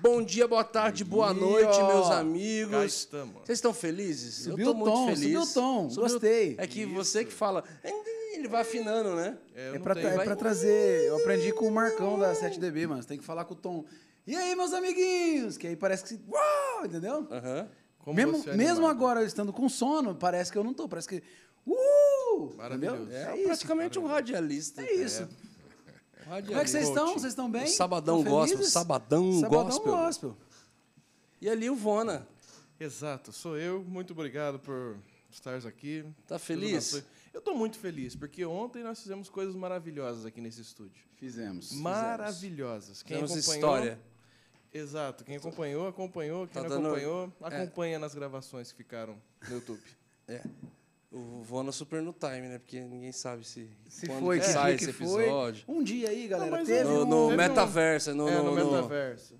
Bom dia, boa tarde, boa noite, meus amigos. Vocês estão felizes? Subiu eu tô o tom, muito feliz. Subiu o tom, subiu gostei. É que Isso. você que fala, ele vai afinando, né? É, é pra, é vai... pra trazer. Eu aprendi com o Marcão da 7DB, mano. tem que falar com o tom. E aí, meus amiguinhos? Que aí parece que. Uau! Entendeu? Como mesmo, é mesmo agora eu estando com sono, parece que eu não tô. Parece que. Uh! Maravilhoso. Entendeu? É, é, é praticamente um radialista. É isso. É. Como é que vocês estão? Vocês estão bem? O sabadão gospel. Sabadão, sabadão gospel. gospel. E ali o Vona. Exato, sou eu. Muito obrigado por estar aqui. Tá feliz? Eu estou muito feliz, porque ontem nós fizemos coisas maravilhosas aqui nesse estúdio. Fizemos. Maravilhosas. Quem fizemos história. Exato. Quem acompanhou, acompanhou. Quem tá não acompanhou, dando... É. acompanha é. nas gravações que ficaram no YouTube. É o vou no Super no Time, né? Porque ninguém sabe se, se quando foi, que sai que esse foi. episódio. Um dia aí, galera, Não, teve no, no teve metaverso, um... no, é, no, no metaverso.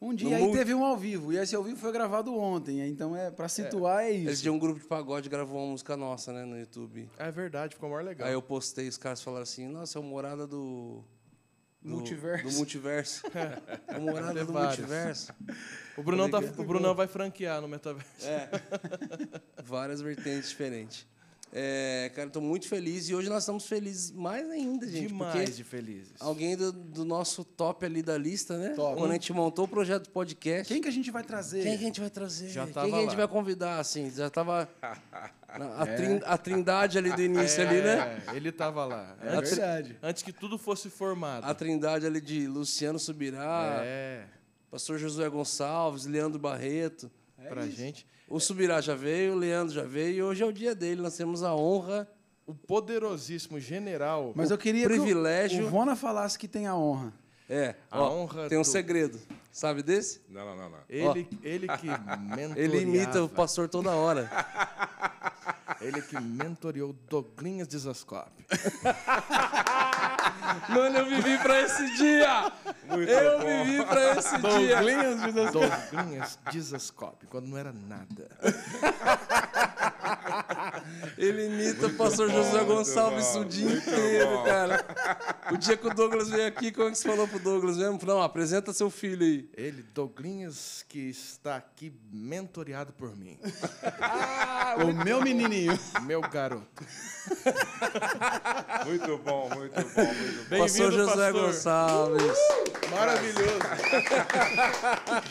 Um dia aí teve um ao vivo, e esse ao vivo foi gravado ontem, é, então é para situar é, é isso. Eles um grupo de pagode gravou uma música nossa, né, no YouTube. É verdade, ficou mais legal. Aí eu postei, os caras falaram assim: "Nossa, é o Morada do do, multiverso. Do multiverso. É. A morada do multiverso. O Brunão, tá, o Brunão vai franquear no metaverso. É. Várias vertentes diferentes. É, cara, estou muito feliz e hoje nós estamos felizes mais ainda, gente. Demais de felizes. Alguém do, do, nosso top ali da lista, né? Top. Quando a gente montou o projeto podcast. Quem que a gente vai trazer? Quem que a gente vai trazer? Já tava Quem que a gente lá. vai convidar, assim? Já estava a, é. trindade ali do é, início, é, ali, né? É, ele estava lá. É antes, verdade. Antes que tudo fosse formado. A trindade ali de Luciano Subirá, é. pastor Josué Gonçalves, Leandro Barreto. É pra isso. gente. O Subirá já veio, o Leandro já veio, e hoje é o dia dele. Nós temos a honra. O poderosíssimo general. Mas eu queria privilégio. que o, Vona falasse que tem a honra. É, a ó, honra. Tem um do... segredo. Sabe desse? Não, não, não. não. Ele, ele que Ele imita o pastor toda hora. Ele que mentoreou Doglinhas de Zascope. Mano, eu vivi pra esse dia! Muito eu bom. vivi pra esse dia! Doglinhas de Zascope. Douglinhas de quando não era nada. Ele imita muito o pastor bom, José Gonçalves bom, o dia inteiro, bom. cara. O dia que o Douglas veio aqui, como é que você falou pro Douglas mesmo? Não, apresenta seu filho aí. Ele, Douglinhas, que está aqui mentoreado por mim. Ah, o meu menininho. Meu garoto. muito bom, muito bom, muito bom. Pastor José pastor. Gonçalves. Maravilhoso.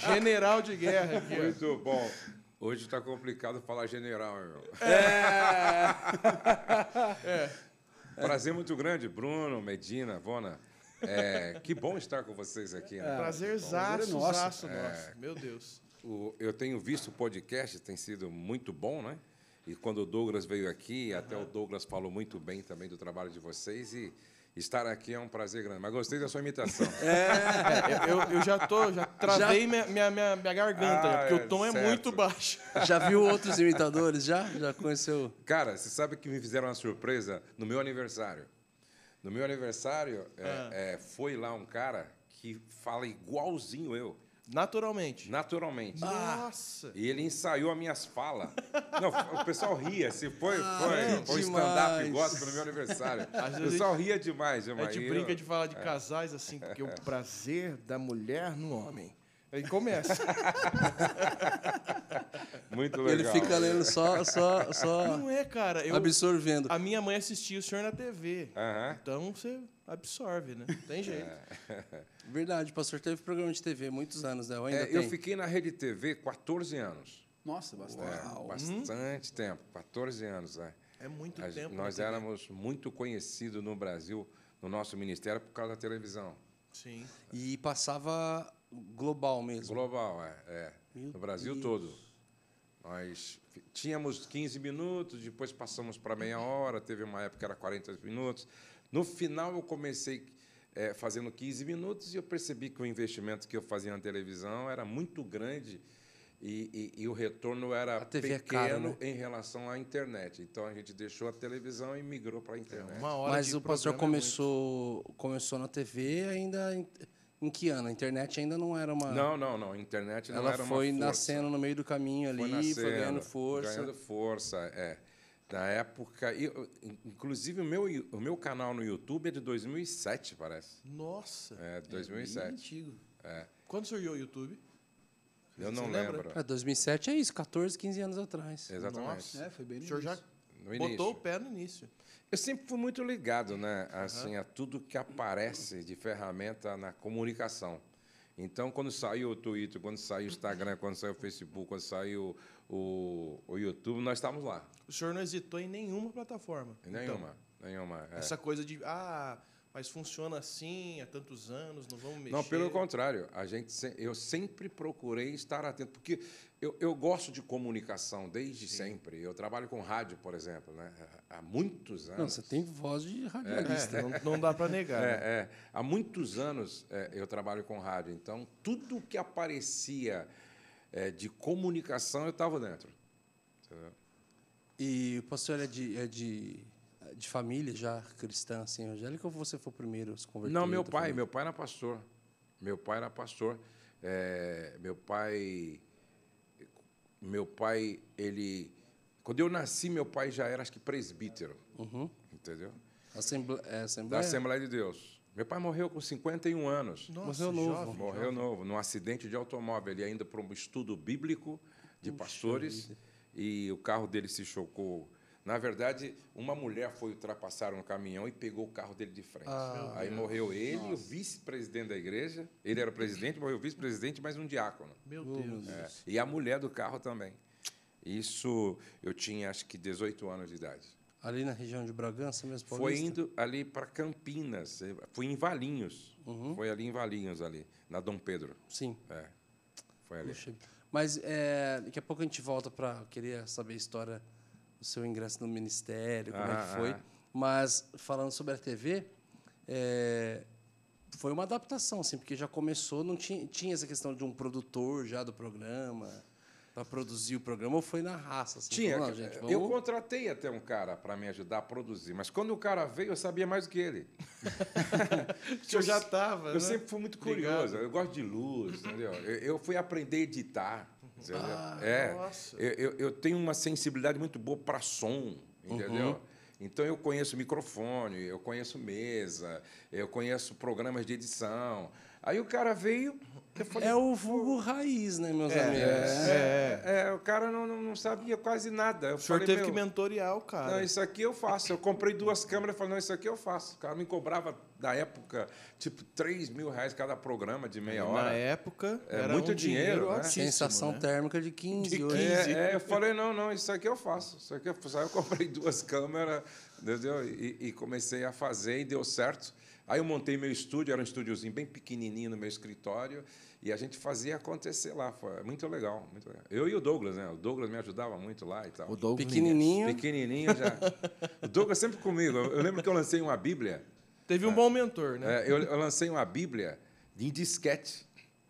General de guerra aqui. Muito bom. Hoje está complicado falar general, irmão. É. é. Prazer muito grande, Bruno, Medina, Vona. É, que bom estar com vocês aqui. Né? É, prazer zaço, é nosso. Zaço é. nosso. É, Meu Deus. O, eu tenho visto o podcast, tem sido muito bom, né? E quando o Douglas veio aqui, uhum. até o Douglas falou muito bem também do trabalho de vocês. E Estar aqui é um prazer grande, mas gostei da sua imitação. É, eu, eu já tô, já travei já... Minha, minha, minha, minha, garganta, ah, porque é, o tom certo. é muito baixo. Já viu outros imitadores? Já? Já conheceu? Cara, você sabe que me fizeram uma surpresa no meu aniversário. No meu aniversário, é, ah. é, é, foi lá um cara que fala igualzinho eu. Naturalmente. Naturalmente. Nossa! E ele ensaiou as minhas falas. Não, o pessoal ria. Se foi, ah, foi, é foi stand-up gosta no meu aniversário. Às o pessoal gente, ria demais, demais. A gente brinca de falar de é. casais, assim, porque é. o prazer da mulher no homem. Aí começa. Muito legal. Ele fica lendo só, só, só. Não é, cara. Eu, absorvendo. A minha mãe assistia o senhor na TV. Uhum. Então você absorve, né? tem é. jeito. É. Verdade, o pastor teve programa de TV muitos anos, né? Eu, ainda é, eu fiquei na Rede TV 14 anos. Nossa, bastante. Uau. Bastante hum. tempo, 14 anos, né? É muito a, tempo. Nós éramos muito conhecidos no Brasil, no nosso ministério, por causa da televisão. Sim. E passava Global mesmo. Global, é. é. No Brasil Deus. todo. Nós tínhamos 15 minutos, depois passamos para meia hora, teve uma época que era 40 minutos. No final, eu comecei é, fazendo 15 minutos e eu percebi que o investimento que eu fazia na televisão era muito grande e, e, e o retorno era é pequeno é cara, né? em relação à internet. Então a gente deixou a televisão e migrou para a é, internet. É, Mas o pastor é começou, começou na TV ainda em que ano? A internet ainda não era uma. Não, não, não. A internet não Ela era foi uma. Foi nascendo no meio do caminho ali, foi, nascendo, foi ganhando força. Ganhando força, é. Na época. Eu, inclusive, o meu, o meu canal no YouTube é de 2007, parece. Nossa! É, 2007. É antigo. É. Quando surgiu o YouTube? Eu não lembro. Lembra? É, 2007 é isso, 14, 15 anos atrás. Exatamente. Nossa, é, foi bem no O senhor já botou o pé no início. Eu sempre fui muito ligado, né, assim, uhum. a tudo que aparece de ferramenta na comunicação. Então, quando saiu o Twitter, quando saiu o Instagram, quando saiu o Facebook, quando saiu o, o, o YouTube, nós estávamos lá. O senhor não hesitou em nenhuma plataforma? Em nenhuma, então, nenhuma. É. Essa coisa de ah, mas funciona assim há tantos anos, não vamos mexer. Não, pelo contrário, a gente, eu sempre procurei estar atento, porque eu, eu gosto de comunicação desde Sim. sempre. Eu trabalho com rádio, por exemplo, né? há muitos anos. Não, você tem voz de radialista, é, é. Não, não, dá para negar. É, né? É. Há muitos anos é, eu trabalho com rádio, então tudo que aparecia é, de comunicação eu estava dentro. Entendeu? E o pastor é de, é de de família já cristã, assim, evangélica, ou você foi o primeiro a se converter? Não, meu pai, meu pai era pastor. Meu pai era pastor. É, meu pai, meu pai, ele, quando eu nasci, meu pai já era acho que presbítero, uhum. entendeu? Assemble é, Assembleia? Da Assembleia de Deus. Meu pai morreu com 51 anos. Nossa, morreu novo. Jovem, morreu jovem. novo, num acidente de automóvel. Ele ainda para um estudo bíblico de Puxa pastores. Vida. E o carro dele se chocou na verdade, uma mulher foi ultrapassar um caminhão e pegou o carro dele de frente. Ah, Aí Deus. morreu ele Nossa. o vice-presidente da igreja. Ele era presidente, morreu o vice-presidente, mas um diácono. Meu Deus. É, e a mulher do carro também. Isso eu tinha acho que 18 anos de idade. Ali na região de Bragança mesmo? Paulista? Foi indo ali para Campinas, é, fui em Valinhos. Uhum. Foi ali em Valinhos, ali, na Dom Pedro. Sim. É, foi ali. Puxa. Mas é, daqui a pouco a gente volta para querer saber a história o seu ingresso no ministério, como ah, é que ah, foi. Ah. Mas, falando sobre a TV, é, foi uma adaptação, assim, porque já começou, não tinha, tinha essa questão de um produtor já do programa para produzir o programa ou foi na raça? Assim, Tinha. Falando, gente, vamos... Eu contratei até um cara para me ajudar a produzir, mas quando o cara veio, eu sabia mais do que ele. eu já estava. Eu né? sempre fui muito curioso. Obrigado. Eu gosto de luz, entendeu? Eu, eu fui aprender a editar. Entendeu? Ah, é, nossa. Eu, eu, tenho uma sensibilidade muito boa para som, entendeu? Uhum. Então eu conheço microfone, eu conheço mesa, eu conheço programas de edição. Aí o cara veio, Falei, é o vulgo raiz, né, meus é, é amigos? É, é, é, o cara não, não, não sabia quase nada. Eu o senhor falei, teve que mentorear o cara. Não, isso aqui eu faço. Eu comprei duas câmeras e falei, não, isso aqui eu faço. O cara me cobrava, na época, tipo, 3 mil reais cada programa de meia hora. Na época, é, era muito um dinheiro. dinheiro né? Sensação né? térmica de 15. De 15. É, é, eu falei, não, não, isso aqui eu faço. Isso aqui eu faço. Aí eu comprei duas câmeras entendeu? E, e comecei a fazer e deu certo. Aí eu montei meu estúdio, era um estúdiozinho bem pequenininho no meu escritório, e a gente fazia acontecer lá. Foi muito legal, muito legal. Eu e o Douglas, né? O Douglas me ajudava muito lá e tal. O Douglas. Pequenininho. Pequenininho já. o Douglas sempre comigo. Eu lembro que eu lancei uma Bíblia. Teve um é, bom mentor, né? É, eu, eu, lancei uma Bíblia de disquete.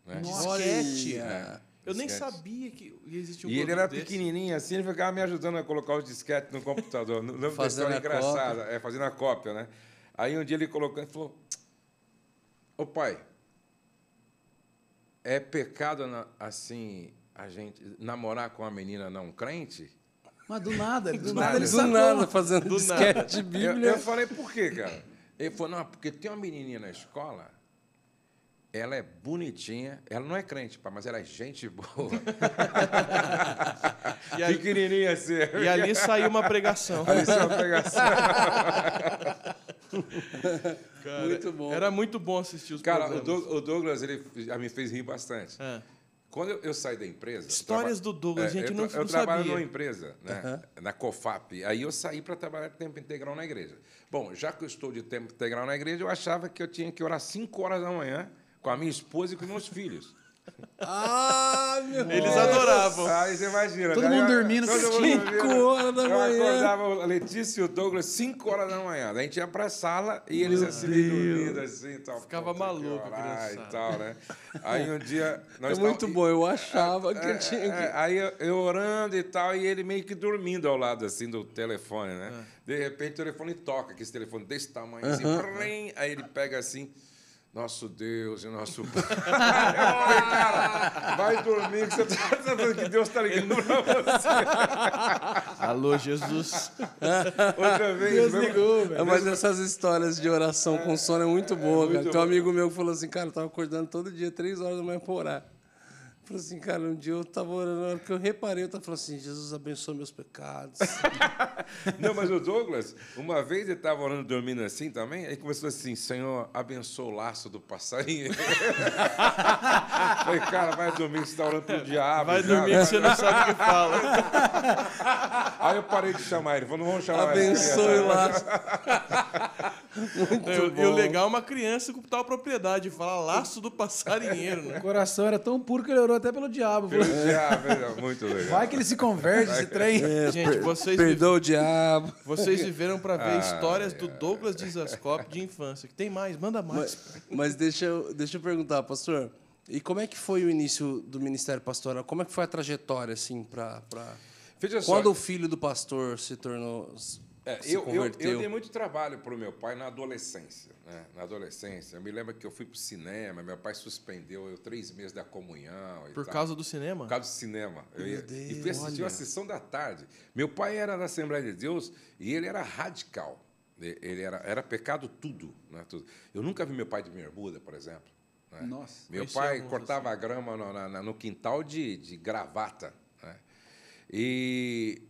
Né? Disquete? É. Eu disquete. nem sabia que existia um E ele era desse. pequenininho assim, ele ficava me ajudando a colocar os disquetes no computador. Lembro uma história engraçada. Cópia. É, fazendo a cópia, né? Aí um dia ele colocou e falou: Ô pai, é pecado assim a gente namorar com uma menina não crente? Mas do nada, do, do nada, nada, ele do nada fazendo esquete nada. de Bíblia. Eu, eu falei, por quê, cara? Ele falou, não, porque tem uma menininha na escola, ela é bonitinha, ela não é crente, pai, mas ela é gente boa. e aí, Pequenininha assim. E ali saiu uma pregação. Ali saiu uma pregação. Cara, muito bom. Era muito bom assistir os Cara, programas. o Douglas ele me fez rir bastante. É. Quando eu, eu, saí da empresa. Histórias do Douglas, é, a gente eu, não, eu não Eu trabalho numa empresa, né, uhum. na COFAP. Aí eu saí para trabalhar tempo integral na igreja. Bom, já que eu estou de tempo integral na igreja, eu achava que eu tinha que orar 5 horas da manhã com a minha esposa e com meus filhos. Ah, meu Eles Deus. adoravam. Aí ah, você imagina. Todo né? mundo dormindo às 5 horas da manhã. Eu acordava Letícia e o Douglas 5 horas da manhã. Daí a gente ia pra sala e eles assim, dormindo assim tal. Ficava maluco, E tal, né? Aí um dia. Nós é muito bom, eu achava que eu tinha. É, é, que... Aí eu orando e tal, e ele meio que dormindo ao lado assim do telefone, né? Ah. De repente o telefone toca, que esse telefone desse tamanho Uh assim, -huh. Aí ele pega assim. Nosso Deus e nosso Pai. cara, vai dormir, que, você tá, que Deus está ligando para você. Alô, Jesus. Outra vez. Deus amigo. ligou, velho. Mas essas histórias de oração com é, sono é muito é boa, é, é muito cara. Bom. Tem um amigo meu que falou assim, cara, eu estava acordando todo dia, três horas da manhã para orar. Falei assim, cara, um dia eu estava orando, na hora que eu reparei, eu tava falando assim, Jesus abençoa meus pecados. Não, mas o Douglas, uma vez ele estava orando, dormindo assim também, aí começou assim, Senhor, abençoa o laço do passarinho. Falei, cara, vai dormir, você está orando pro diabo. Vai dormir, você não sabe o que fala. Aí eu parei de chamar ele, falou, não vamos chamar ele. Abençoa o laço. Muito bom. E o legal é uma criança com tal propriedade, falar laço do passarinheiro, né? O coração era tão puro que ele orou até pelo diabo. Pelo diabo, é, muito legal. Vai que ele se converte, esse trem. É, Gente, vocês... Perdoa o diabo. Vocês viveram para ver ah, histórias é. do Douglas Zascope de infância. Tem mais, manda mais. Mas, mas deixa, eu, deixa eu perguntar, pastor. E como é que foi o início do Ministério Pastoral? Como é que foi a trajetória, assim, para... Pra... Quando só. o filho do pastor se tornou é, eu, eu, eu, dei muito trabalho para o meu pai na adolescência. Né? Na adolescência. Eu me lembro que eu fui para o cinema, meu pai suspendeu eu três meses da comunhão. Por tal. causa do cinema? Por causa do cinema. Meu eu ia, Deus, e fui assistir uma sessão da tarde. Meu pai era da Assembleia de Deus e ele era radical. Ele era, era pecado tudo, né? tudo. Eu nunca vi meu pai de bermuda, por exemplo. Né? Nossa. Meu pai cortava assim. a grama no, na, no quintal de, de gravata. Né? E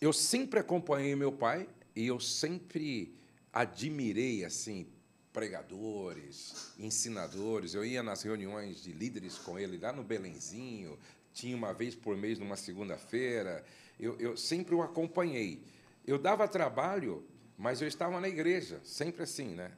eu sempre acompanhei meu pai e eu sempre admirei assim pregadores, ensinadores. Eu ia nas reuniões de líderes com ele lá no Belenzinho, tinha uma vez por mês numa segunda-feira. Eu, eu sempre o acompanhei. Eu dava trabalho, mas eu estava na igreja, sempre assim, né?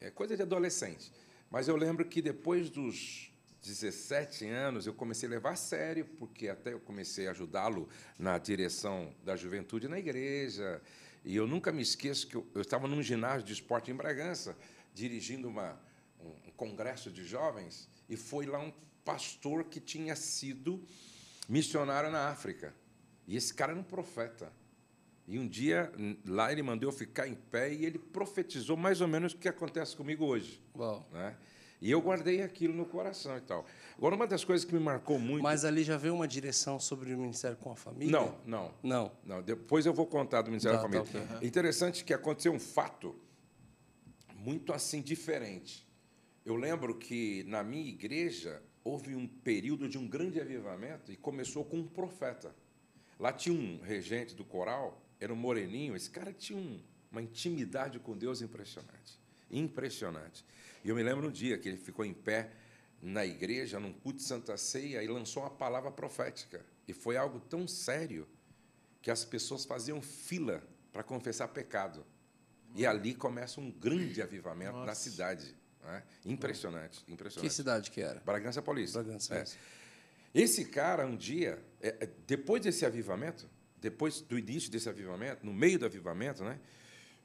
É coisa de adolescente. Mas eu lembro que depois dos 17 anos, eu comecei a levar a sério, porque até eu comecei a ajudá-lo na direção da juventude na igreja. E eu nunca me esqueço que eu, eu estava num ginásio de esporte em Bragança, dirigindo uma, um, um congresso de jovens, e foi lá um pastor que tinha sido missionário na África. E esse cara era um profeta. E um dia, lá, ele mandou eu ficar em pé e ele profetizou mais ou menos o que acontece comigo hoje. Uau. Né? E eu guardei aquilo no coração e tal. Agora, uma das coisas que me marcou muito. Mas ali já veio uma direção sobre o Ministério com a Família? Não, não. Não. não. Depois eu vou contar do Ministério tá, com a Família. Tá, okay. Uhum. Interessante que aconteceu um fato muito assim diferente. Eu lembro que na minha igreja houve um período de um grande avivamento e começou com um profeta. Lá tinha um regente do coral, era um moreninho, esse cara tinha um, uma intimidade com Deus impressionante. Impressionante. E eu me lembro um dia que ele ficou em pé na igreja, num culto de Santa Ceia, e lançou uma palavra profética. E foi algo tão sério que as pessoas faziam fila para confessar pecado. E ali começa um grande avivamento Nossa. da cidade. Né? Impressionante, impressionante. Que cidade que era? Bragança Paulista. Bragança, é. Esse cara, um dia, é, é, depois desse avivamento, depois do início desse avivamento, no meio do avivamento, né,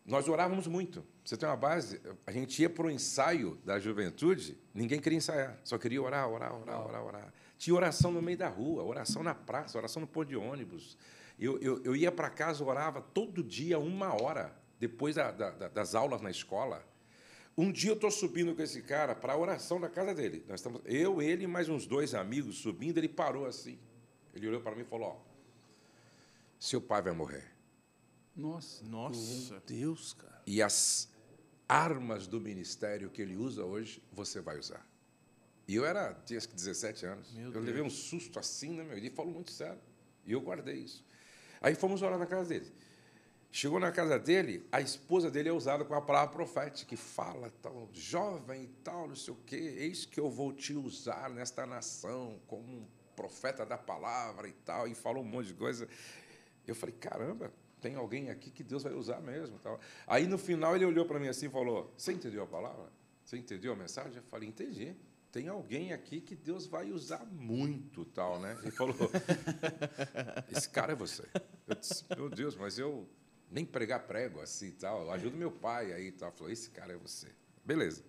nós orávamos muito. você tem uma base? A gente ia para o ensaio da juventude, ninguém queria ensaiar, só queria orar, orar, orar, orar, orar. Tinha oração no meio da rua, oração na praça, oração no pôr de ônibus. Eu, eu, eu ia para casa, orava todo dia, uma hora, depois da, da, das aulas na escola. Um dia eu estou subindo com esse cara para a oração na casa dele. Nós estamos, eu, ele e mais uns dois amigos subindo. Ele parou assim. Ele olhou para mim e falou: Ó, seu pai vai morrer. Nossa. Nossa. Meu Deus, cara. E as armas do ministério que ele usa hoje, você vai usar. E eu era, tinha que 17 anos. Meu eu Deus. levei um susto assim na minha vida e falo muito sério. E eu guardei isso. Aí fomos orar na casa dele. Chegou na casa dele, a esposa dele é usada com a palavra profética, que fala tal, jovem e tal, não sei o quê, eis que eu vou te usar nesta nação como um profeta da palavra e tal, e falou um monte de coisa. Eu falei, caramba, tem alguém aqui que Deus vai usar mesmo. Tal. Aí, no final, ele olhou para mim assim e falou, você entendeu a palavra? Você entendeu a mensagem? Eu falei, entendi tem alguém aqui que Deus vai usar muito, tal, né? Ele falou, esse cara é você. Eu disse, meu Deus, mas eu nem pregar prego assim, tal. Eu ajudo meu pai aí, tal. Falou, esse cara é você. Beleza.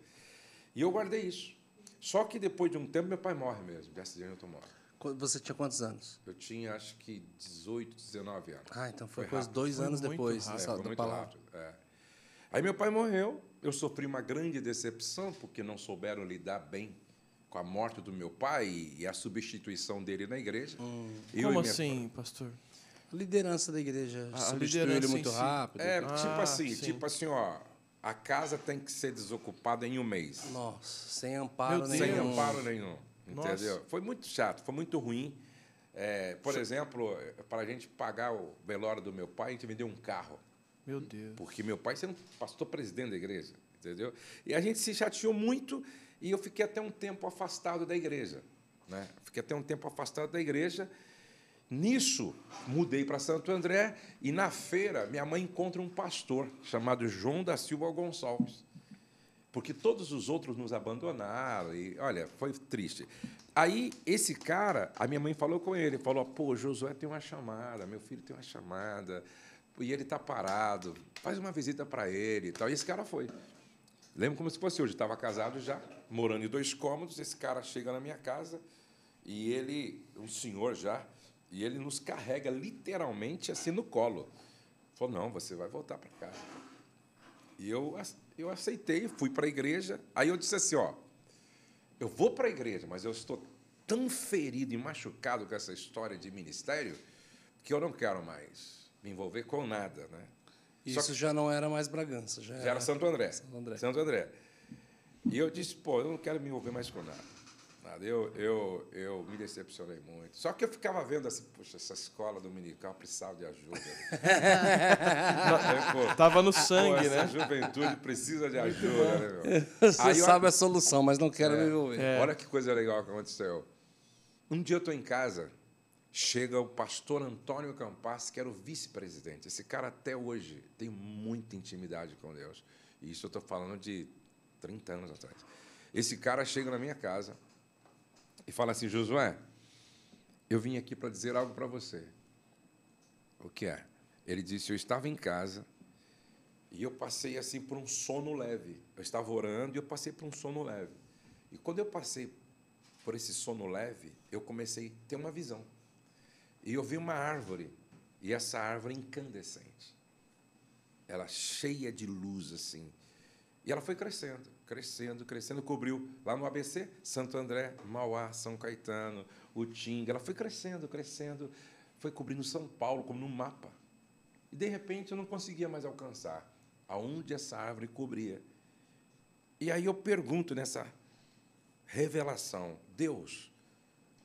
E eu guardei isso. Só que depois de um tempo, meu pai morre mesmo. Dessa dia eu estou morto. Você tinha quantos anos? Eu tinha acho que 18, 19 anos. Ah, então foi, foi quase dois foi anos depois dessa, é, palavra. É. Aí meu pai morreu, eu sofri uma grande decepção porque não souberam lidar bem com a morte do meu pai e a substituição dele na igreja. Hum. Como assim, pai... pastor? A liderança da igreja a substituiu ele muito rápido. É, ah, tipo assim, sim. tipo assim, ó. A casa tem que ser desocupada em um mês. Nossa, sem amparo nenhum. Sem amparo nenhum. Entendeu? Nossa. Foi muito chato, foi muito ruim. É, por exemplo, para a gente pagar o velório do meu pai, a gente vendeu um carro. Meu Deus. Porque meu pai sendo pastor presidente da igreja, entendeu? E a gente se chateou muito e eu fiquei até um tempo afastado da igreja. Né? Fiquei até um tempo afastado da igreja. Nisso, mudei para Santo André e na feira minha mãe encontra um pastor chamado João da Silva Gonçalves porque todos os outros nos abandonaram. E, olha, foi triste. Aí, esse cara, a minha mãe falou com ele, falou, pô, Josué tem uma chamada, meu filho tem uma chamada, e ele está parado, faz uma visita para ele e tal. E esse cara foi. Lembro como se fosse hoje, estava casado já, morando em dois cômodos, esse cara chega na minha casa, e ele, um senhor já, e ele nos carrega literalmente assim no colo. Falou, não, você vai voltar para casa. E eu eu aceitei, fui para a igreja. Aí eu disse assim: ó, eu vou para a igreja, mas eu estou tão ferido e machucado com essa história de ministério que eu não quero mais me envolver com nada, né? Isso já não era mais Bragança, já, já era, era Santo, André, Santo André. Santo André. E eu disse, pô, eu não quero me envolver mais com nada nada. Eu, eu, eu me decepcionei muito. Só que eu ficava vendo assim, poxa, essa escola dominical precisava de ajuda. Estava Tava no sangue, pô, né? A juventude precisa de ajuda, né, meu? Você Aí sabe a solução, mas não quero é, me envolver. É. Olha que coisa legal que aconteceu. Um dia eu estou em casa, chega o pastor Antônio Campas, que era o vice-presidente. Esse cara até hoje tem muita intimidade com Deus. E isso eu estou falando de 30 anos atrás. Esse cara chega na minha casa, e fala assim: Josué, eu vim aqui para dizer algo para você. O que é? Ele disse: Eu estava em casa e eu passei assim por um sono leve. Eu estava orando e eu passei por um sono leve. E quando eu passei por esse sono leve, eu comecei a ter uma visão. E eu vi uma árvore, e essa árvore incandescente. Ela cheia de luz assim. E ela foi crescendo crescendo, crescendo, cobriu lá no ABC, Santo André, Mauá, São Caetano, Utinga. Ela foi crescendo, crescendo, foi cobrindo São Paulo como no mapa. E de repente eu não conseguia mais alcançar aonde essa árvore cobria. E aí eu pergunto nessa revelação, Deus,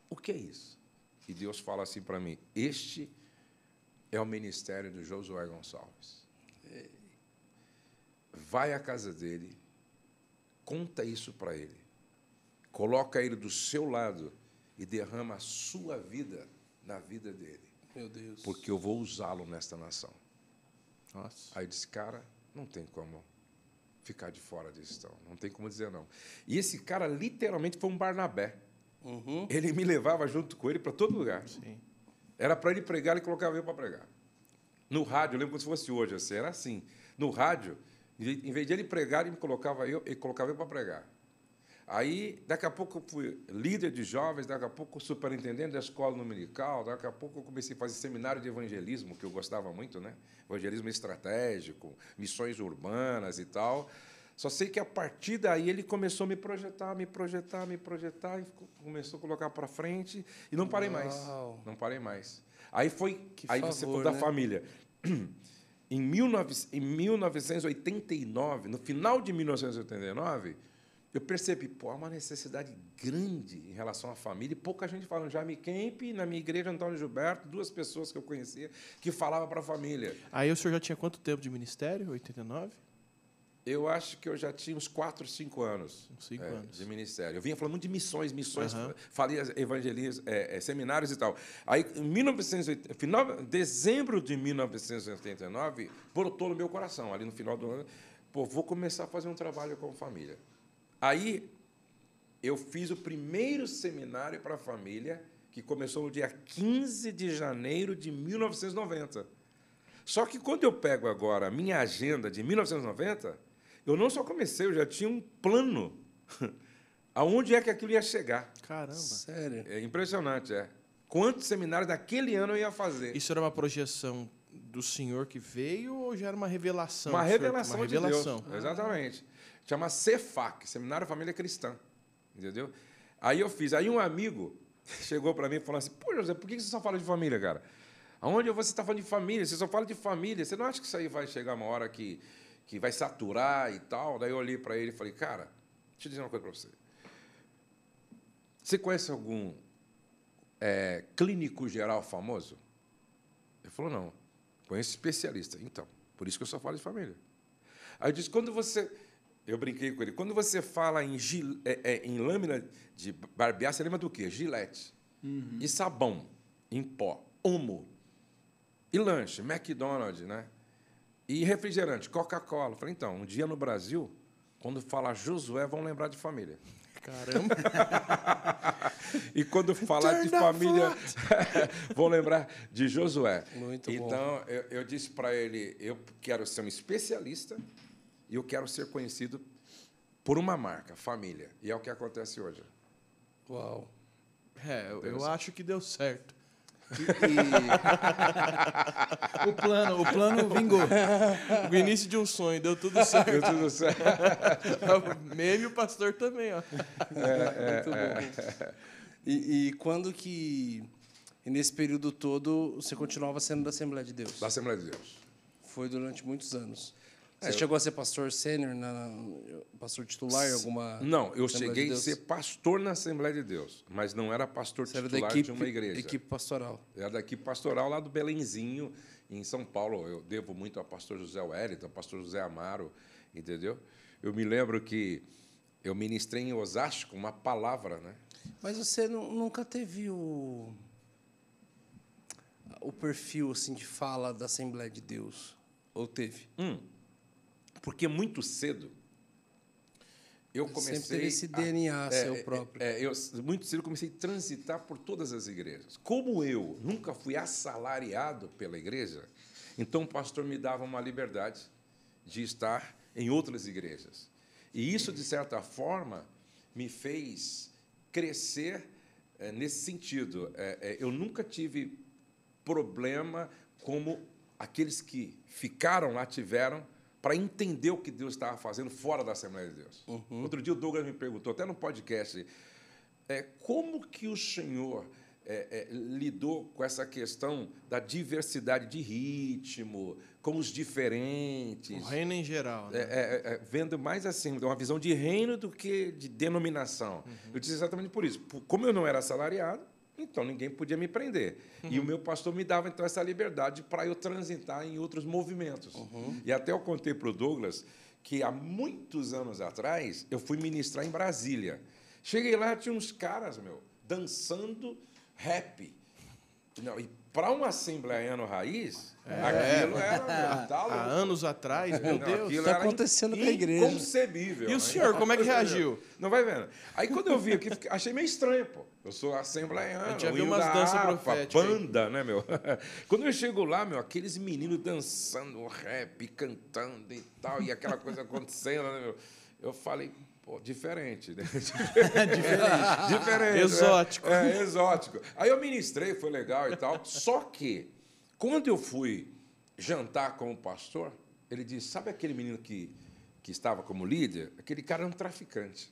o que é isso? E Deus fala assim para mim: Este é o ministério do Josué Gonçalves. Vai à casa dele, Conta isso para ele. Coloca ele do seu lado e derrama a sua vida na vida dele. Meu Deus. Porque eu vou usá-lo nesta nação. Nossa. Aí disse, cara, não tem como ficar de fora disso, então. não tem como dizer não. E esse cara literalmente foi um Barnabé. Uhum. Ele me levava junto com ele para todo lugar. Sim. Era para ele pregar, ele colocava eu para pregar. No rádio, eu lembro como se fosse hoje, assim, era assim. No rádio, em vez de ele pregar, ele colocava eu, ele colocava eu para pregar. Aí, daqui a pouco, eu fui líder de jovens, daqui a pouco, superintendente da escola dominical, daqui a pouco, eu comecei a fazer seminário de evangelismo, que eu gostava muito, né? Evangelismo estratégico, missões urbanas e tal. Só sei que a partir daí ele começou a me projetar, me projetar, me projetar, e começou a colocar para frente, e não parei Uau. mais. Não parei mais. Aí foi. Que aí favor, você foi né? da família. Em, 1989, no final de 1989, eu percebi, pô, há uma necessidade grande em relação à família, e pouca gente falando. Já me Kemp, na minha igreja, Antônio Gilberto, duas pessoas que eu conhecia que falavam para a família. Aí o senhor já tinha quanto tempo de ministério? 89? Eu acho que eu já tinha uns 4, 5 anos, cinco é, anos. de ministério. Eu vinha falando muito de missões, missões, uhum. falei evangelismo, é, é, seminários e tal. Aí, em 1980, final, dezembro de 1989, brotou no meu coração, ali no final do ano, pô, vou começar a fazer um trabalho com família. Aí, eu fiz o primeiro seminário para a família, que começou no dia 15 de janeiro de 1990. Só que quando eu pego agora a minha agenda de 1990, eu não só comecei, eu já tinha um plano aonde é que aquilo ia chegar. Caramba. Sério. É impressionante, é. Quantos seminários daquele ano eu ia fazer? Isso era uma projeção do senhor que veio ou já era uma revelação? Uma revelação, uma revelação. De Deus. Ah. Exatamente. Chama Cefac, Seminário Família Cristã. Entendeu? Aí eu fiz. Aí um amigo chegou para mim e falou assim: Pô, José, por que você só fala de família, cara? Aonde você está falando de família? Você só fala de família. Você não acha que isso aí vai chegar uma hora que que vai saturar e tal. Daí eu olhei para ele e falei, cara, deixa eu dizer uma coisa para você. Você conhece algum é, clínico geral famoso? Ele falou, não. Conheço especialista. Então, por isso que eu só falo de família. Aí eu disse, quando você... Eu brinquei com ele. Quando você fala em, gil, é, é, em lâmina de barbear, você lembra do quê? Gillette. Uhum. E sabão em pó. Homo. E lanche. McDonald's, né? E refrigerante, Coca-Cola. Falei, então, um dia no Brasil, quando falar Josué, vão lembrar de família. Caramba! e quando falar de família, vão lembrar de Josué. Muito bom. Então, eu, eu disse para ele: eu quero ser um especialista e eu quero ser conhecido por uma marca, família. E é o que acontece hoje. Uau! É, eu, eu acho que deu certo. E, e... o plano, o plano vingou. O início de um sonho, deu tudo certo. Deu tudo certo. Meme o pastor também, ó. É, é, é, e, e quando que e nesse período todo, você continuava sendo da Assembleia de Deus? Da Assembleia de Deus. Foi durante muitos anos. Você é, eu... chegou a ser pastor sênior, pastor titular em alguma. Não, eu Assembleia cheguei de a ser pastor na Assembleia de Deus, mas não era pastor Você titular era equipe, de uma igreja. equipe pastoral. Era da equipe pastoral lá do Belenzinho, em São Paulo. Eu devo muito ao pastor José Wellington, ao pastor José Amaro, entendeu? Eu me lembro que eu ministrei em Osasco uma palavra, né? Mas você nunca teve o o perfil assim de fala da Assembleia de Deus ou teve? Hum. Porque muito cedo eu comecei. Sempre esse DNA é, seu é, próprio. É, é, eu, muito cedo comecei a transitar por todas as igrejas. Como eu nunca fui assalariado pela igreja, então o pastor me dava uma liberdade de estar em outras igrejas. E isso, de certa forma, me fez crescer é, nesse sentido. eu nunca tive problema como aqueles que ficaram lá tiveram para entender o que Deus estava fazendo fora da Assembleia de Deus. Uhum. Outro dia o Douglas me perguntou, até no podcast, é, como que o senhor é, é, lidou com essa questão da diversidade de ritmo, com os diferentes. O reino em geral. Né? É, é, é, vendo mais assim, uma visão de reino do que de denominação. Uhum. Eu disse exatamente por isso. Como eu não era assalariado, então ninguém podia me prender. Uhum. E o uhum. meu pastor me dava então essa liberdade para eu transitar em outros movimentos. Uhum. E até eu contei para o Douglas que há muitos anos atrás eu fui ministrar em Brasília. Cheguei lá, tinha uns caras, meu, dançando rap. Não, e para uma assembleia no raiz, é. aquilo é. era. Tá há anos atrás, meu Deus. Está acontecendo com a igreja. Inconcebível. E o senhor, como é que reagiu? Não vai vendo. Aí quando eu vi, aqui, achei meio estranho, pô. Eu sou assembleiano. Eu já vi umas danças proféticas. Banda, aí. né, meu? Quando eu chego lá, meu, aqueles meninos dançando rap, cantando e tal, e aquela coisa acontecendo, né, meu? Eu falei, pô, diferente, né? diferente. diferente. Né? Exótico. Né? É, exótico. Aí eu ministrei, foi legal e tal. Só que, quando eu fui jantar com o pastor, ele disse: sabe aquele menino que, que estava como líder? Aquele cara é um traficante.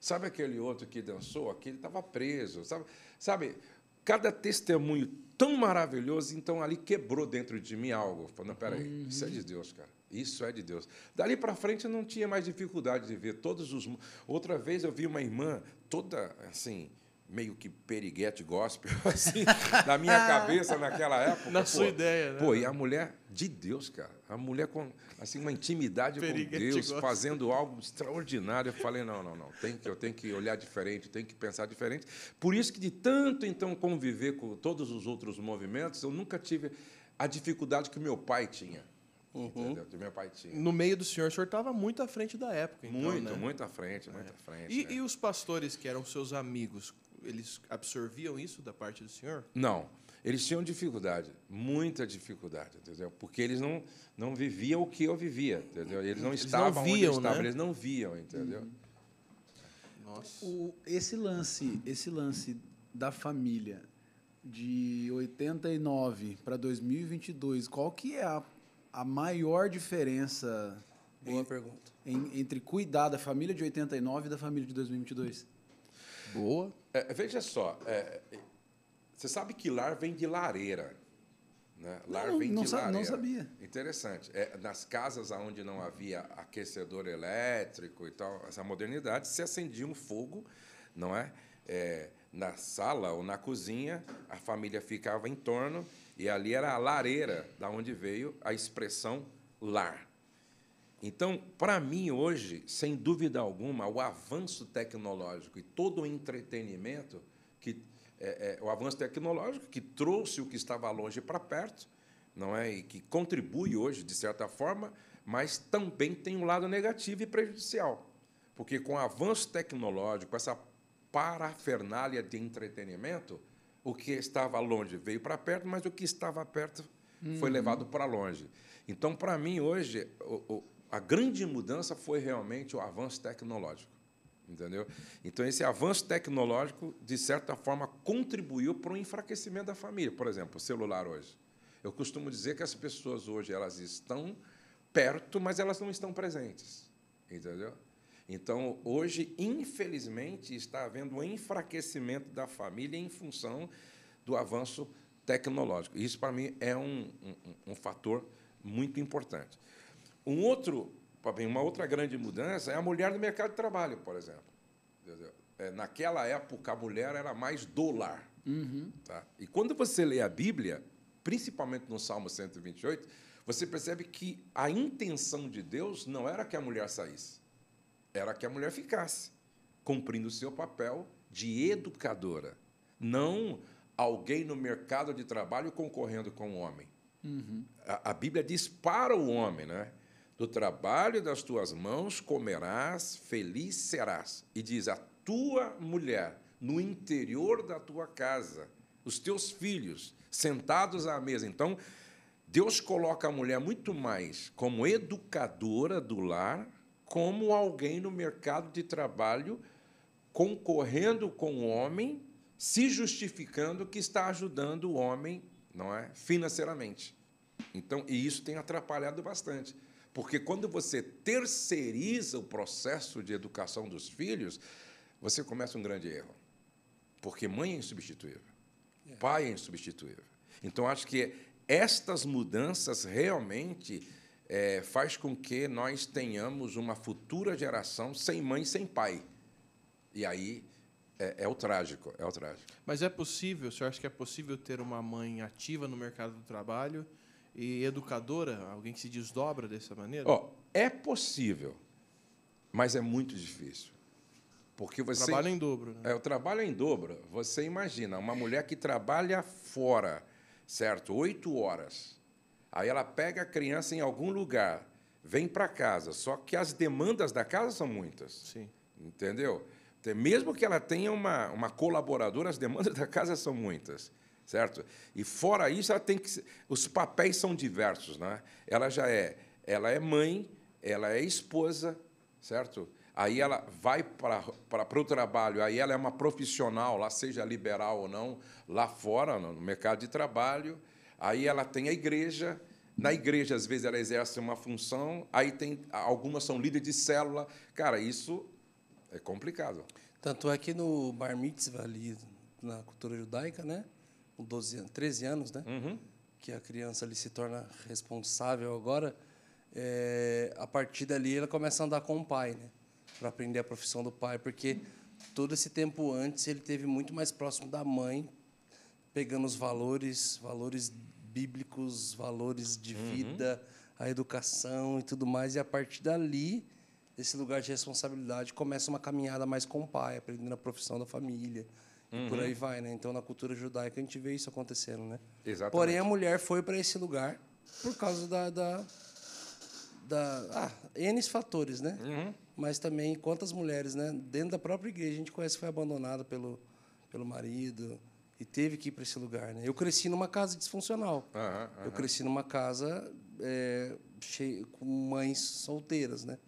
Sabe aquele outro que dançou? Aquele estava preso. Sabe? sabe? Cada testemunho tão maravilhoso, então ali quebrou dentro de mim algo. falando peraí, uhum. isso é de uhum. Deus, cara. Isso é de Deus. Dali para frente eu não tinha mais dificuldade de ver todos os. Outra vez eu vi uma irmã toda assim meio que periguete gospel, assim, na minha ah. cabeça naquela época. Na pô, sua ideia, né? Pô, e a mulher de Deus, cara. A mulher com assim, uma intimidade periguete com Deus, gospel. fazendo algo extraordinário. Eu falei, não, não, não, tem que, eu tenho que olhar diferente, tenho que pensar diferente. Por isso que de tanto então conviver com todos os outros movimentos, eu nunca tive a dificuldade que meu pai tinha. Uhum. Meu pai tinha. No meio do senhor, o senhor estava muito à frente da época. Então, muito, né? muito à frente, muito é. à frente. E, né? e os pastores que eram seus amigos, eles absorviam isso da parte do senhor? Não. Eles tinham dificuldade, muita dificuldade, entendeu? Porque eles não, não viviam o que eu vivia, entendeu? Eles não eles estavam não viam, onde eu estava, né? eles não viam, entendeu? Uhum. Nossa. O, esse lance, esse lance da família de 89 para 2022, qual que é a, a maior diferença Boa em, pergunta. Em, entre cuidar da família de 89 e da família de 2022? Boa. É, veja só, é, você sabe que lar vem de lareira. Né? Lar não, vem não de sabe, lareira. Não sabia. Interessante. É, nas casas onde não havia aquecedor elétrico e tal, essa modernidade, se acendia um fogo, não é? é na sala ou na cozinha, a família ficava em torno e ali era a lareira da onde veio a expressão lar. Então, para mim, hoje, sem dúvida alguma, o avanço tecnológico e todo o entretenimento, que, é, é, o avanço tecnológico que trouxe o que estava longe para perto, não é? e que contribui hoje, de certa forma, mas também tem um lado negativo e prejudicial. Porque com o avanço tecnológico, essa parafernália de entretenimento, o que estava longe veio para perto, mas o que estava perto foi uhum. levado para longe. Então, para mim, hoje, o, o a grande mudança foi realmente o avanço tecnológico. Entendeu? Então, esse avanço tecnológico, de certa forma, contribuiu para o enfraquecimento da família. Por exemplo, o celular hoje. Eu costumo dizer que as pessoas hoje elas estão perto, mas elas não estão presentes. Entendeu? Então, hoje, infelizmente, está havendo um enfraquecimento da família em função do avanço tecnológico. Isso, para mim, é um, um, um fator muito importante. Um outro, uma outra grande mudança é a mulher no mercado de trabalho, por exemplo. É, naquela época, a mulher era mais dólar. Uhum. Tá? E quando você lê a Bíblia, principalmente no Salmo 128, você percebe que a intenção de Deus não era que a mulher saísse, era que a mulher ficasse, cumprindo o seu papel de educadora, não alguém no mercado de trabalho concorrendo com o homem. Uhum. A, a, Bíblia diz para o homem, né? do trabalho das tuas mãos comerás, feliz serás. E diz: a tua mulher, no interior da tua casa, os teus filhos, sentados à mesa. Então, Deus coloca a mulher muito mais como educadora do lar, como alguém no mercado de trabalho, concorrendo com o homem, se justificando que está ajudando o homem, não é, financeiramente. Então, e isso tem atrapalhado bastante. Porque quando você terceiriza o processo de educação dos filhos, você começa um grande erro. Porque mãe é insubstituível, é. pai é insubstituível. Então, acho que estas mudanças realmente é, faz com que nós tenhamos uma futura geração sem mãe, sem pai. E aí é, é, o trágico, é o trágico. Mas é possível, o senhor acha que é possível ter uma mãe ativa no mercado do trabalho e educadora, alguém que se desdobra dessa maneira? Oh, é possível, mas é muito difícil. Porque você. Trabalho em dobro. Né? É, o trabalho em dobro. Você imagina, uma mulher que trabalha fora, certo? Oito horas. Aí ela pega a criança em algum lugar, vem para casa. Só que as demandas da casa são muitas. Sim. Entendeu? Mesmo que ela tenha uma, uma colaboradora, as demandas da casa são muitas certo? E fora isso, ela tem que os papéis são diversos, né? Ela já é, ela é mãe, ela é esposa, certo? Aí ela vai para o trabalho, aí ela é uma profissional, lá seja liberal ou não, lá fora, no mercado de trabalho. Aí ela tem a igreja, na igreja, às vezes, ela exerce uma função, aí tem algumas são líderes de célula. Cara, isso é complicado. Tanto é que no Bar Mitzvah, ali na cultura judaica, né? com 12 anos, 13 anos, né? Uhum. Que a criança ali se torna responsável agora. É, a partir dali ela começa a andar com o pai, né? Para aprender a profissão do pai, porque todo esse tempo antes ele teve muito mais próximo da mãe, pegando os valores, valores bíblicos, valores de uhum. vida, uhum. a educação e tudo mais. E a partir dali, esse lugar de responsabilidade começa uma caminhada mais com o pai, aprendendo a profissão da família, uhum. por aí vai, né? Então, na cultura judaica, a gente vê isso acontecendo, né? Exatamente. Porém, a mulher foi para esse lugar por causa da... da, da ah, N fatores, né? Uhum. Mas também quantas mulheres, né? Dentro da própria igreja, a gente conhece que foi abandonada pelo, pelo marido e teve que ir para esse lugar, né? Eu cresci numa casa disfuncional. Uhum, Eu cresci numa casa é, com mães solteiras, né?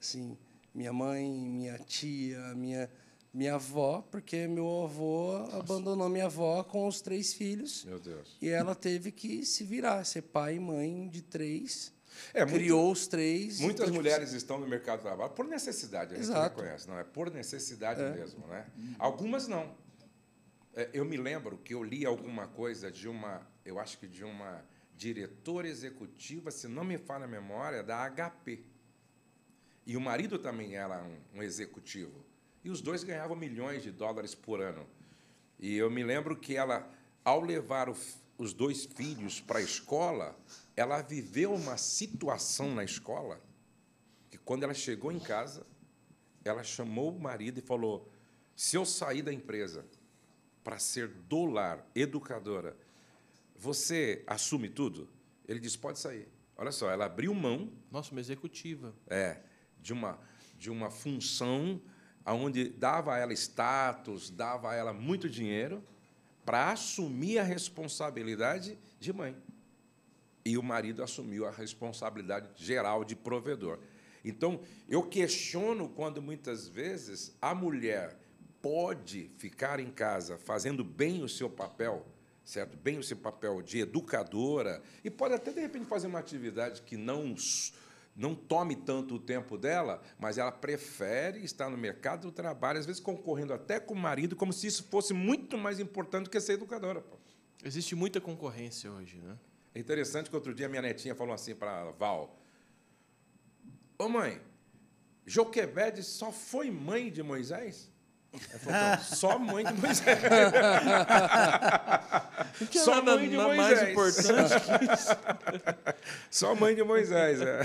Assim, minha mãe, minha tia, minha minha avó, porque meu avô Nossa. abandonou minha avó com os três filhos. Meu Deus. E ela teve que se virar, ser pai e mãe de três. É, criou muito, os três. Muitas então, tipo, mulheres tipo, estão no mercado de trabalho por necessidade, a gente exato. reconhece, não é? Por necessidade é. mesmo, né? Algumas não. É, eu me lembro que eu li alguma coisa de uma, eu acho que de uma diretora executiva, se não me falha a memória, da HP. E o marido também era um, um executivo. E os dois ganhavam milhões de dólares por ano. E eu me lembro que ela, ao levar o, os dois filhos para a escola, ela viveu uma situação na escola que, quando ela chegou em casa, ela chamou o marido e falou: Se eu sair da empresa para ser dolar, educadora, você assume tudo? Ele disse: Pode sair. Olha só, ela abriu mão. Nossa, uma executiva. É, de uma, de uma função onde dava a ela status, dava a ela muito dinheiro, para assumir a responsabilidade de mãe. E o marido assumiu a responsabilidade geral de provedor. Então, eu questiono quando muitas vezes a mulher pode ficar em casa fazendo bem o seu papel, certo? Bem o seu papel de educadora, e pode até, de repente, fazer uma atividade que não não tome tanto o tempo dela, mas ela prefere estar no mercado do trabalho, às vezes concorrendo até com o marido, como se isso fosse muito mais importante do que ser educadora. Pô. Existe muita concorrência hoje, né? É interessante que outro dia minha netinha falou assim para Val: Ô mãe, Joquebede só foi mãe de Moisés? É só mãe de Moisés. só mãe na, de Moisés. Mais importante que isso. Só mãe de Moisés. É.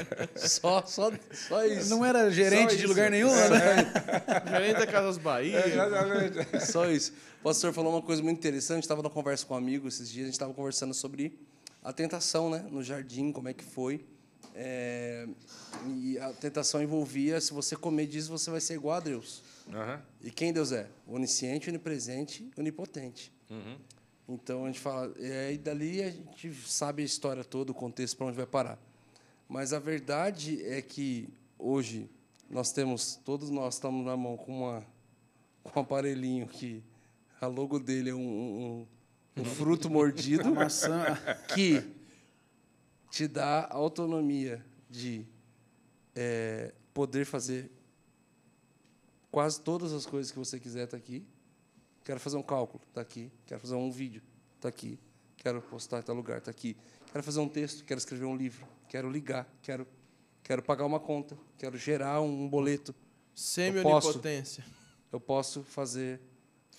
Só, só, só isso. Não era gerente de lugar nenhum, é, né? É. Gerente da Casas Bahia. É, exatamente. Só isso. O pastor falou uma coisa muito interessante. Estava numa conversa com um amigo esses dias. A gente estava conversando sobre a tentação, né? No jardim, como é que foi. É, e a tentação envolvia: se você comer disso, você vai ser igual a Deus. Uhum. E quem Deus é? Onisciente, onipresente, onipotente. Uhum. Então a gente fala, e dali a gente sabe a história toda, o contexto para onde vai parar. Mas a verdade é que hoje nós temos, todos nós estamos na mão com, uma, com um aparelhinho que a logo dele é um, um, um fruto mordido, maçã que te dá autonomia de é, poder fazer Quase todas as coisas que você quiser está aqui. Quero fazer um cálculo, está aqui. Quero fazer um vídeo, está aqui. Quero postar em tal lugar, está aqui. Quero fazer um texto, quero escrever um livro, quero ligar, quero, quero pagar uma conta, quero gerar um boleto. Semi-onipotência. Eu, eu posso fazer,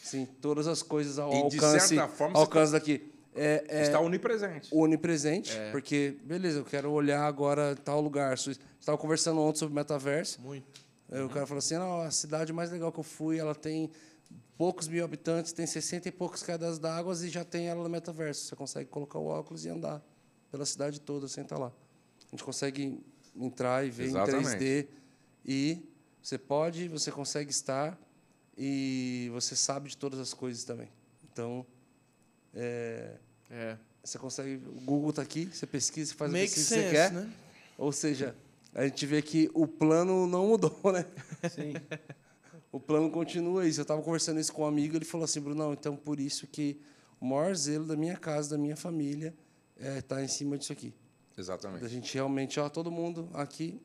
sim, todas as coisas ao e, alcance, forma, alcance tá... daqui. É, é, está onipresente. Onipresente, é. porque, beleza, eu quero olhar agora tal lugar. Estava conversando ontem sobre metaverso. Muito o cara falou assim: não, a cidade mais legal que eu fui, ela tem poucos mil habitantes, tem 60 e poucos cadas d'água e já tem ela no metaverso. Você consegue colocar o óculos e andar pela cidade toda sem estar lá. A gente consegue entrar e ver Exatamente. em 3D e você pode, você consegue estar e você sabe de todas as coisas também. Então, é, é. você consegue. O Google está aqui, você pesquisa, faz o que você quer. Né? Ou seja, a gente vê que o plano não mudou, né? Sim. o plano continua isso. Eu estava conversando isso com um amigo, ele falou assim, Bruno, então por isso que o maior zelo da minha casa, da minha família, está é, tá em cima disso aqui. Exatamente. A gente realmente, ó, todo mundo aqui,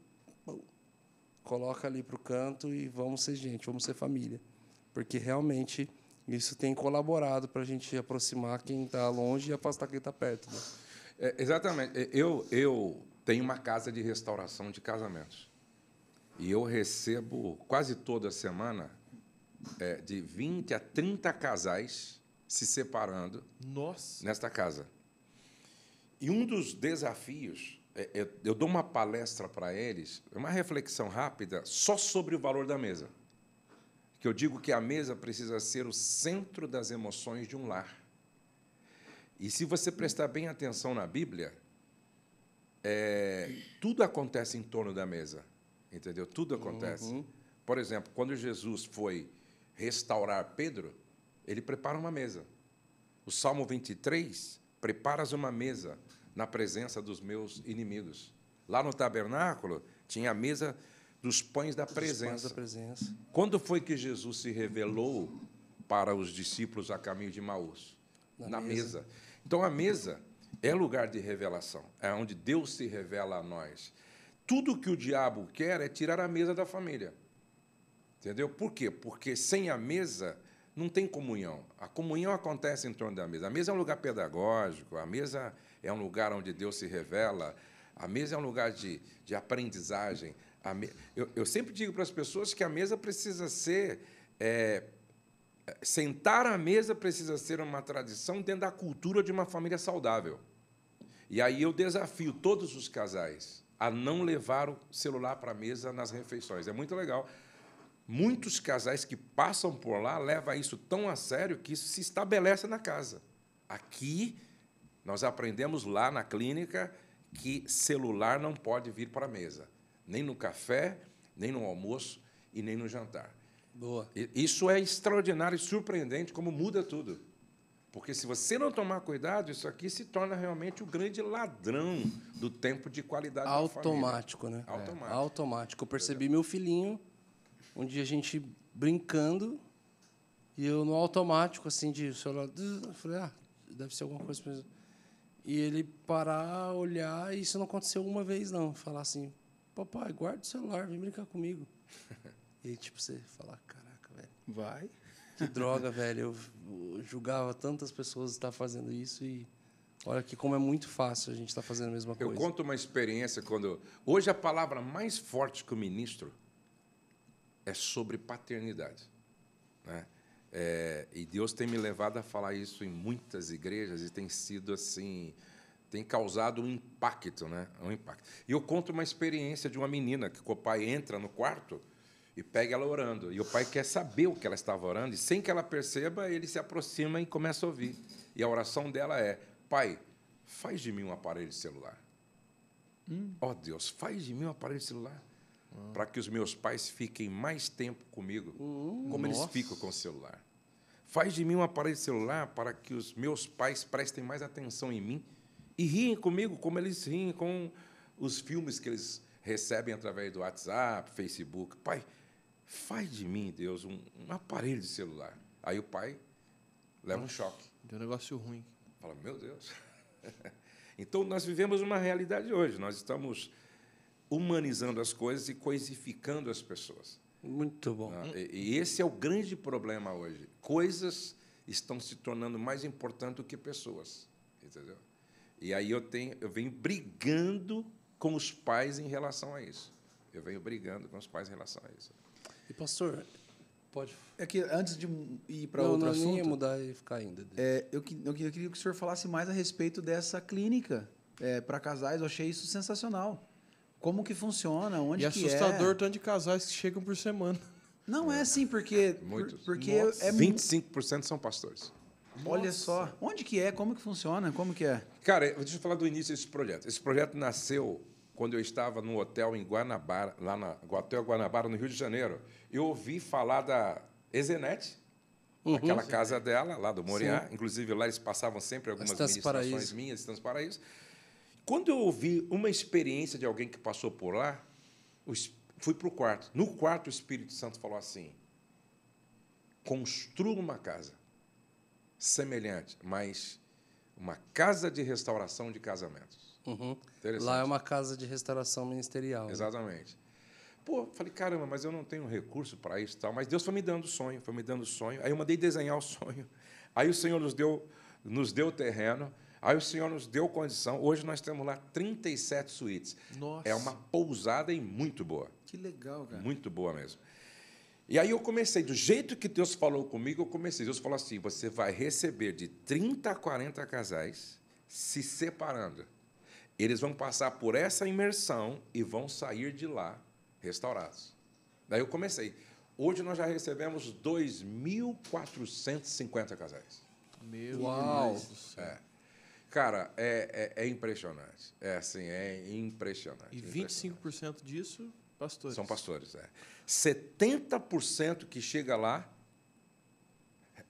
coloca ali para o canto e vamos ser gente, vamos ser família. Porque realmente isso tem colaborado para a gente aproximar quem está longe e afastar quem está perto. Né? É, exatamente. É, eu, eu tem uma casa de restauração de casamentos. E eu recebo quase toda semana é, de 20 a 30 casais se separando Nossa. nesta casa. E um dos desafios, é, eu, é, eu dou uma palestra para eles, uma reflexão rápida só sobre o valor da mesa. Que eu digo que a mesa precisa ser o centro das emoções de um lar. E se você prestar bem atenção na Bíblia, é, tudo acontece em torno da mesa, entendeu? Tudo acontece. Uhum. Por exemplo, quando Jesus foi restaurar Pedro, ele prepara uma mesa. O Salmo 23, preparas uma mesa na presença dos meus inimigos. Lá no tabernáculo tinha a mesa dos pães da presença. Pães da presença. Quando foi que Jesus se revelou para os discípulos a caminho de Maús? Na, na mesa. mesa. Então a mesa é lugar de revelação, é onde Deus se revela a nós. Tudo que o diabo quer é tirar a mesa da família. Entendeu? Por quê? Porque sem a mesa não tem comunhão. A comunhão acontece em torno da mesa. A mesa é um lugar pedagógico, a mesa é um lugar onde Deus se revela, a mesa é um lugar de, de aprendizagem. Me... Eu, eu, sempre digo para as pessoas que a mesa precisa ser. É... sentar à mesa precisa ser uma tradição dentro da cultura de uma família saudável. E aí eu desafio todos os casais a não levar o celular para a mesa nas refeições. É muito legal. Muitos casais que passam por lá levam isso tão a sério que isso se estabelece na casa. Aqui, nós aprendemos lá na clínica que celular não pode vir para a mesa, nem no café, nem no almoço e nem no jantar. Boa. Isso é extraordinário e surpreendente como muda tudo. Porque se você não tomar cuidado, isso aqui se torna realmente o grande ladrão do tempo de qualidade Automático, né? Automático. É, automático. Eu percebi meu filhinho, um dia a gente brincando, e eu no automático, assim, de celular. Falei, ah, deve ser alguma coisa. Mesmo. E ele parar, olhar, e isso não aconteceu uma vez, não. Falar assim, papai, guarda o celular, vem brincar comigo. e tipo, você falar, caraca, velho. Vai. Que droga, velho. Eu julgava tantas pessoas estar fazendo isso e olha que como é muito fácil a gente estar fazendo a mesma coisa. Eu conto uma experiência quando hoje a palavra mais forte que o ministro é sobre paternidade, né? É, e Deus tem me levado a falar isso em muitas igrejas e tem sido assim, tem causado um impacto, né? Um impacto. E eu conto uma experiência de uma menina que o pai entra no quarto e pega ela orando. E o pai quer saber o que ela estava orando, e sem que ela perceba, ele se aproxima e começa a ouvir. E a oração dela é: Pai, faz de mim um aparelho celular. Hum. Oh Deus, faz de mim um aparelho celular. Ah. Para que os meus pais fiquem mais tempo comigo, uh, como nossa. eles ficam com o celular. Faz de mim um aparelho celular para que os meus pais prestem mais atenção em mim e riem comigo como eles riem com os filmes que eles recebem através do WhatsApp, Facebook. Pai, Faz de mim, Deus, um, um aparelho de celular. Aí o pai leva Nossa, um choque. Deu um negócio ruim. Fala, meu Deus. então, nós vivemos uma realidade hoje. Nós estamos humanizando as coisas e coisificando as pessoas. Muito bom. Ah, e esse é o grande problema hoje. Coisas estão se tornando mais importantes do que pessoas, entendeu? E aí eu tenho, eu venho brigando com os pais em relação a isso. Eu venho brigando com os pais em relação a isso. E, pastor, pode. É que antes de ir para outro não, assunto. Não, ia mudar e ficar ainda. É, eu, eu, eu queria que o senhor falasse mais a respeito dessa clínica é, para casais. Eu achei isso sensacional. Como que funciona? Onde e que é? é? assustador tanto de casais que chegam por semana. Não é, é assim, porque. É, muitos. Porque é 25% são pastores. Olha Nossa. só. Onde que é? Como que funciona? Como que é? Cara, deixa eu falar do início desse projeto. Esse projeto nasceu quando eu estava no hotel em Guanabara, lá na Hotel Guanabara, no Rio de Janeiro. Eu ouvi falar da Ezenete, uhum, aquela sim. casa dela, lá do Moriá. Sim. Inclusive, lá eles passavam sempre algumas ministrações minhas, Estamos Paraíso. Quando eu ouvi uma experiência de alguém que passou por lá, fui para o quarto. No quarto, o Espírito Santo falou assim, construa uma casa semelhante, mas uma casa de restauração de casamentos. Uhum. Lá é uma casa de restauração ministerial. Né? Exatamente. Né? Pô, falei, caramba, mas eu não tenho recurso para isso tal. Mas Deus foi me dando sonho, foi me dando sonho. Aí eu mandei desenhar o sonho. Aí o Senhor nos deu, nos deu terreno. Aí o Senhor nos deu condição. Hoje nós temos lá 37 suítes. Nossa. É uma pousada e muito boa. Que legal, cara. Muito boa mesmo. E aí eu comecei, do jeito que Deus falou comigo, eu comecei. Deus falou assim: você vai receber de 30 a 40 casais se separando eles vão passar por essa imersão e vão sair de lá restaurados. Daí eu comecei. Hoje nós já recebemos 2.450 casais. Meu Uau. Deus do céu. É. Cara, é, é, é, impressionante. É assim, é impressionante. E 25% impressionante. disso, pastores. São pastores, é. 70% que chega lá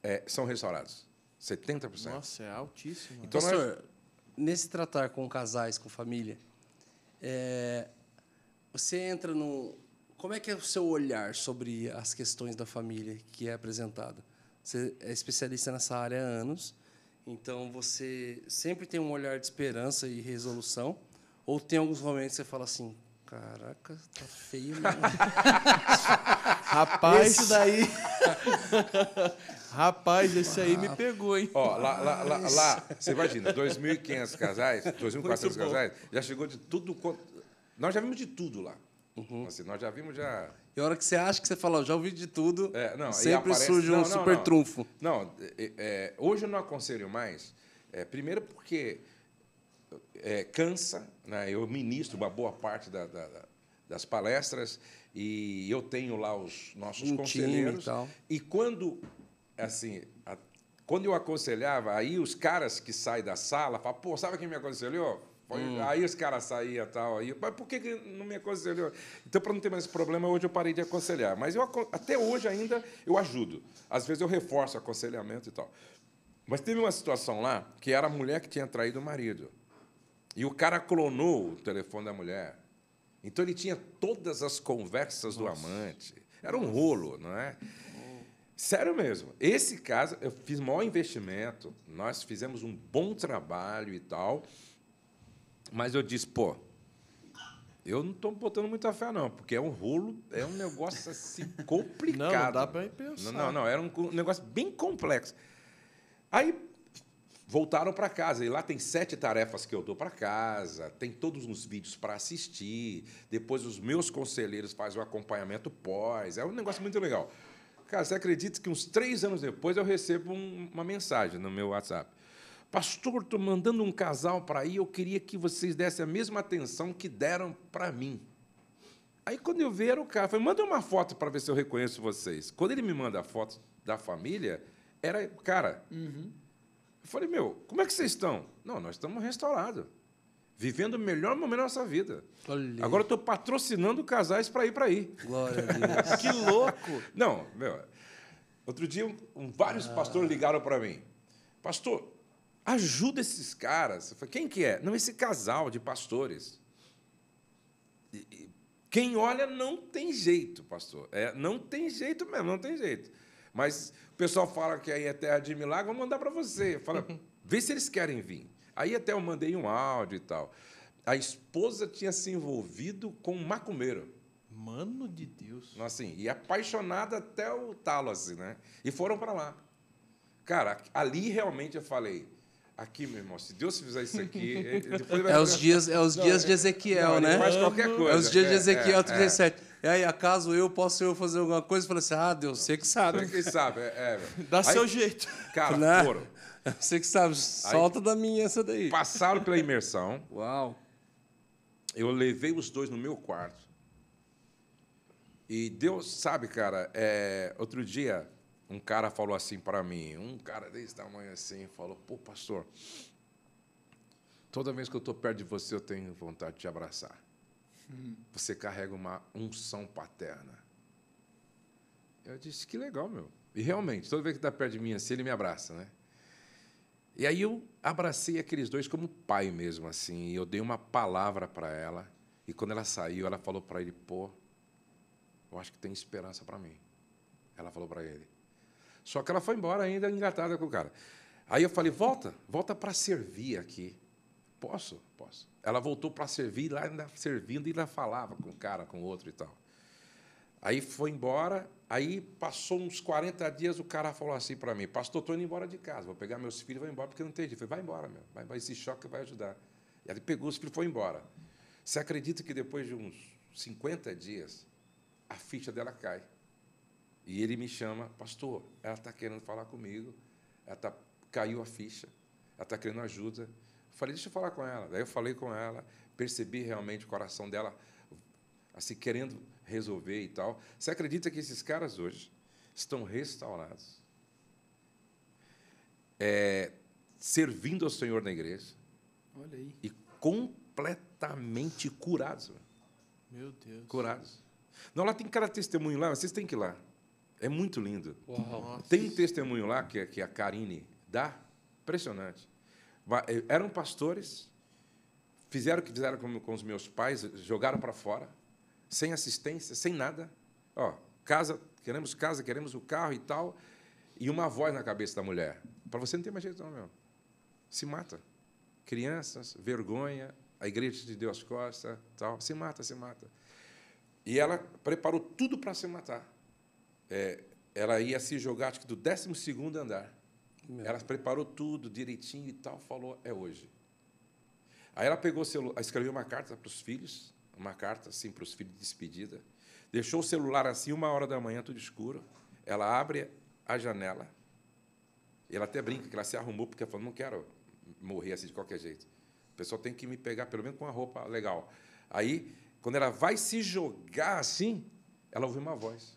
é, são restaurados. 70%. Nossa, é altíssimo. Então, Pastor, nós nesse tratar com casais, com família, é, você entra no Como é que é o seu olhar sobre as questões da família que é apresentada? Você é especialista nessa área há anos, então você sempre tem um olhar de esperança e resolução, ou tem alguns momentos que você fala assim: caraca, tá feio. Rapaz, esse daí. Rapaz, esse aí me pegou, hein? Ó, lá, lá, lá, lá você imagina, 2.500 casais, 2.400 casais, já chegou de tudo. Nós já vimos de tudo lá. Uhum. Assim, nós já vimos já. E a hora que você acha que você fala, já ouvi de tudo, é, não, sempre aparece... surge um não, não, super não. trunfo. Não, é, é, hoje eu não aconselho mais. É, primeiro porque é, cansa, né? eu ministro uma boa parte da, da das palestras, e eu tenho lá os nossos um conselheiros. e, e quando, assim, a, quando eu aconselhava, aí os caras que saem da sala falam, pô, sabe quem me aconselhou? Hum. Aí os caras saíam e tal. Aí, mas por que, que não me aconselhou? Então, para não ter mais esse problema, hoje eu parei de aconselhar. Mas eu, até hoje ainda eu ajudo. Às vezes eu reforço o aconselhamento e tal. Mas teve uma situação lá que era a mulher que tinha traído o marido. E o cara clonou o telefone da mulher. Então ele tinha todas as conversas Nossa. do amante. Era um rolo, não é? Sério mesmo. Esse caso, eu fiz maior investimento, nós fizemos um bom trabalho e tal. Mas eu disse, pô, eu não estou botando muita fé, não, porque é um rolo, é um negócio assim complicado. Não, não dá para pensar. Não, não, não, era um negócio bem complexo. Aí voltaram para casa. E lá tem sete tarefas que eu dou para casa, tem todos os vídeos para assistir. Depois os meus conselheiros fazem o acompanhamento pós. É um negócio muito legal. Cara, você acredita que uns três anos depois eu recebo um, uma mensagem no meu WhatsApp? Pastor, estou mandando um casal para ir eu queria que vocês dessem a mesma atenção que deram para mim. Aí, quando eu ver o cara, falei, manda uma foto para ver se eu reconheço vocês. Quando ele me manda a foto da família, era, cara, uhum eu falei, meu, como é que vocês estão? Não, nós estamos restaurados. Vivendo o melhor momento da nossa vida. Agora eu estou patrocinando casais para ir para aí. Glória a Deus. que louco! Não, meu. Outro dia, um, vários ah. pastores ligaram para mim. Pastor, ajuda esses caras. Eu falei, quem que é? Não, esse casal de pastores. E, e, quem olha não tem jeito, pastor. É, não tem jeito mesmo, não tem jeito. Mas o pessoal fala que aí é terra de milagre, vou mandar para você. Fala, uhum. vê se eles querem vir. Aí até eu mandei um áudio e tal. A esposa tinha se envolvido com um macumeiro. Mano de Deus. Então, assim, e apaixonada até o talo, assim, né? E foram para lá. Cara, ali realmente eu falei, aqui, meu irmão, se Deus fizer isso aqui. é, os dias, é os dias de é, Ezequiel, não, né? Faz qualquer coisa. É os dias de é, Ezequiel é, 37. É. E aí, acaso eu posso eu fazer alguma coisa? Eu falei assim, ah, Deus, você que sabe. Você que sabe, é. é. Dá aí, seu jeito. Cara, né? foram. Você que sabe, solta aí, da minha essa daí. Passaram pela imersão. Uau. Eu levei os dois no meu quarto. E Deus, sabe, cara, é, outro dia um cara falou assim para mim, um cara desse tamanho assim, falou: pô, pastor, toda vez que eu estou perto de você, eu tenho vontade de te abraçar. Hum. Você carrega uma unção paterna. Eu disse, que legal, meu. E realmente, toda vez que está perto de mim assim, ele me abraça, né? E aí eu abracei aqueles dois como pai mesmo, assim. E eu dei uma palavra para ela. E quando ela saiu, ela falou para ele, pô, eu acho que tem esperança para mim. Ela falou para ele. Só que ela foi embora ainda engatada com o cara. Aí eu falei, volta, volta para servir aqui. Posso? Posso. Ela voltou para servir, lá ainda servindo, e ela falava com um cara, com outro e tal. Aí foi embora, aí passou uns 40 dias, o cara falou assim para mim, pastor, estou indo embora de casa, vou pegar meus filhos e vou embora, porque não tem jeito. Eu falei, vai embora, meu, vai, vai, esse choque vai ajudar. E ele pegou os filhos e foi embora. Você acredita que depois de uns 50 dias, a ficha dela cai. E ele me chama, pastor, ela está querendo falar comigo, ela tá, caiu a ficha, ela está querendo ajuda. Falei, deixa eu falar com ela. Daí eu falei com ela, percebi realmente o coração dela assim querendo resolver e tal. Você acredita que esses caras hoje estão restaurados? É, servindo ao Senhor na igreja. Olha aí. E completamente curados. Meu Deus. Curados. Não, lá tem cada testemunho lá, vocês têm que ir lá. É muito lindo. Uau. Tem um testemunho lá que, é, que a Karine dá, impressionante. Eh, eram pastores, fizeram o que fizeram com, com os meus pais, jogaram para fora, sem assistência, sem nada. Ó, casa, queremos casa, queremos o carro e tal. E uma voz na cabeça da mulher. Para você não tem mais jeito, não, meu. Se mata. Crianças, vergonha, a igreja de deus as costas, tal. Se mata, se mata. E ela preparou tudo para se matar. É, ela ia se jogar, acho que do 12 andar. Ela preparou tudo direitinho e tal, falou, é hoje. Aí ela pegou o celular, escreveu uma carta para os filhos, uma carta assim para os filhos de despedida, deixou o celular assim, uma hora da manhã, tudo escuro. Ela abre a janela, ela até brinca que ela se arrumou, porque ela falou, não quero morrer assim de qualquer jeito. O pessoal tem que me pegar, pelo menos com uma roupa legal. Aí, quando ela vai se jogar assim, ela ouve uma voz.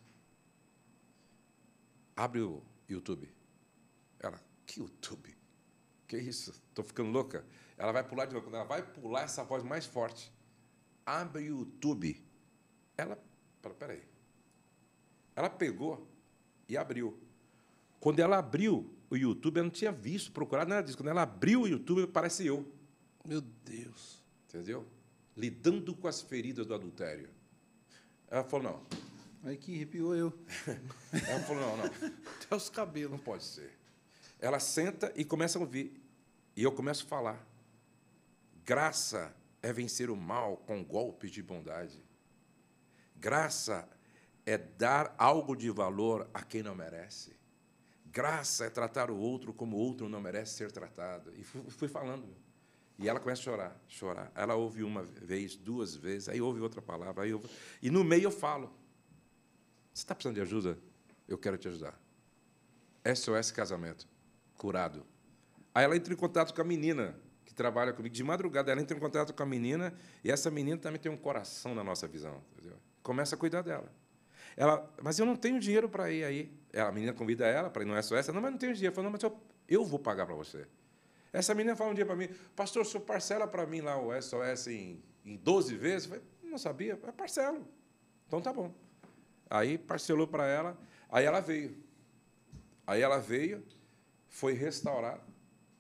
Abre o YouTube. Que YouTube? Que isso? Estou ficando louca. Ela vai pular de novo. Quando ela vai pular essa voz mais forte, abre o YouTube. Ela. Peraí. Ela pegou e abriu. Quando ela abriu o YouTube, ela não tinha visto, procurado nada disso. Quando ela abriu o YouTube, parece eu. Meu Deus. Entendeu? Lidando com as feridas do adultério. Ela falou: não. Aí que arrepiou eu. ela falou: não, não. Até os cabelos. Não pode ser. Ela senta e começa a ouvir. E eu começo a falar. Graça é vencer o mal com golpes de bondade. Graça é dar algo de valor a quem não merece. Graça é tratar o outro como o outro não merece ser tratado. E fui falando. E ela começa a chorar, chorar. Ela ouve uma vez, duas vezes, aí ouve outra palavra, aí ouve... e no meio eu falo: Você está precisando de ajuda? Eu quero te ajudar. SOS Casamento curado. Aí ela entra em contato com a menina que trabalha comigo de madrugada. Ela entra em contato com a menina e essa menina também tem um coração na nossa visão. Entendeu? Começa a cuidar dela. Ela, mas eu não tenho dinheiro para ir aí. Ela, a menina convida ela para ir no é SOS. Não, mas não tenho dinheiro. Eu não, mas eu, eu vou pagar para você. Essa menina fala um dia para mim, pastor, o senhor parcela para mim lá o SOS em, em 12 vezes? Eu falei, não sabia. É parcelo. Então tá bom. Aí parcelou para ela, aí ela veio. Aí ela veio, foi restaurado.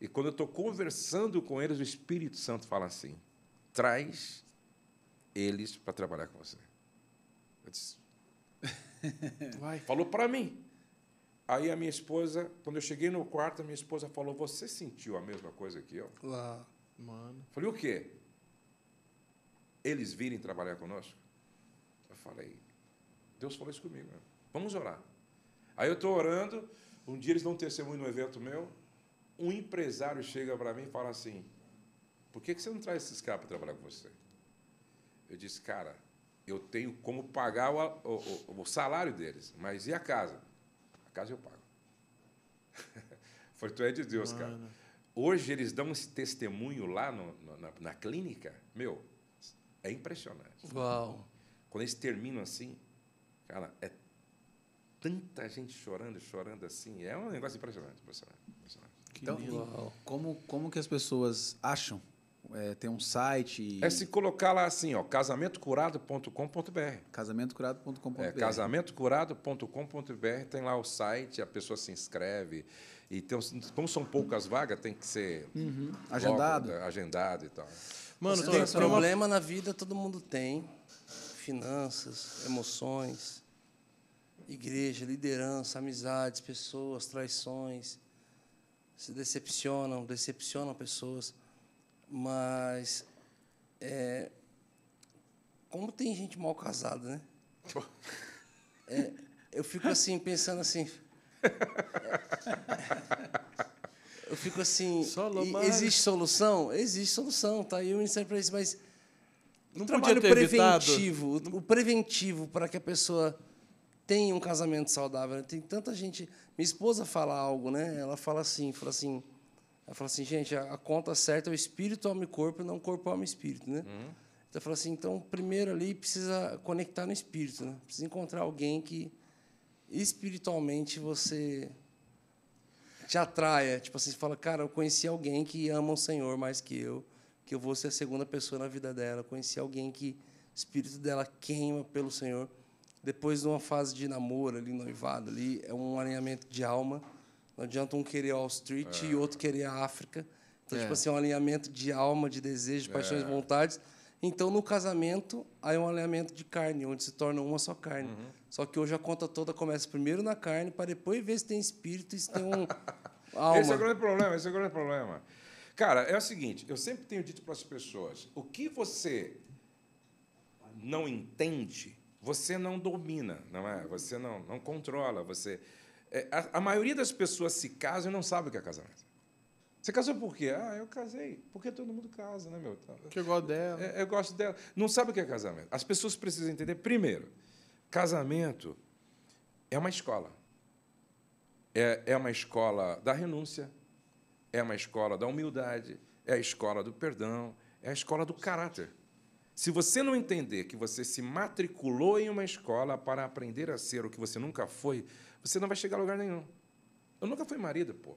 E quando eu estou conversando com eles, o Espírito Santo fala assim: traz eles para trabalhar com você. Eu disse, Vai. Falou para mim. Aí a minha esposa, quando eu cheguei no quarto, a minha esposa falou: Você sentiu a mesma coisa que eu? Lá, mano. Falei: O quê? Eles virem trabalhar conosco? Eu falei: Deus falou isso comigo. Vamos orar. Aí eu estou orando. Um dia eles dão um testemunho num evento meu, um empresário chega para mim e fala assim: por que, que você não traz esses caras para trabalhar com você? Eu disse, cara, eu tenho como pagar o, o, o salário deles, mas e a casa? A casa eu pago. Foi tu é de Deus, Mano. cara. Hoje eles dão esse testemunho lá no, no, na, na, clínica, meu, é impressionante. Uau! Quando eles terminam assim, cara, é tanta gente chorando, chorando assim. É um negócio impressionante, impressionante. impressionante. Então, como, como que as pessoas acham? É, tem um site. E... É se colocar lá assim, ó, casamentocurado.com.br. Casamentocurado.com.br. É, casamentocurado.com.br tem lá o site, a pessoa se inscreve. E tem, como são poucas vagas, tem que ser uhum. logo, agendado. É, agendado e tal. Mano, tem problema uma... na vida, todo mundo tem. Finanças, emoções igreja, liderança, amizades, pessoas, traições, se decepcionam, decepcionam pessoas, mas é, como tem gente mal casada, né? É, eu fico assim pensando assim. eu fico assim. Solomar. Existe solução? Existe solução, tá aí o Ministério para isso, mas não o trabalho preventivo, evitado. o preventivo para que a pessoa tem um casamento saudável. Né? Tem tanta gente. Minha esposa fala algo, né? Ela fala assim, fala assim. Ela fala assim, gente, a, a conta certa é o espírito, homem e corpo, não corpo, homem e espírito, né? Uhum. Então fala assim, então primeiro ali precisa conectar no espírito, né? Precisa encontrar alguém que espiritualmente você te atraia, tipo assim, você fala, cara, eu conheci alguém que ama o Senhor mais que eu, que eu vou ser a segunda pessoa na vida dela, eu conheci alguém que o espírito dela queima pelo Senhor depois de uma fase de namoro ali, noivado ali, é um alinhamento de alma. Não adianta um querer Wall Street é. e outro querer a África. Então, tipo é. tipo assim, é um alinhamento de alma, de desejo, de paixões, é. vontades. Então, no casamento, aí é um alinhamento de carne, onde se torna uma só carne. Uhum. Só que hoje a conta toda começa primeiro na carne, para depois ver se tem espírito e se tem um alma. Esse é o grande problema, esse é o grande problema. Cara, é o seguinte, eu sempre tenho dito para as pessoas, o que você não entende, você não domina, não é? Você não, não controla, você... É, a, a, maioria das pessoas se casa e não sabe o que é casamento. Você casou por quê? Ah, eu casei. Porque todo mundo casa, né, meu? Então, porque eu gosto dela. É, eu gosto dela. Não sabe o que é casamento. As pessoas precisam entender, primeiro, casamento é uma escola. É, é uma escola da renúncia, é uma escola da humildade, é a escola do perdão, é a escola do caráter. Se você não entender que você se matriculou em uma escola para aprender a ser o que você nunca foi, você não vai chegar a lugar nenhum. Eu nunca fui marido, pô.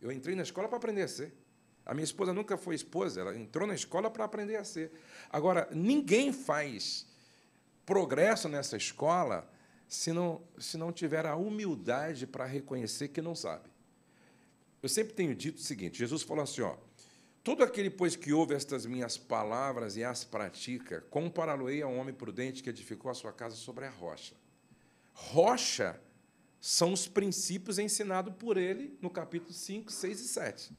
Eu entrei na escola para aprender a ser. A minha esposa nunca foi esposa, ela entrou na escola para aprender a ser. Agora, ninguém faz progresso nessa escola se não, se não tiver a humildade para reconhecer que não sabe. Eu sempre tenho dito o seguinte: Jesus falou assim, ó. Todo aquele, pois, que ouve estas minhas palavras e as pratica, compará-lo-ei a um homem prudente que edificou a sua casa sobre a rocha. Rocha são os princípios ensinados por ele no capítulo 5, 6 e 7.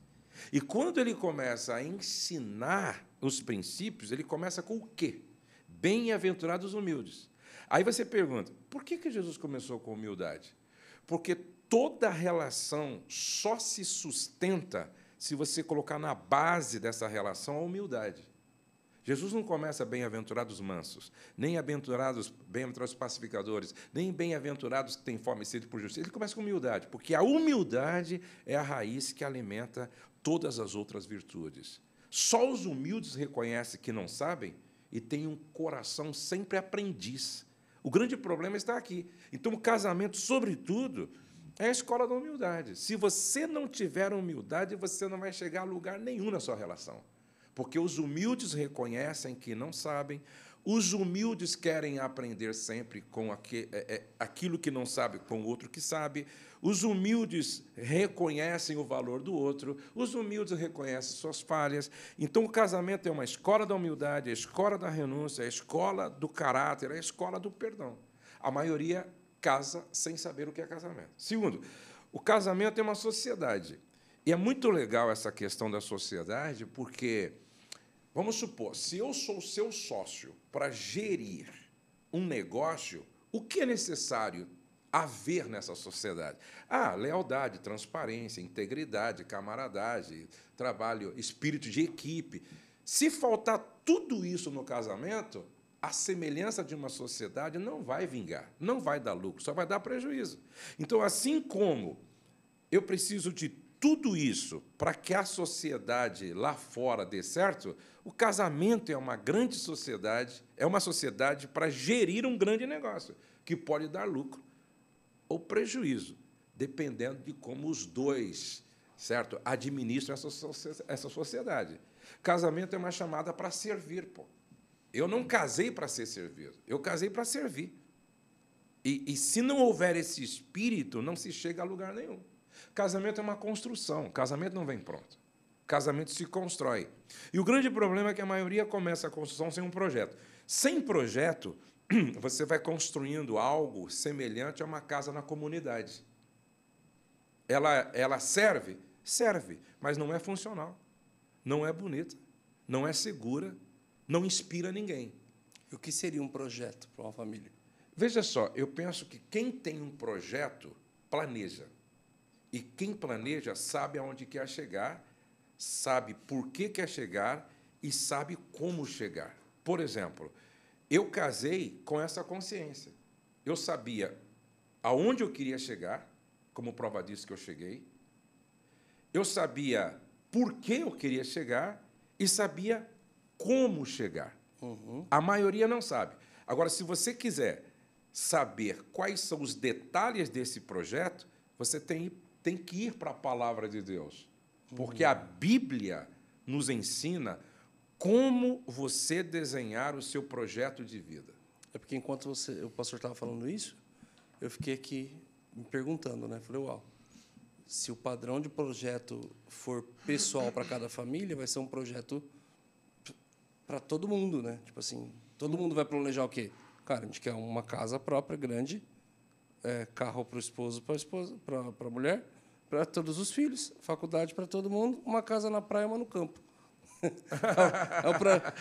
E quando ele começa a ensinar os princípios, ele começa com o quê? Bem-aventurados humildes. Aí você pergunta, por que, que Jesus começou com humildade? Porque toda relação só se sustenta se você colocar na base dessa relação a humildade. Jesus não começa bem-aventurados mansos, nem aventurados, bem-aventurados pacificadores, nem bem-aventurados que têm fome e sede por justiça. Ele começa com humildade, porque a humildade é a raiz que alimenta todas as outras virtudes. Só os humildes reconhecem que não sabem e têm um coração sempre aprendiz. O grande problema está aqui. Então, o casamento, sobretudo, é a escola da humildade. Se você não tiver humildade, você não vai chegar a lugar nenhum na sua relação. Porque os humildes reconhecem que não sabem, os humildes querem aprender sempre com é, é, aquilo que não sabe com o outro que sabe. Os humildes reconhecem o valor do outro. Os humildes reconhecem suas falhas. Então, o casamento é uma escola da humildade, é a escola da renúncia, a escola do caráter, a escola do perdão. A maioria casa sem saber o que é casamento. Segundo, o casamento é uma sociedade. E é muito legal essa questão da sociedade, porque, vamos supor, se eu sou seu sócio para gerir um negócio, o que é necessário haver nessa sociedade? Ah, lealdade, transparência, integridade, camaradagem, trabalho, espírito de equipe. Se faltar tudo isso no casamento, a semelhança de uma sociedade não vai vingar, não vai dar lucro, só vai dar prejuízo. Então, assim como eu preciso de tudo isso para que a sociedade lá fora dê certo, o casamento é uma grande sociedade, é uma sociedade para gerir um grande negócio, que pode dar lucro ou prejuízo, dependendo de como os dois certo administram essa sociedade. Casamento é uma chamada para servir, pô. Eu não casei para ser servido, eu casei para servir. E, e, se não houver esse espírito, não se chega a lugar nenhum. Casamento é uma construção, casamento não vem pronto. Casamento se constrói. E o grande problema é que a maioria começa a construção sem um projeto. Sem projeto, você vai construindo algo semelhante a uma casa na comunidade. Ela, ela serve? Serve, mas não é funcional, não é bonita, não é segura, não inspira ninguém. E o que seria um projeto para uma família? Veja só, eu penso que quem tem um projeto planeja. E quem planeja sabe aonde quer chegar, sabe por que quer chegar e sabe como chegar. Por exemplo, eu casei com essa consciência. Eu sabia aonde eu queria chegar, como prova disso que eu cheguei. Eu sabia por que eu queria chegar e sabia como chegar. Uhum. A maioria não sabe. Agora, se você quiser saber quais são os detalhes desse projeto, você tem, tem que ir para a palavra de Deus. Porque uhum. a Bíblia nos ensina como você desenhar o seu projeto de vida. É porque enquanto você, o pastor estava falando isso, eu fiquei aqui me perguntando, né? Falei, uau, se o padrão de projeto for pessoal para cada família, vai ser um projeto para todo mundo, né? Tipo assim, todo mundo vai planejar o quê? Cara, a gente quer uma casa própria, grande, é, carro para o esposo, para a esposa, para a mulher, para todos os filhos, faculdade para todo mundo, uma casa na praia, uma no campo. é o pra,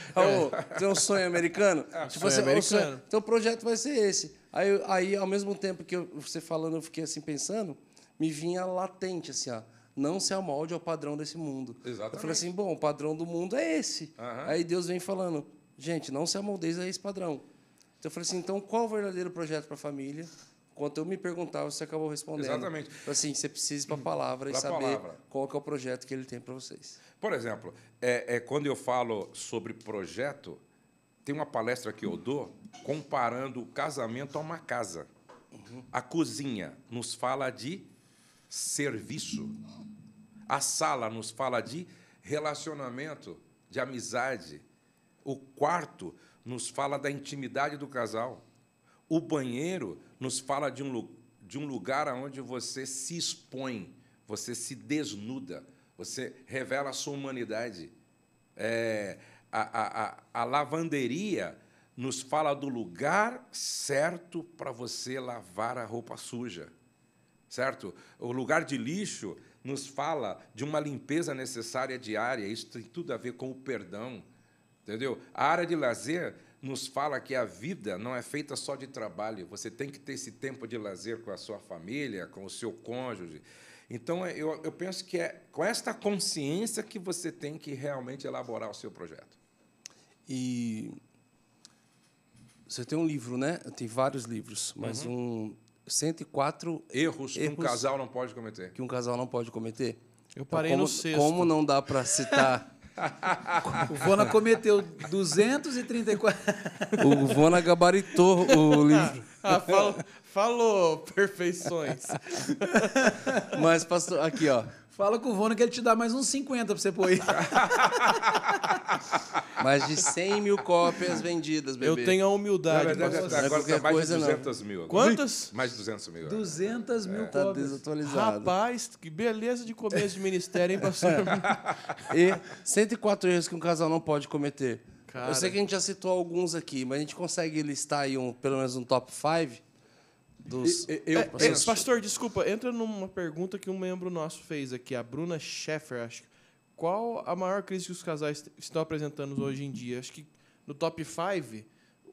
é um sonho americano? É, tipo sonho assim, é americano. Sonho, então o projeto vai ser esse. Aí, aí ao mesmo tempo que eu, você falando, eu fiquei assim pensando, me vinha latente assim, ó não se amolde ao padrão desse mundo. Exatamente. Eu falei assim, bom, o padrão do mundo é esse. Uhum. Aí Deus vem falando, gente, não se amoldeis a esse padrão. Então eu falei assim, então qual o verdadeiro projeto para a família? Enquanto eu me perguntava, você acabou respondendo. Exatamente. Assim, você precisa ir para a uhum. palavra e saber palavra. qual é o projeto que ele tem para vocês. Por exemplo, é, é, quando eu falo sobre projeto, tem uma palestra que eu dou comparando o casamento a uma casa. Uhum. A cozinha nos fala de serviço. A sala nos fala de relacionamento, de amizade. O quarto nos fala da intimidade do casal. O banheiro nos fala de um, de um lugar onde você se expõe, você se desnuda, você revela a sua humanidade. É, a, a, a, lavanderia nos fala do lugar certo para você lavar a roupa suja certo? O lugar de lixo nos fala de uma limpeza necessária diária, isso tem tudo a ver com o perdão, entendeu? A área de lazer nos fala que a vida não é feita só de trabalho, você tem que ter esse tempo de lazer com a sua família, com o seu cônjuge. Então, é, eu, eu penso que é com esta consciência que você tem que realmente elaborar o seu projeto. E você tem um livro, né? Tem vários livros, mas uhum. um 104 erros, erros que um casal não pode cometer. Que um casal não pode cometer. Eu parei então, como, no sexto. Como não dá para citar... o Vona cometeu 234... o Vona gabaritou o livro. Ah, falou, falou perfeições. Mas, pastor, aqui, ó. Fala com o Vona que ele te dá mais uns 50 pra você pôr aí. mais de 100 mil cópias vendidas, bebê. Eu tenho a humildade. Na é verdade, pra... agora está mais de 200 não. mil. Quantas? Mais de 200 mil. Agora. 200 mil é. Tá cópias. Tá desatualizado. Rapaz, que beleza de começo de ministério, hein, pastor? e 104 erros que um casal não pode cometer. Cara. Eu sei que a gente já citou alguns aqui, mas a gente consegue listar aí um, pelo menos um top 5 dos. Eu, eu, é, é pastor, desculpa, entra numa pergunta que um membro nosso fez aqui, a Bruna Scheffer, acho. Qual a maior crise que os casais estão apresentando hoje em dia? Acho que no top 5,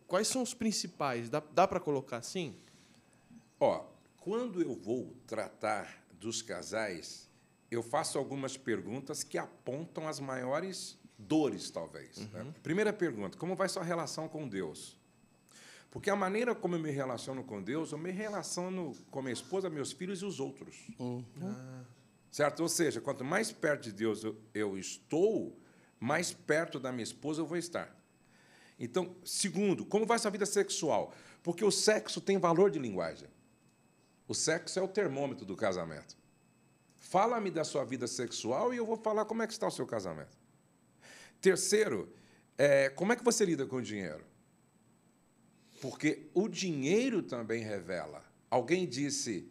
quais são os principais? Dá, dá para colocar assim? Ó, quando eu vou tratar dos casais, eu faço algumas perguntas que apontam as maiores dores, talvez. Né? Uhum. Né? Primeira pergunta: como vai sua relação com Deus? Porque a maneira como eu me relaciono com Deus, eu me relaciono com minha esposa, meus filhos e os outros. Uhum. Ah. Certo? Ou seja, quanto mais perto de Deus eu, eu estou, mais perto da minha esposa eu vou estar. Então, segundo, como vai sua vida sexual? Porque o sexo tem valor de linguagem. O sexo é o termômetro do casamento. Fala-me da sua vida sexual e eu vou falar como é que está o seu casamento. Terceiro, é, como é que você lida com o dinheiro? Porque o dinheiro também revela. Alguém disse: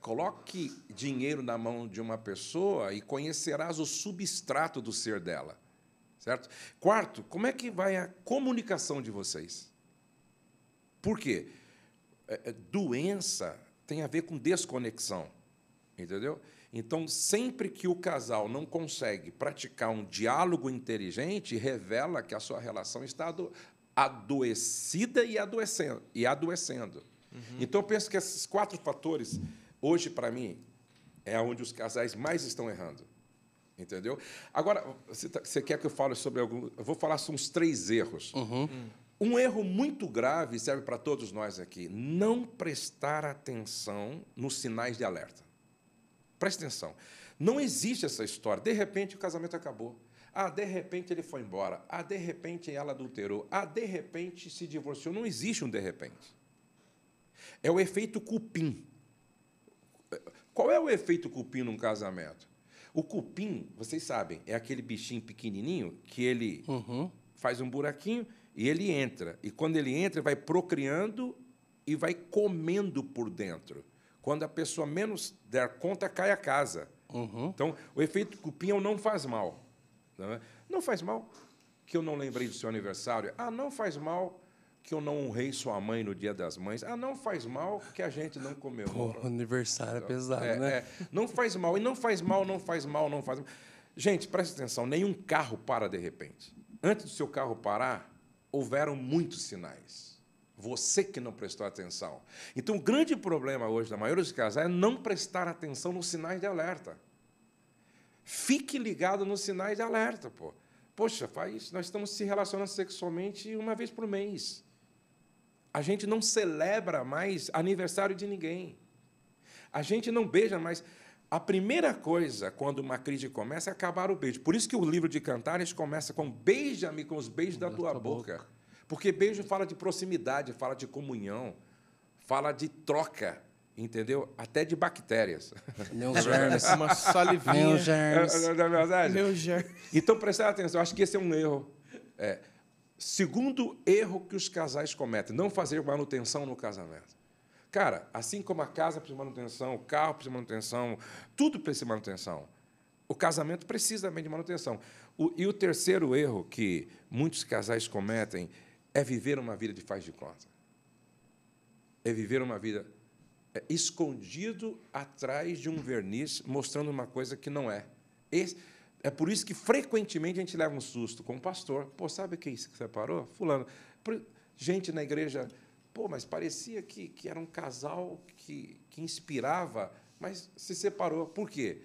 coloque dinheiro na mão de uma pessoa e conhecerás o substrato do ser dela. Certo? Quarto, como é que vai a comunicação de vocês? Por quê? É, é, doença tem a ver com desconexão. Entendeu? Então, sempre que o casal não consegue praticar um diálogo inteligente, revela que a sua relação está adoecida e adoecendo. E adoecendo. Uhum. Então, eu penso que esses quatro fatores, hoje, para mim, é onde os casais mais estão errando. Entendeu? Agora, você, tá, você quer que eu fale sobre algum. Eu vou falar sobre uns três erros. Uhum. Um erro muito grave serve para todos nós aqui: não prestar atenção nos sinais de alerta. Preste atenção. Não existe essa história. De repente o casamento acabou. Ah, de repente ele foi embora. Ah, de repente ela adulterou. Ah, de repente se divorciou. Não existe um de repente. É o efeito cupim. Qual é o efeito cupim num casamento? O cupim, vocês sabem, é aquele bichinho pequenininho que ele uhum. faz um buraquinho e ele entra. E quando ele entra, vai procriando e vai comendo por dentro. Quando a pessoa menos der conta, cai a casa. Uhum. Então, o efeito cupim é o não faz mal. Não, é? não faz mal que eu não lembrei do seu aniversário. Ah, não faz mal que eu não honrei sua mãe no Dia das Mães. Ah, não faz mal que a gente não comeu. Pô, aniversário então, é pesado, é, né? É. não faz mal, e não faz mal, não faz mal, não faz mal. Gente, preste atenção, nenhum carro para de repente. Antes do seu carro parar, houveram muitos sinais. Você que não prestou atenção. Então, o grande problema hoje da maioria dos casais é não prestar atenção nos sinais de alerta. Fique ligado nos sinais de alerta, pô. Poxa, faz, nós estamos se relacionando sexualmente uma vez por mês. A gente não celebra mais aniversário de ninguém. A gente não beija mais. A primeira coisa quando uma crise começa é acabar o beijo. Por isso que o livro de Cantares começa com beija-me com os beijos da, tua, boca. Porque beijo fala de proximidade, fala de comunhão, fala de troca entendeu? Até de bactérias. Meus é germes. Uma salivinha. Meus germes. É, é, não é verdade? Meus germes. Então, prestar atenção, acho que esse é um erro. É. Segundo erro que os casais cometem, não fazer manutenção no casamento. Cara, assim como a casa precisa de manutenção, o carro precisa de manutenção, tudo precisa de manutenção. O casamento precisa também de manutenção. O, e o terceiro erro que muitos casais cometem é viver uma vida de faz de conta. É viver uma vida escondido atrás de um verniz, mostrando uma coisa que não é. Esse, é por isso que frequentemente a gente leva um susto com o pastor. Pô, sabe o que é isso que você parou? Fulano. Gente na igreja, pô, mas parecia que, que era um casal que, que inspirava, mas se separou. Por quê?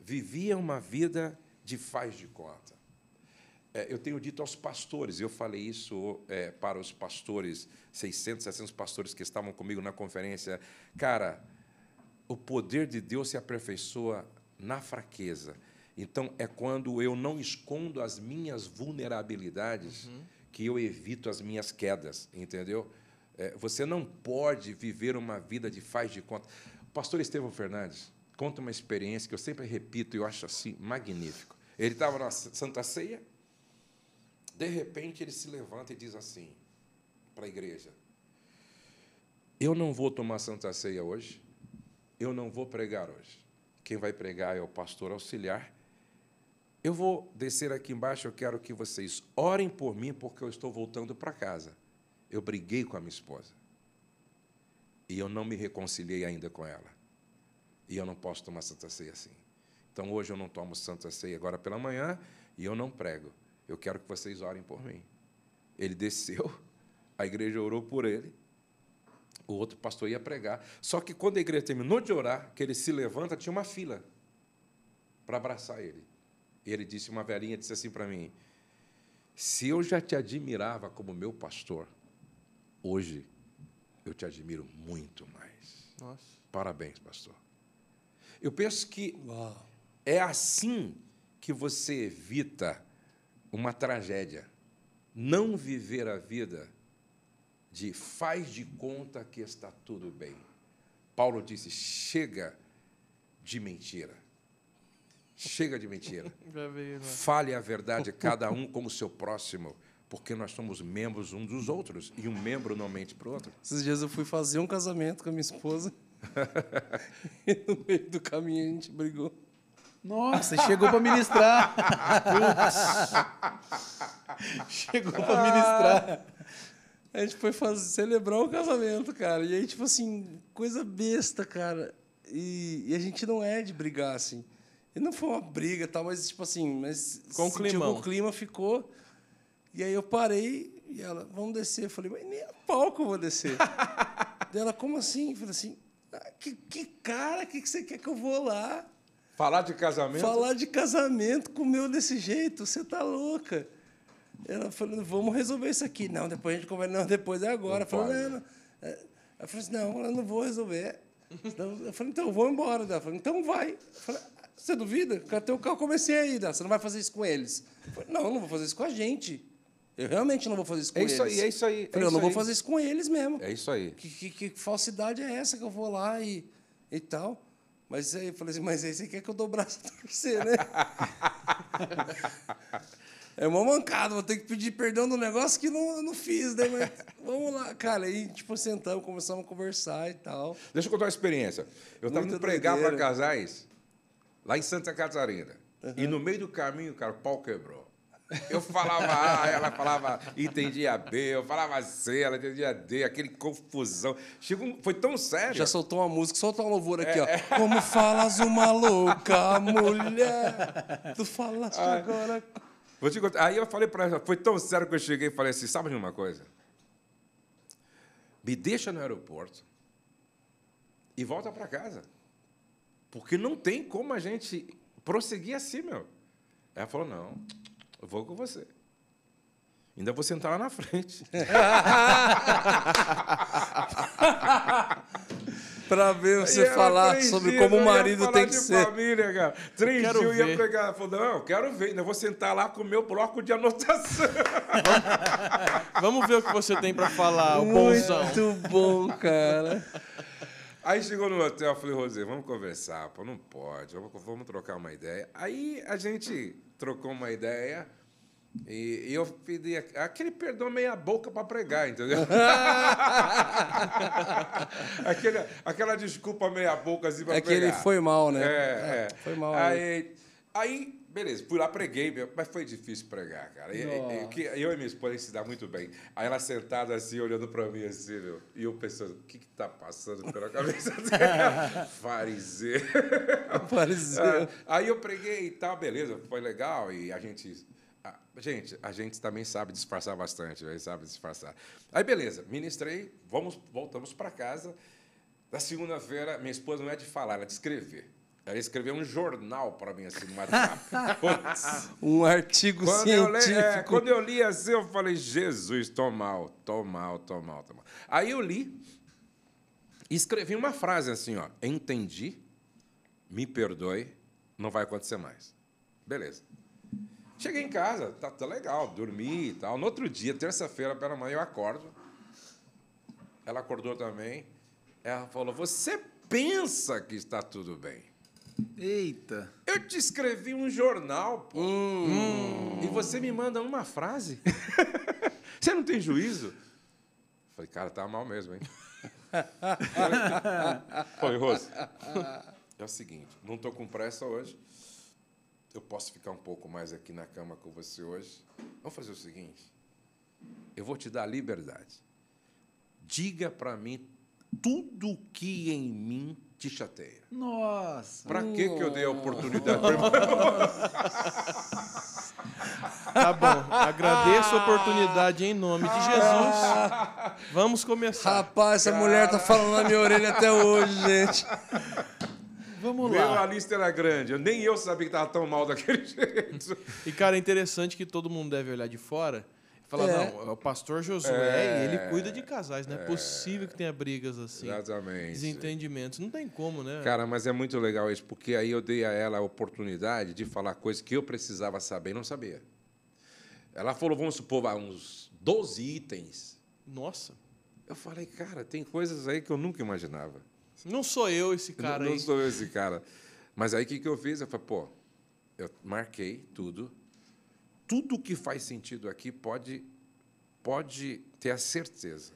Vivia uma vida de faz de conta. É, eu tenho dito aos pastores, eu falei isso é, para os pastores, 600, 700 pastores que estavam comigo na conferência. Cara, o poder de Deus se aperfeiçoa na fraqueza. Então, é quando eu não escondo as minhas vulnerabilidades uhum. que eu evito as minhas quedas, entendeu? É, você não pode viver uma vida de faz de conta. O pastor Estevão Fernandes conta uma experiência que eu sempre repito e eu acho assim magnífico. Ele estava na Santa Ceia, de repente ele se levanta e diz assim para a igreja: Eu não vou tomar santa ceia hoje, eu não vou pregar hoje. Quem vai pregar é o pastor auxiliar. Eu vou descer aqui embaixo, eu quero que vocês orem por mim, porque eu estou voltando para casa. Eu briguei com a minha esposa. E eu não me reconciliei ainda com ela. E eu não posso tomar santa ceia assim. Então hoje eu não tomo santa ceia agora pela manhã e eu não prego. Eu quero que vocês orem por mim. Ele desceu, a igreja orou por ele, o outro pastor ia pregar. Só que quando a igreja terminou de orar, que ele se levanta, tinha uma fila para abraçar ele. E ele disse, uma velhinha disse assim para mim: Se eu já te admirava como meu pastor, hoje eu te admiro muito mais. Nossa. Parabéns, pastor. Eu penso que Uau. é assim que você evita uma tragédia. Não viver a vida de faz de conta que está tudo bem. Paulo disse: chega de mentira. Chega de mentira. Né? Fale a verdade, cada um como seu próximo, porque nós somos membros um dos outros e um membro não mente para o outro. Esses dias eu fui fazer um casamento com a minha esposa e no meio do caminho a gente brigou. Nossa, chegou para ministrar. chegou para ah. ministrar. A gente foi fazer, celebrar o casamento, cara. E aí, tipo assim, coisa besta, cara. E, e a gente não é de brigar, assim. E não foi uma briga, tal, mas, tipo assim, mas Com se, tipo, o clima ficou. E aí eu parei e ela, vamos descer. Eu falei, mas nem a palco eu vou descer. Daí ela, como assim? Eu falei assim, ah, que, que cara, que, que você quer que eu vou lá? Falar de casamento? Falar de casamento com o meu desse jeito, você tá louca. Ela falou: vamos resolver isso aqui. Não, depois a gente conversa. Não, depois é agora. Não falou, não, não. É, Ela falou assim, não, eu não vou resolver. Então, eu falei, então, vou embora. Ela falou, então vai. Falei, você duvida? Até o carro? Comecei aí, você não vai fazer isso com eles. Eu falei, não, eu não vou fazer isso com a gente. Eu realmente não vou fazer isso com é isso eles. Aí, é isso aí, Eu, falei, isso é eu não aí. vou fazer isso com eles mesmo. É isso aí. Que, que, que falsidade é essa que eu vou lá e, e tal? Mas aí eu falei assim, mas aí você quer que eu dou o braço pra torcer, né? é uma mancada, vou ter que pedir perdão no negócio que não, não fiz, né? Mas vamos lá, cara. Aí, tipo, sentamos, começamos a conversar e tal. Deixa eu contar uma experiência. Eu estava indo pregar para casais lá em Santa Catarina. Uhum. E no meio do caminho, cara, o pau quebrou. Eu falava A, ela falava entendia B, eu falava C, ela entendia D, aquele confusão. Chegou, foi tão sério. Já soltou uma música, soltou um louvor aqui, é, ó. É. Como falas uma louca mulher, tu falaste ah. agora. Vou te contar. Aí eu falei para ela, foi tão sério que eu cheguei e falei assim: sabe de uma coisa? Me deixa no aeroporto e volta para casa. Porque não tem como a gente prosseguir assim, meu. Ela falou: não. Eu vou com você. Ainda vou sentar lá na frente. para ver você falar sobre como o marido tem que ser. família, cara. Três quero dias eu ia pegar. Falou, não, quero ver. Ainda vou sentar lá com o meu bloco de anotação. Vamos ver o que você tem para falar, Muito bonzão. Muito bom, cara. Aí chegou no hotel, eu falei, Rosê, vamos conversar, pô, não pode, vamos, vamos trocar uma ideia. Aí a gente trocou uma ideia e, e, eu pedi aquele perdão meia boca para pregar, entendeu? aquele, aquela desculpa meia boca assim para é pregar. ele foi mal, né? É, é. é. Foi mal. Né? Aí, aí, beleza, fui lá, preguei, mas foi difícil pregar, cara. E, e, eu e minha esposa se dá muito bem. Aí ela sentada assim, olhando para mim assim, meu, e eu pensando, o que que tá passando pela cabeça dela? Fariseu. Fariseu. É. aí eu preguei e tal, beleza, foi legal, e a gente ah, gente, a gente também sabe disfarçar bastante, a gente sabe disfarçar. Aí, beleza, ministrei, vamos, voltamos para casa. Na segunda-feira, minha esposa não é de falar, ela é de escrever. Ela escreveu um jornal para mim, assim, no WhatsApp. um artigo quando é, científico. Eu li, é, quando eu li assim, eu falei, Jesus, tô mal, tô mal, tô mal, tô mal. Aí eu li e escrevi uma frase assim, ó. Entendi, me perdoe, não vai acontecer mais. Beleza. Cheguei em casa, tá, tá legal, dormi e tal. No outro dia, terça-feira, pela manhã, eu acordo. Ela acordou também. Ela falou: Você pensa que está tudo bem. Eita! Eu te escrevi um jornal, pô. Hum. E você me manda uma frase. você não tem juízo? Falei, cara, tá mal mesmo, hein? Foi rose. é o seguinte, não tô com pressa hoje eu posso ficar um pouco mais aqui na cama com você hoje. Vamos fazer o seguinte: eu vou te dar a liberdade. Diga para mim tudo que em mim te chateia. Nossa! Para que que eu dei a oportunidade para Tá bom. Agradeço a oportunidade em nome de Jesus. Ah. Vamos começar. Rapaz, essa mulher tá falando na minha orelha até hoje, gente. Vamos Meu, lá. a lista era grande. nem eu sabia que estava tão mal daquele jeito. E, cara, é interessante que todo mundo deve olhar de fora e falar: é. não, é o pastor Josué, é. ele cuida de casais. Não é, é, possível que tenha brigas assim. Exatamente. Desentendimentos. Não tem como, né? Cara, mas é muito legal isso, porque aí eu dei a ela a oportunidade de falar coisas que eu precisava saber e não sabia. Ela falou, vamos supor, uns 12 itens. Nossa. Eu falei, cara, tem coisas aí que eu nunca imaginava. Não sou eu esse cara não, aí. Não sou eu esse cara. Mas aí o que, que eu fiz? Eu falei, pô, eu marquei tudo. Tudo que faz sentido aqui pode, pode ter a certeza.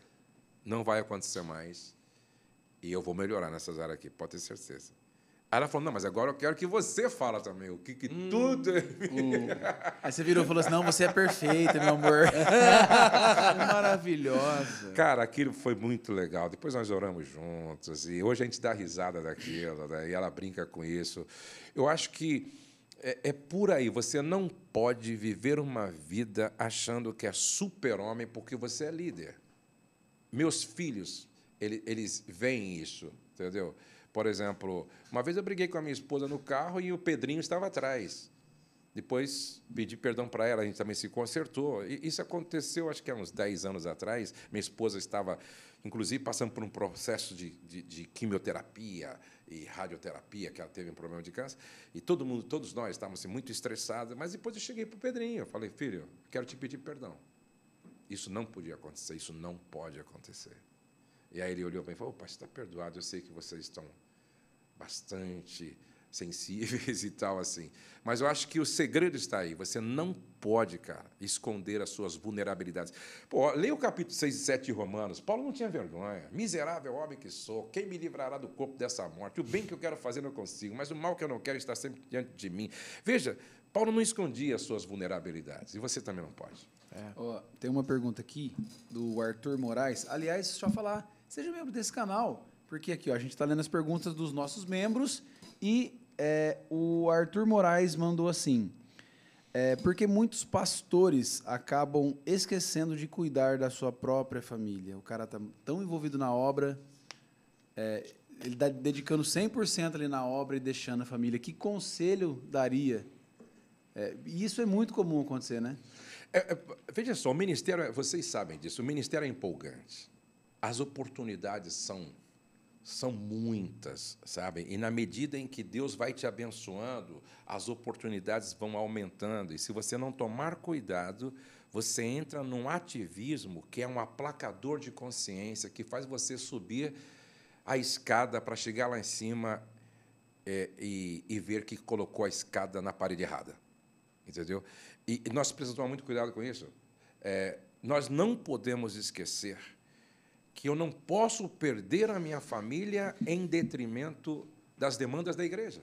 Não vai acontecer mais. E eu vou melhorar nessas áreas aqui, pode ter certeza. Aí ela falou, não, mas agora eu quero que você fala também, o que, que hum, tudo... Uh. Aí você virou e falou assim, não, você é perfeita, meu amor. Maravilhosa. Cara, aquilo foi muito legal. Depois nós oramos juntos e hoje a gente dá risada daquilo, né? e ela brinca com isso. Eu acho que é, é por aí, você não pode viver uma vida achando que é super-homem porque você é líder. Meus filhos, ele, eles veem isso, entendeu? Por exemplo, uma vez eu briguei com a minha esposa no carro e o Pedrinho estava atrás. Depois pedi perdão para ela, a gente também se consertou. E isso aconteceu, acho que há uns 10 anos atrás. Minha esposa estava, inclusive, passando por um processo de, de, de quimioterapia e radioterapia, que ela teve um problema de câncer. E todo mundo, todos nós estávamos assim, muito estressados. Mas depois eu cheguei para o Pedrinho, falei, filho, quero te pedir perdão. Isso não podia acontecer, isso não pode acontecer. E aí ele olhou para mim e falou: Pai, está perdoado, eu sei que vocês estão bastante sensíveis e tal assim. Mas eu acho que o segredo está aí. Você não pode, cara, esconder as suas vulnerabilidades. Pô, leia o capítulo 6 e 7 de Romanos. Paulo não tinha vergonha. Miserável homem que sou, quem me livrará do corpo dessa morte? O bem que eu quero fazer não consigo, mas o mal que eu não quero está sempre diante de mim. Veja, Paulo não escondia as suas vulnerabilidades. E você também não pode. É. Oh, tem uma pergunta aqui do Arthur Moraes. Aliás, deixa eu falar. Seja membro desse canal, porque aqui ó, a gente está lendo as perguntas dos nossos membros e é, o Arthur Moraes mandou assim. É, porque muitos pastores acabam esquecendo de cuidar da sua própria família. O cara está tão envolvido na obra, é, ele está dedicando 100% ali na obra e deixando a família. Que conselho daria? É, e isso é muito comum acontecer, né? É, é veja só, o ministério, é, vocês sabem disso, o ministério é empolgante as oportunidades são são muitas, sabe? E na medida em que Deus vai te abençoando, as oportunidades vão aumentando. E se você não tomar cuidado, você entra num ativismo que é um aplacador de consciência, que faz você subir a escada para chegar lá em cima é, e, e, ver que colocou a escada na parede errada. Entendeu? E, e nós precisamos tomar muito cuidado com isso. É, nós não podemos esquecer que eu não posso perder a minha família em detrimento das demandas da igreja.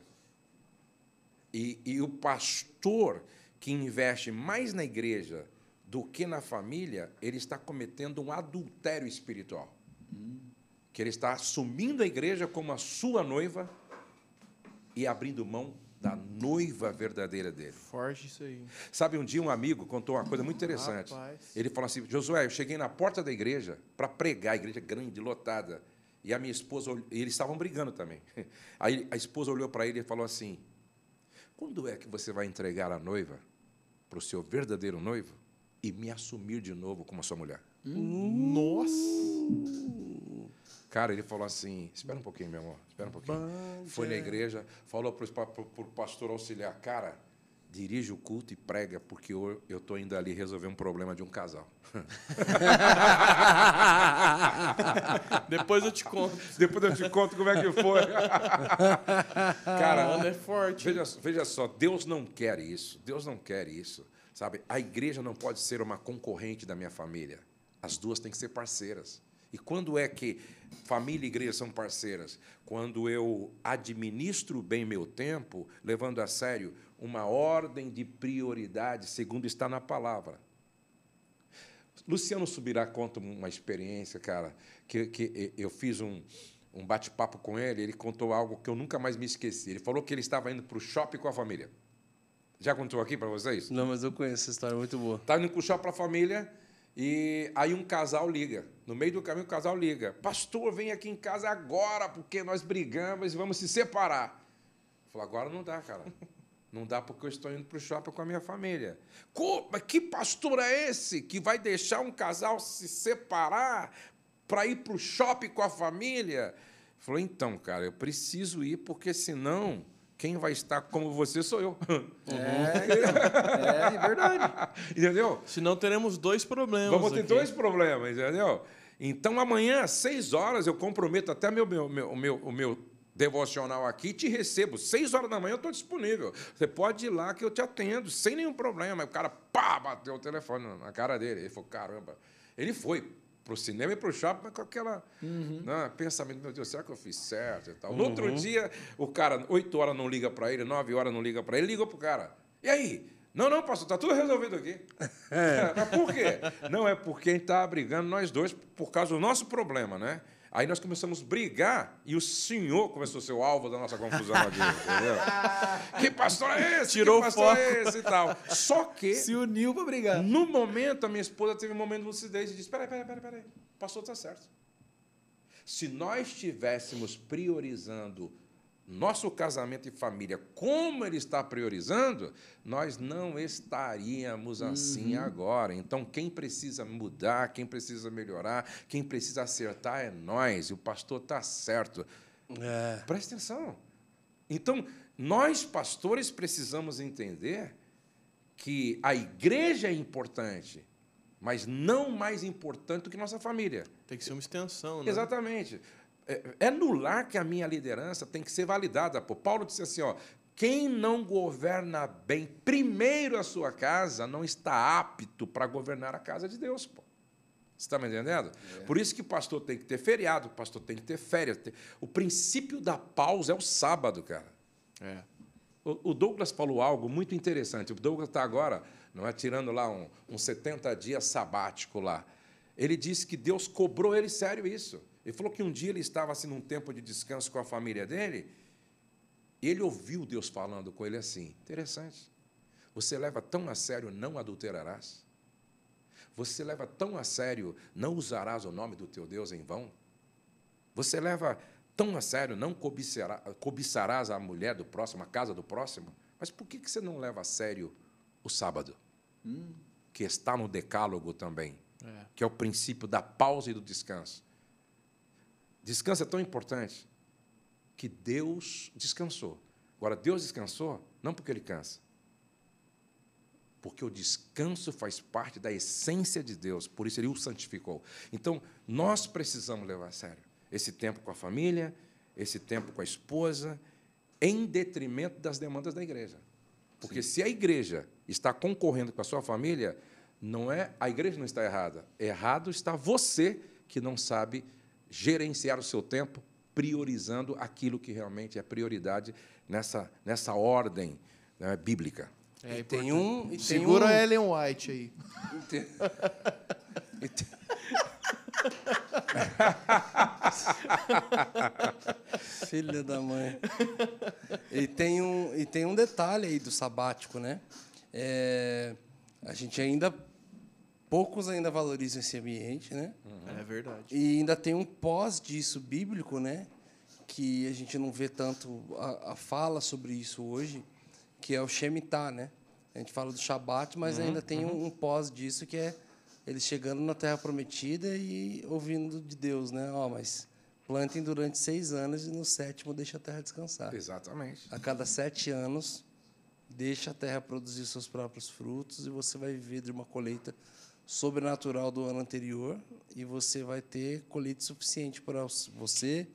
E, e o pastor que investe mais na igreja do que na família, ele está cometendo um adultério espiritual. Que ele está assumindo a igreja como a sua noiva e abrindo mão da noiva verdadeira dele. Forte isso aí. Sabe, um dia um amigo contou uma coisa muito interessante. Rapaz. Ele falou assim: Josué, eu cheguei na porta da igreja para pregar, a igreja grande, lotada. E a minha esposa, e eles estavam brigando também. Aí a esposa olhou para ele e falou assim: Quando é que você vai entregar a noiva para o seu verdadeiro noivo e me assumir de novo como a sua mulher? Nossa! Cara, ele falou assim: espera um pouquinho, meu amor, espera um pouquinho. Foi na igreja, falou para o pastor auxiliar: cara, dirige o culto e prega, porque eu estou indo ali resolver um problema de um casal. Depois eu te conto. Depois eu te conto como é que foi. Cara, é forte. Veja, veja só, Deus não quer isso. Deus não quer isso. Sabe, a igreja não pode ser uma concorrente da minha família. As duas têm que ser parceiras. E quando é que família e igreja são parceiras? Quando eu administro bem meu tempo, levando a sério uma ordem de prioridade, segundo está na palavra. Luciano Subirá conta uma experiência, cara, que, que eu fiz um, um bate-papo com ele, ele contou algo que eu nunca mais me esqueci. Ele falou que ele estava indo para o shopping com a família. Já contou aqui para vocês? Não, mas eu conheço essa história, muito boa. Estava tá indo para o shopping para a família, e aí um casal liga. No meio do caminho, o casal liga. Pastor, vem aqui em casa agora, porque nós brigamos e vamos se separar. falou agora não dá, cara. Não dá porque eu estou indo para o shopping com a minha família. Mas que pastor é esse que vai deixar um casal se separar para ir para o shopping com a família? Falou, então, cara, eu preciso ir porque senão quem vai estar como você sou eu. É, é, é verdade. entendeu? Senão teremos dois problemas. Vamos ter aqui. dois problemas, entendeu? Então amanhã, às seis horas, eu comprometo até meu, meu, meu, meu, o meu devocional aqui te recebo. Seis horas da manhã eu estou disponível. Você pode ir lá que eu te atendo, sem nenhum problema. o cara pá, bateu o telefone na cara dele. Ele falou: caramba. Ele foi, para o cinema e para o shopping com aquela uhum. né, pensamento, meu Deus, será que eu fiz certo e tal. No outro uhum. dia, o cara, 8 horas não liga para ele, 9 horas não liga para ele, ligou para o cara. E aí? Não, não, pastor, está tudo resolvido aqui. É. Mas por quê? Não, é porque a gente está brigando nós dois por causa do nosso problema, né? Aí nós começamos a brigar e o senhor começou a ser o alvo da nossa confusão aqui. que pastor é esse? Tirou que pastor foco. é esse e tal. Só que. Se uniu para brigar. No momento, a minha esposa teve um momento de lucidez e disse: peraí, peraí, peraí, peraí. O pastor está certo. Se nós estivéssemos priorizando nosso casamento e família, como ele está priorizando, nós não estaríamos assim uhum. agora. Então, quem precisa mudar, quem precisa melhorar, quem precisa acertar é nós. E o pastor está certo. É. Presta atenção. Então, nós, pastores, precisamos entender que a igreja é importante, mas não mais importante do que nossa família. Tem que ser uma extensão, né? Exatamente é, é lar que a minha liderança tem que ser validada. Pô. Paulo disse assim: ó, quem não governa bem primeiro a sua casa não está apto para governar a casa de Deus. Pô. Você está me entendendo? É. Por isso que o pastor tem que ter feriado, o pastor tem que ter férias. O princípio da pausa é o sábado, cara. É. O, o Douglas falou algo muito interessante. O Douglas está agora, não é, tirando lá um, um 70 dias sabático lá. Ele disse que Deus cobrou ele sério isso. Ele falou que um dia ele estava assim num tempo de descanso com a família dele, e ele ouviu Deus falando com ele assim: interessante. Você leva tão a sério não adulterarás? Você leva tão a sério não usarás o nome do teu Deus em vão? Você leva tão a sério não cobiçará, cobiçarás a mulher do próximo, a casa do próximo? Mas por que você não leva a sério o sábado? Hum. Que está no decálogo também, é. que é o princípio da pausa e do descanso. Descanso é tão importante que Deus descansou. Agora, Deus descansou não porque ele cansa, porque o descanso faz parte da essência de Deus, por isso ele o santificou. Então, nós precisamos levar a sério esse tempo com a família, esse tempo com a esposa, em detrimento das demandas da igreja. Porque Sim. se a igreja está concorrendo com a sua família, não é a igreja não está errada, errado está você que não sabe gerenciar o seu tempo priorizando aquilo que realmente é prioridade nessa, nessa ordem né, bíblica. É, tem um, e Segura tem um... Ellen White aí. E tem... E tem... Filha da mãe. E tem um, e tem um detalhe aí do sabático, né? É, a gente ainda poucos ainda valorizam esse ambiente, né? Uhum. É verdade. E ainda tem um pós disso bíblico, né? Que a gente não vê tanto a, a fala sobre isso hoje, que é o Shemitah, né? A gente fala do Shabat, mas uhum. ainda tem um, uhum. um, pós disso que é eles chegando na Terra Prometida e ouvindo de Deus, né? Ó, oh, mas plantem durante seis anos e no sétimo deixa a terra descansar. Exatamente. A cada sete anos deixa a terra produzir seus próprios frutos e você vai viver de uma colheita sobrenatural do ano anterior e você vai ter colheita suficiente para você,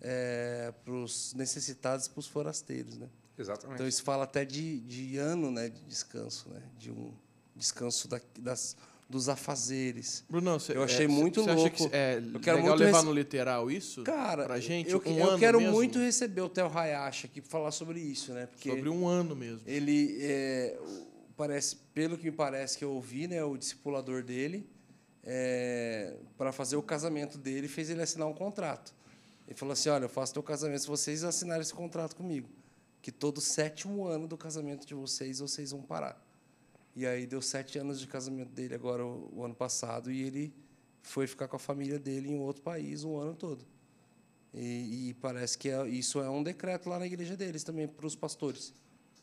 é, para os necessitados, para os forasteiros, né? Exatamente. Então isso fala até de, de ano, né, de descanso, né, de um descanso da, das dos afazeres. Bruno, cê, eu achei é, muito cê, cê louco. Que é eu levar no literal isso? Cara, pra gente, eu, um eu quero mesmo? muito receber o Theo Hayashi aqui para falar sobre isso, né? Porque sobre um ano mesmo. Ele é, parece, pelo que me parece que eu ouvi, né, o discipulador dele, é, para fazer o casamento dele, fez ele assinar um contrato. Ele falou assim: Olha, eu faço teu casamento se vocês assinarem esse contrato comigo. Que todo sétimo ano do casamento de vocês, vocês vão parar. E aí deu sete anos de casamento dele agora, o, o ano passado, e ele foi ficar com a família dele em outro país o ano todo. E, e parece que é, isso é um decreto lá na igreja deles também, para os pastores.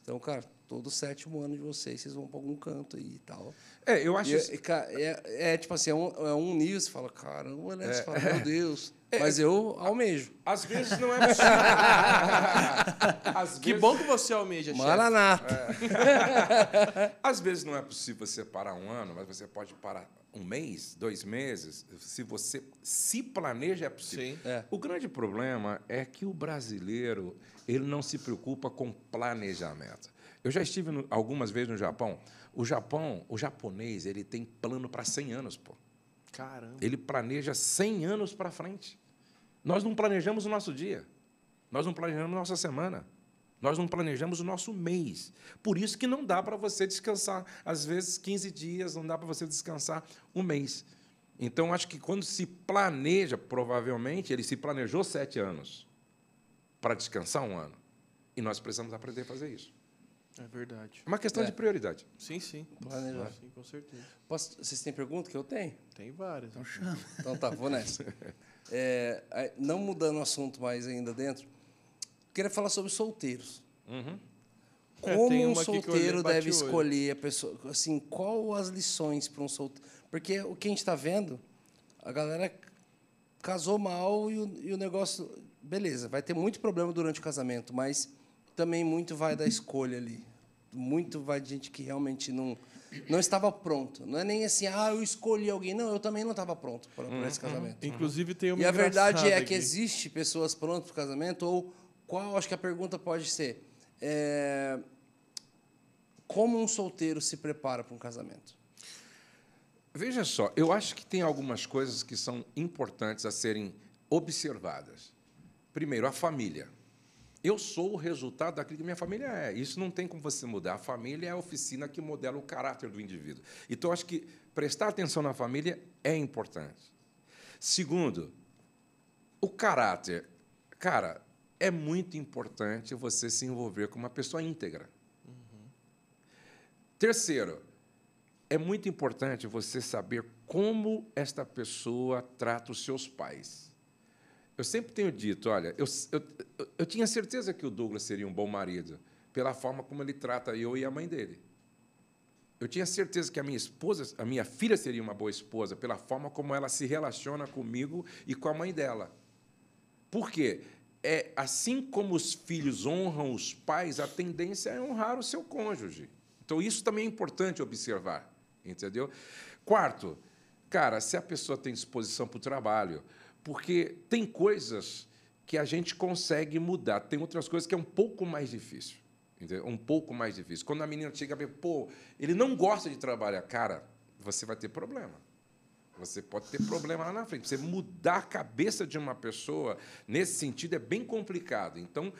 Então, cara, todo sétimo ano de vocês, vocês vão para algum canto aí e tal. É, eu acho. E, é, isso... é, é, é, tipo assim, é um, é um nível, você fala, caramba, né? É. Você fala, meu Deus. É, mas eu almejo. Às vezes não é possível. Que bom que você almeja, Maranata. É. Às vezes não é possível você parar um ano, mas você pode parar um mês, dois meses. Se você se planeja, é possível. É. O grande problema é que o brasileiro ele não se preocupa com planejamento. Eu já estive no, algumas vezes no Japão. O Japão, o japonês, ele tem plano para 100 anos, pô. Caramba. Ele planeja 100 anos para frente. Nós não planejamos o nosso dia. Nós não planejamos nossa semana. Nós não planejamos o nosso mês. Por isso que não dá para você descansar, às vezes, 15 dias, não dá para você descansar um mês. Então, acho que quando se planeja, provavelmente, ele se planejou sete anos para descansar um ano. E nós precisamos aprender a fazer isso. É verdade. É uma questão é. de prioridade. Sim, sim. Planejar. Sim, com certeza. Posso, vocês têm pergunta que eu tenho? Tem várias. Então chama. Então tá, vou nessa. É, não mudando o assunto mais ainda dentro, queria falar sobre solteiros. Uhum. É, Como é, um solteiro deve escolher hoje. a pessoa? Assim, qual as lições para um solteiro? Porque o que a gente está vendo, a galera casou mal e o, e o negócio, beleza, vai ter muito problema durante o casamento, mas também muito vai da escolha ali. Muito vai de gente que realmente não, não estava pronto. Não é nem assim, ah, eu escolhi alguém. Não, eu também não estava pronto para, esse uhum. casamento. Inclusive, tem uma E a verdade é aqui. que existe pessoas prontas para o casamento, ou qual, acho que a pergunta pode ser, é, como um solteiro se prepara para um casamento? Veja só, eu acho que tem algumas coisas que são importantes a serem observadas. Primeiro, a família. Eu sou o resultado daquilo que minha família é. Isso não tem como você mudar. A família é a oficina que modela o caráter do indivíduo. Então, acho que prestar atenção na família é importante. Segundo, o caráter. Cara, é muito importante você se envolver com uma pessoa íntegra. Uhum. Terceiro, é muito importante você saber como esta pessoa trata os seus pais. Eu sempre tenho dito, olha, eu, eu, eu tinha certeza que o Douglas seria um bom marido pela forma como ele trata eu e a mãe dele. Eu tinha certeza que a minha esposa, a minha filha seria uma boa esposa pela forma como ela se relaciona comigo e com a mãe dela. Por quê? É assim como os filhos honram os pais, a tendência é honrar o seu cônjuge. Então isso também é importante observar, entendeu? Quarto, cara, se a pessoa tem disposição para o trabalho, porque tem coisas que a gente consegue mudar, tem outras coisas que é um pouco mais difícil. Entendeu? Um pouco mais difícil. Quando a menina chega e pô, ele não gosta de trabalhar, cara, você vai ter problema. Você pode ter problema lá na frente. Você mudar a cabeça de uma pessoa nesse sentido é bem complicado. Então,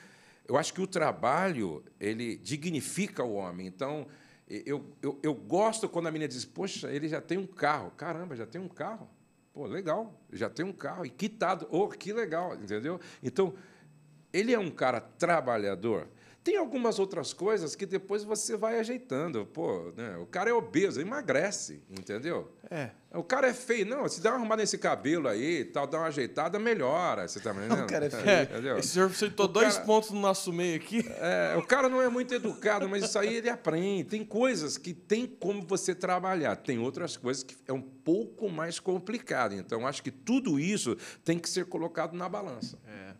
eu acho que o trabalho ele dignifica o homem. Então, eu, eu, eu gosto quando a menina diz: Poxa, ele já tem um carro. Caramba, já tem um carro. Pô, legal, já tem um carro e quitado. Oh, que legal, entendeu? Então, ele é um cara trabalhador tem algumas outras coisas que depois você vai ajeitando. Pô, né? o cara é obeso, emagrece, entendeu? É. O cara é feio. Não, se dá uma arrumada nesse cabelo aí tal, dá uma ajeitada, melhora. Você tá entendendo? O cara é, é feio. É, entendeu? Esse senhor citou dois cara... pontos no nosso meio aqui. É, o cara não é muito educado, mas isso aí ele aprende. Tem coisas que tem como você trabalhar, tem outras coisas que é um pouco mais complicado. Então, acho que tudo isso tem que ser colocado na balança. É.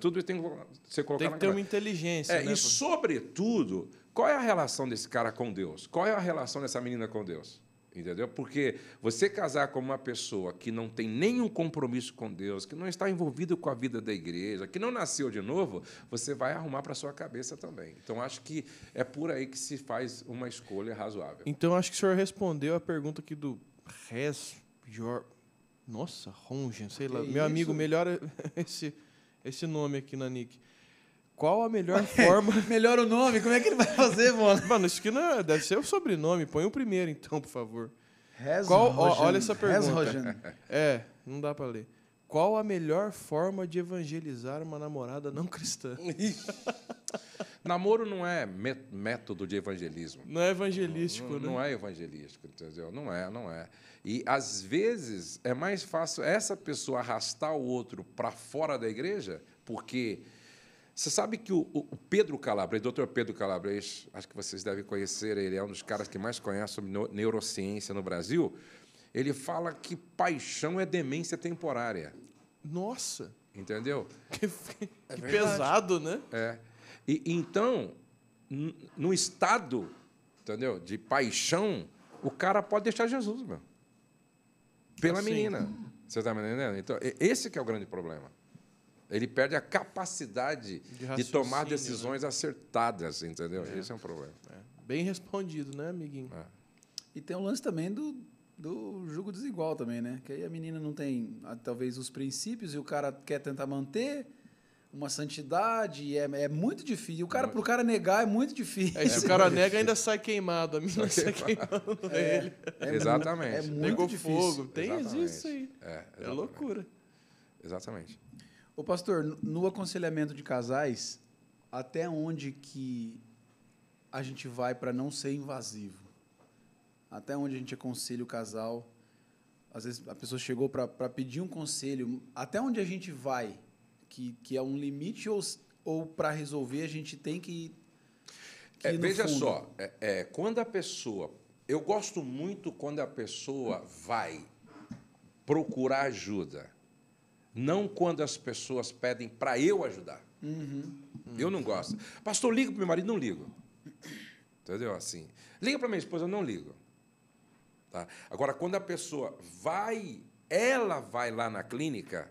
Tudo tem que ser colocado Tem que ter uma inteligência. É, né, e, sobretudo, qual é a relação desse cara com Deus? Qual é a relação dessa menina com Deus? Entendeu? Porque você casar com uma pessoa que não tem nenhum compromisso com Deus, que não está envolvido com a vida da igreja, que não nasceu de novo, você vai arrumar para sua cabeça também. Então acho que é por aí que se faz uma escolha razoável. Então acho que o senhor respondeu a pergunta aqui do res Jor... Nossa, Rongen, sei lá. Que Meu isso? amigo, melhora esse esse nome aqui na Nick. Qual a melhor forma. melhor o nome? Como é que ele vai fazer, mano? Mano, isso aqui não é, deve ser o sobrenome. Põe o primeiro, então, por favor. Qual, ó, olha essa pergunta. é, não dá para ler. Qual a melhor forma de evangelizar uma namorada não cristã? Namoro não é método de evangelismo. Não é evangelístico, não, não, né? Não é evangelístico, entendeu? Não é, não é. E às vezes é mais fácil essa pessoa arrastar o outro para fora da igreja, porque você sabe que o, o Pedro Calabres, doutor Dr. Pedro Calabres, acho que vocês devem conhecer, ele é um dos caras que mais conhece neurociência no Brasil ele fala que paixão é demência temporária. Nossa! Entendeu? Que, é que é pesado, né? É. E, então, no estado entendeu? de paixão, o cara pode deixar Jesus, meu. Pela assim. menina. Você está me entendendo? Então, esse que é o grande problema. Ele perde a capacidade de, de tomar né? decisões né? acertadas, entendeu? É. Esse é um problema. É. Bem respondido, né, amiguinho? É. E tem o um lance também do, do jugo desigual também, né? Que aí a menina não tem, ah, talvez, os princípios e o cara quer tentar manter uma santidade, é, é muito difícil. O cara, pro cara negar é muito difícil. É, se o é cara nega, ainda sai queimado. A menina sai queimando é, ele. É, exatamente. É muito Pegou difícil. fogo. Tem isso aí. É, é loucura. Exatamente. Ô, pastor, no aconselhamento de casais, até onde que a gente vai para não ser invasivo? até onde a gente aconselha o casal. Às vezes a pessoa chegou para pedir um conselho, até onde a gente vai, que, que é um limite ou, ou para resolver a gente tem que. que é, veja fundo. só, é, é, quando a pessoa. Eu gosto muito quando a pessoa vai procurar ajuda, não quando as pessoas pedem para eu ajudar. Uhum. Eu não gosto. Pastor, liga para meu marido, não ligo. Entendeu? Assim. Liga para minha esposa, eu não ligo. Tá? Agora, quando a pessoa vai, ela vai lá na clínica,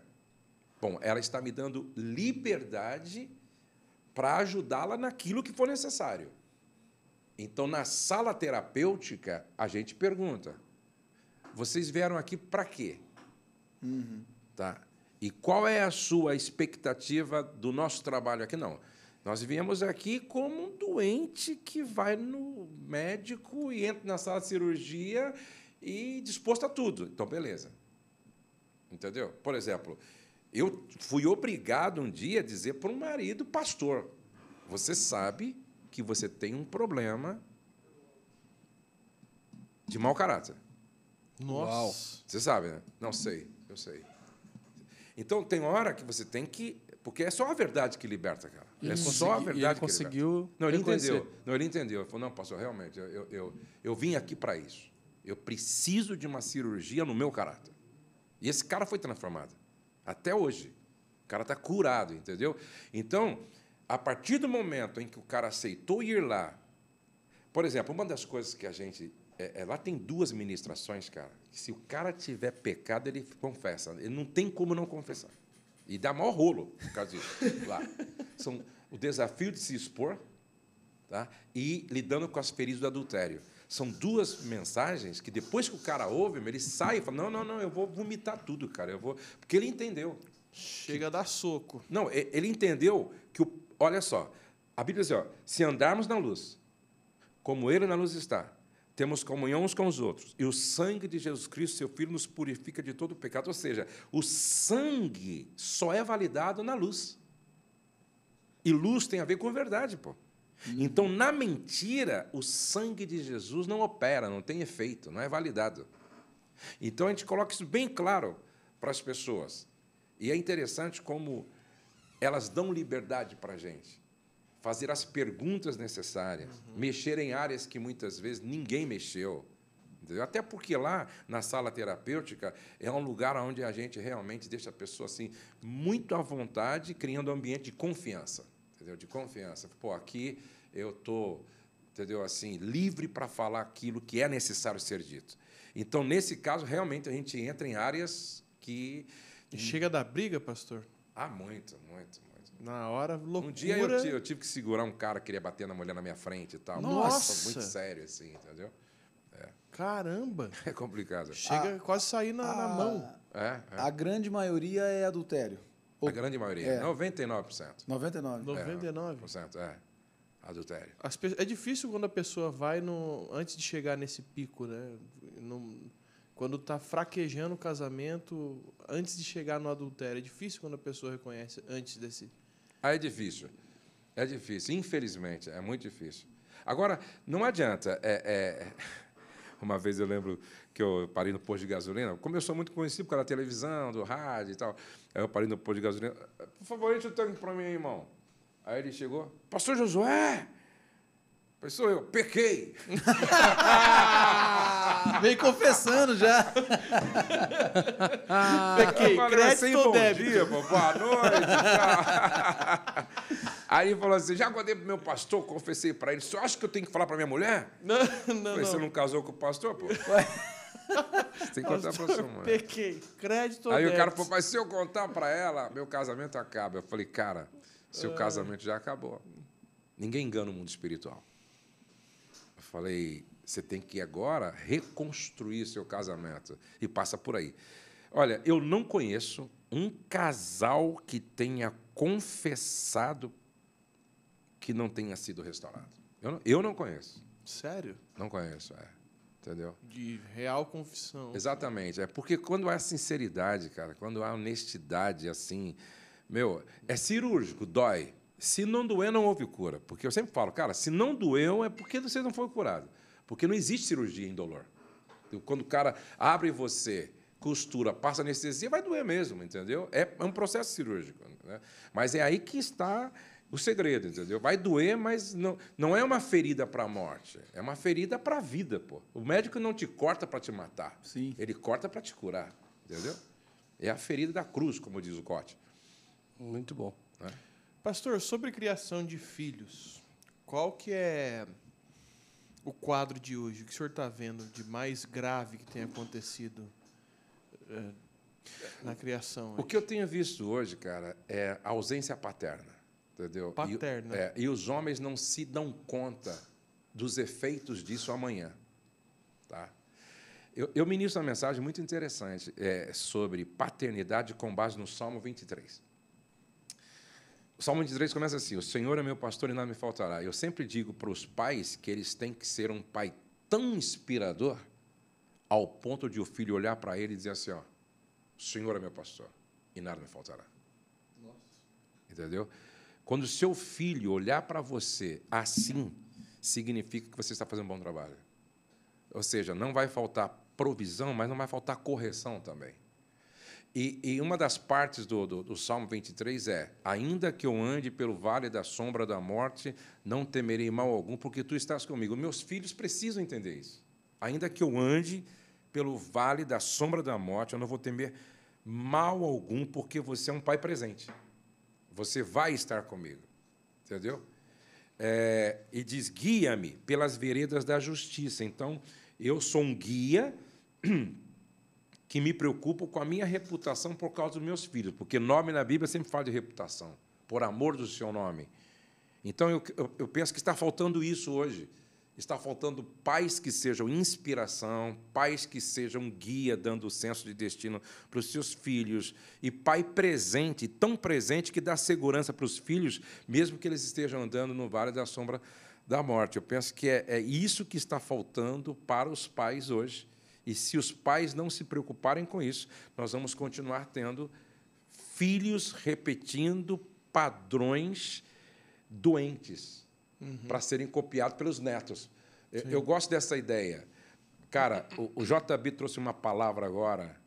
bom, ela está me dando liberdade para ajudá-la naquilo que for necessário. Então, na sala terapêutica, a gente pergunta: vocês vieram aqui para quê? Uhum. Tá? E qual é a sua expectativa do nosso trabalho aqui? Não. Nós viemos aqui como um doente que vai no médico e entra na sala de cirurgia e disposto a tudo. Então, beleza. Entendeu? Por exemplo, eu fui obrigado um dia a dizer para um marido, pastor, você sabe que você tem um problema de mau caráter. Nossa. Uau. Você sabe, né? Não sei, eu sei. Então, tem hora que você tem que. Porque é só a verdade que liberta, cara. Ele é só a verdade. Ele que conseguiu. Ele não, ele entendeu. Não, ele entendeu. Ele falou: não, pastor, realmente, eu, eu, eu, eu vim aqui para isso. Eu preciso de uma cirurgia no meu caráter. E esse cara foi transformado. Até hoje. O cara está curado, entendeu? Então, a partir do momento em que o cara aceitou ir lá. Por exemplo, uma das coisas que a gente. É, é, lá tem duas ministrações, cara. Se o cara tiver pecado, ele confessa. Ele não tem como não confessar. E dá maior rolo por causa disso. Lá. São o desafio de se expor tá? e lidando com as feridas do adultério. São duas mensagens que depois que o cara ouve, ele sai e fala: Não, não, não, eu vou vomitar tudo, cara. Eu vou... Porque ele entendeu. Chega que... a dar soco. Não, ele entendeu que. O... Olha só, a Bíblia diz: assim, ó, se andarmos na luz, como ele na luz está, temos comunhão uns com os outros. E o sangue de Jesus Cristo, seu Filho, nos purifica de todo pecado. Ou seja, o sangue só é validado na luz. E luz tem a ver com verdade, pô. Então, na mentira, o sangue de Jesus não opera, não tem efeito, não é validado. Então, a gente coloca isso bem claro para as pessoas. E é interessante como elas dão liberdade para a gente fazer as perguntas necessárias, uhum. mexer em áreas que muitas vezes ninguém mexeu. Entendeu? Até porque lá na sala terapêutica é um lugar onde a gente realmente deixa a pessoa assim muito à vontade, criando um ambiente de confiança, entendeu? De confiança. Pô, aqui eu tô, entendeu? Assim, livre para falar aquilo que é necessário ser dito. Então, nesse caso, realmente a gente entra em áreas que e chega da briga, pastor? Ah, muito, muito, muito. Na hora, loucura. Um dia eu, eu tive que segurar um cara que queria bater na mulher na minha frente e tal. Nossa! Muito sério, assim, entendeu? É. Caramba! É complicado. Chega a, quase sair na, a, na mão. É, é. A grande maioria é adultério. a grande maioria. É. 99%. 99%. 99%, é. Adultério. As, é difícil quando a pessoa vai no, antes de chegar nesse pico, né? No, quando está fraquejando o casamento, antes de chegar no adultério. É difícil quando a pessoa reconhece antes desse ah, é difícil. É difícil, infelizmente, é muito difícil. Agora, não adianta. É, é... Uma vez eu lembro que eu parei no posto de gasolina, Começou muito conhecido pela televisão, do rádio e tal, aí eu parei no posto de gasolina, por favor, enche o tanque para mim, irmão. Aí ele chegou, pastor Josué, Pois sou eu, pequei. Vem confessando já. pequei, falei, crédito assim, bom débito. dia, pô, boa noite. Aí ele falou assim, já guardei pro meu pastor, confessei para ele. Você acha que eu tenho que falar para minha mulher? Não, não, falei, não. Você não casou com o pastor, pô? Ué. Você tem que contar pra sua mãe. Pequei, crédito Aí débito. o cara falou, mas se eu contar para ela, meu casamento acaba. Eu falei, cara, seu é. casamento já acabou. Ninguém engana o mundo espiritual falei, você tem que agora reconstruir seu casamento. E passa por aí. Olha, eu não conheço um casal que tenha confessado que não tenha sido restaurado. Eu não, eu não conheço. Sério? Não conheço, é. Entendeu? De real confissão. Exatamente. É porque quando há sinceridade, cara, quando há honestidade, assim, meu, é cirúrgico, dói. Se não doer, não houve cura. Porque eu sempre falo, cara, se não doeu, é porque você não foi curado. Porque não existe cirurgia em dolor. Então, quando o cara abre você, costura, passa anestesia, vai doer mesmo, entendeu? É, é um processo cirúrgico. Né? Mas é aí que está o segredo, entendeu? Vai doer, mas não, não é uma ferida para a morte, é uma ferida para a vida, pô. O médico não te corta para te matar, Sim. ele corta para te curar, entendeu? É a ferida da cruz, como diz o Cote. Muito bom. Pastor, sobre criação de filhos, qual que é o quadro de hoje? O que o senhor está vendo de mais grave que tem acontecido eh, na criação? Hoje? O que eu tenho visto hoje, cara, é a ausência paterna, entendeu? Paterna. E, é, e os homens não se dão conta dos efeitos disso amanhã, tá? Eu, eu ministro uma mensagem muito interessante é, sobre paternidade com base no Salmo 23. O Salmo 23 começa assim: O Senhor é meu pastor e nada me faltará. Eu sempre digo para os pais que eles têm que ser um pai tão inspirador ao ponto de o filho olhar para ele e dizer assim: ó, O Senhor é meu pastor e nada me faltará. Nossa. Entendeu? Quando o seu filho olhar para você assim, significa que você está fazendo um bom trabalho. Ou seja, não vai faltar provisão, mas não vai faltar correção também. E, e uma das partes do, do, do Salmo 23 é: Ainda que eu ande pelo vale da sombra da morte, não temerei mal algum, porque tu estás comigo. Meus filhos precisam entender isso. Ainda que eu ande pelo vale da sombra da morte, eu não vou temer mal algum, porque você é um pai presente. Você vai estar comigo. Entendeu? É, e diz: guia-me pelas veredas da justiça. Então, eu sou um guia que me preocupo com a minha reputação por causa dos meus filhos, porque nome na Bíblia sempre fala de reputação, por amor do seu nome. Então eu, eu penso que está faltando isso hoje. Está faltando pais que sejam inspiração, pais que sejam guia, dando o senso de destino para os seus filhos, e pai presente, tão presente que dá segurança para os filhos, mesmo que eles estejam andando no vale da sombra da morte. Eu penso que é, é isso que está faltando para os pais hoje e se os pais não se preocuparem com isso, nós vamos continuar tendo filhos repetindo padrões doentes uhum. para serem copiados pelos netos. Eu, eu, gosto dessa ideia. Cara, o, o JB trouxe uma palavra agora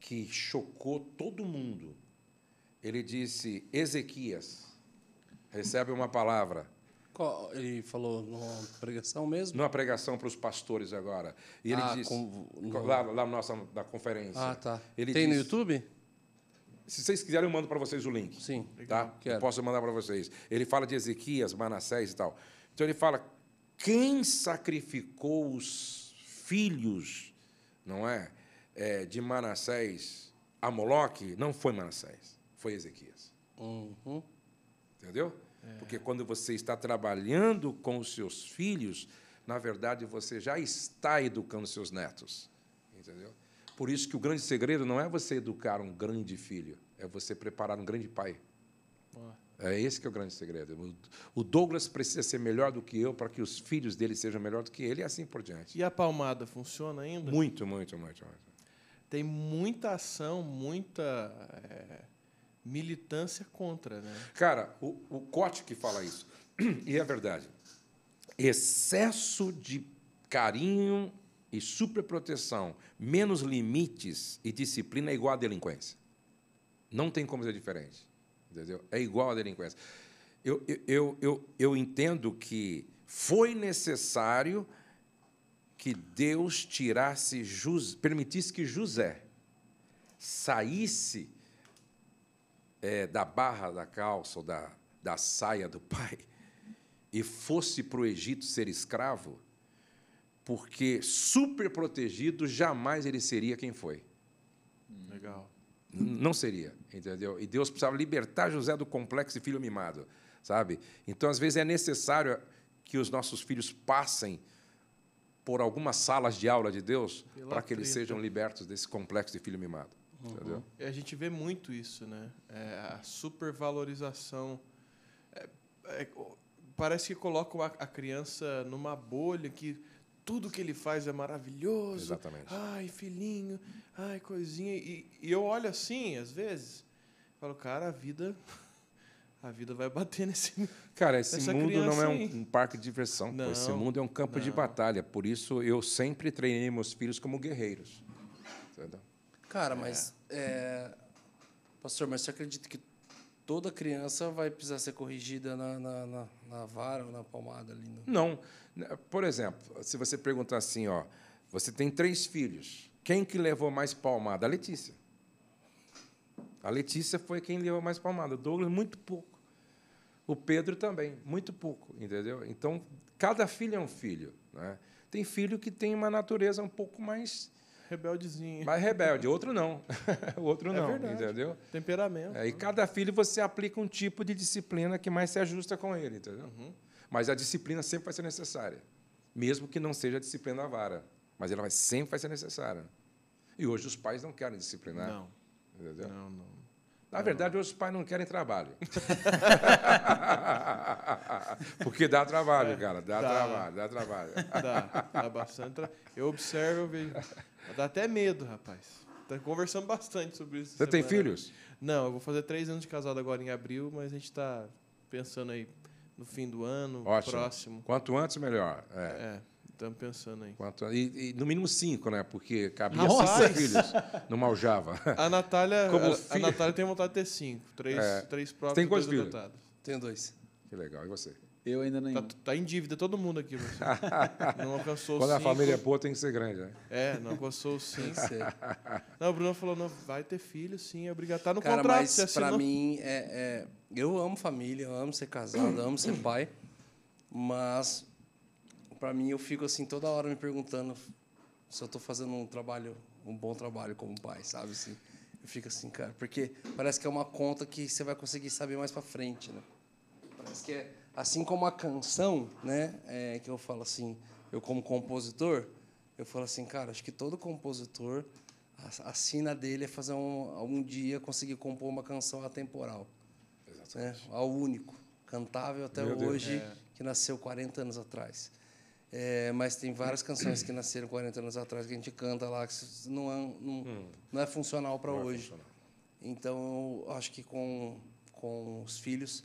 que chocou todo mundo. Ele disse: Ezequias recebe uma palavra ele falou numa pregação mesmo? Numa pregação para os pastores agora. E ele ah, disse. Com, no... Lá, lá na nossa na conferência. Ah, tá. Ele Tem no YouTube? Se vocês quiserem, eu mando para vocês o link. Sim. Tá? Posso mandar para vocês. Ele fala de Ezequias, Manassés e tal. Então ele fala: quem sacrificou os filhos, não é? é de Manassés a Moloque, não foi Manassés, foi Ezequias. Uhum. Entendeu? Porque quando você está trabalhando com os seus filhos, na verdade você já está educando seus netos. Entendeu? Por isso que o grande segredo não é você educar um grande filho, é você preparar um grande pai. É esse que é o grande segredo. O Douglas precisa ser melhor do que eu para que os filhos dele sejam melhor do que ele e assim por diante. E a palmada funciona ainda? Muito, muito, muito. muito. Tem muita ação, muita. É militância contra, né? Cara, o, o Cote que fala isso. E é verdade. Excesso de carinho e superproteção, menos limites e disciplina é igual à delinquência. Não tem como ser diferente. Entendeu? É igual à delinquência. Eu, eu, eu, eu, entendo que foi necessário que Deus tirasse, permitisse que José saísse é, da barra da calça ou da, da saia do pai e fosse para o Egito ser escravo, porque super protegido jamais ele seria quem foi. Hum. Legal. Não seria, entendeu? E Deus precisava libertar José do complexo de filho mimado, sabe? Então, às vezes, é necessário que os nossos filhos passem por algumas salas de aula de Deus para que eles sejam libertos desse complexo de filho mimado. Uhum. A gente vê muito isso, né? É, a supervalorização. É, é, parece que colocam a, a, criança numa bolha que tudo que ele faz é maravilhoso. Exatamente. Ai, filhinho, ai, coisinha. E, e eu olho assim, às vezes, falo, cara, a vida. A vida vai bater nesse. Cara, esse mundo não é um, um, parque de diversão. Não, esse mundo é um campo não. de batalha. Por isso eu sempre treinei meus filhos como guerreiros. Entendeu? Cara, é. mas. É. pastor, mas você acredita que toda criança vai precisar ser corrigida na, na, na, na vara ou na palmada ali? No... Né? Não. Por exemplo, se você perguntar assim, ó, você tem três filhos. Quem que levou mais palmada? A Letícia. A Letícia foi quem levou mais palmada. O Douglas, muito pouco. O Pedro também, muito pouco, entendeu? Então, cada filho é um filho. Né? Tem filho que tem uma natureza um pouco mais rebeldezinho. Mais rebelde, outro não. o outro é não, é entendeu? Temperamento. É, e né? cada filho você aplica um tipo de disciplina que mais se ajusta com ele, entendeu? Uhum. Mas a disciplina sempre vai ser necessária, mesmo que não seja a disciplina da vara, mas ela vai, sempre vai ser necessária. E hoje os pais não querem disciplinar. Não. Entendeu? Não, não. Na verdade, hoje os pais não querem trabalho. Porque dá trabalho, é, cara. Dá, dá trabalho, dá trabalho. Dá, dá bastante trabalho. Eu observo, eu vejo. Dá até medo, rapaz. Tá conversando bastante sobre isso. Você tem filhos? Não, eu vou fazer três anos de casado agora em abril, mas a gente está pensando aí no fim do ano, Ótimo. próximo. Quanto antes, melhor. É. é. Estamos pensando aí. Quanto, e, e, no mínimo cinco, né? Porque cabia Nossa. cinco filhos numa aljava. A Natália, Como a, a Natália tem vontade de ter cinco. Três, é. três próprios Tem quantos filhos? Tenho dois. Que legal. E você? Eu ainda não. Tá, tá, em dívida todo mundo aqui. Você. Não alcançou Quando o Quando a família é boa, tem que ser grande, né? É, não alcançou o sim. não, o Bruno falou, não, vai ter filho, sim, é obrigado. Tá no Cara, contrato, mas para pra mim, é, é, eu amo família, eu amo ser casado, amo ser pai, mas para mim eu fico assim toda hora me perguntando se eu estou fazendo um trabalho, um bom trabalho como pai, sabe assim. Eu fico assim, cara, porque parece que é uma conta que você vai conseguir saber mais para frente, né? Parece que é assim como a canção, né, é, que eu falo assim, eu como compositor, eu falo assim, cara, acho que todo compositor, a, sina dele é fazer um, algum dia conseguir compor uma canção atemporal, né, Exatamente. né, ao único, cantável até Meu hoje, é. que nasceu 40 anos atrás. É, mas tem várias canções que nasceram 40 anos atrás que a gente canta lá, que não é, não, hum. não é funcional para é hoje. Funcional. Então, eu acho que com, com os filhos,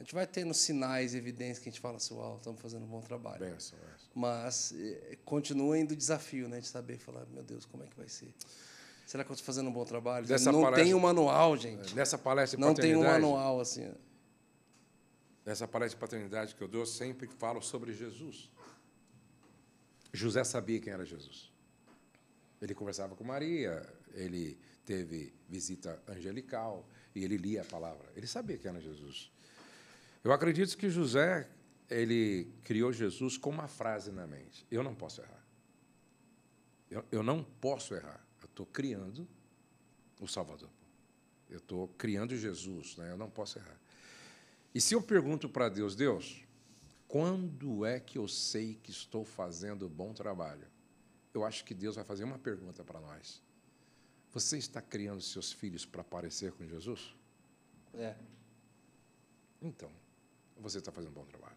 a gente vai tendo sinais, evidências que a gente fala assim, uau, estamos fazendo um bom trabalho. Benção, benção. É. Mas é, continua indo o desafio, né? De saber falar, meu Deus, como é que vai ser? Será que eu estou fazendo um bom trabalho? Nessa não palestra, tem um manual, gente. É, nessa palestra de Não tem um manual, assim. Nessa palestra de paternidade que eu dou, eu sempre falo sobre Jesus. José sabia quem era Jesus. Ele conversava com Maria, ele teve visita angelical e ele lia a palavra. Ele sabia quem era Jesus. Eu acredito que José ele criou Jesus com uma frase na mente: Eu não posso errar. Eu, eu não posso errar. Eu estou criando o Salvador. Eu estou criando Jesus, né? eu não posso errar. E se eu pergunto para Deus, Deus, quando é que eu sei que estou fazendo bom trabalho? Eu acho que Deus vai fazer uma pergunta para nós. Você está criando seus filhos para parecer com Jesus? É. Então, você está fazendo um bom trabalho.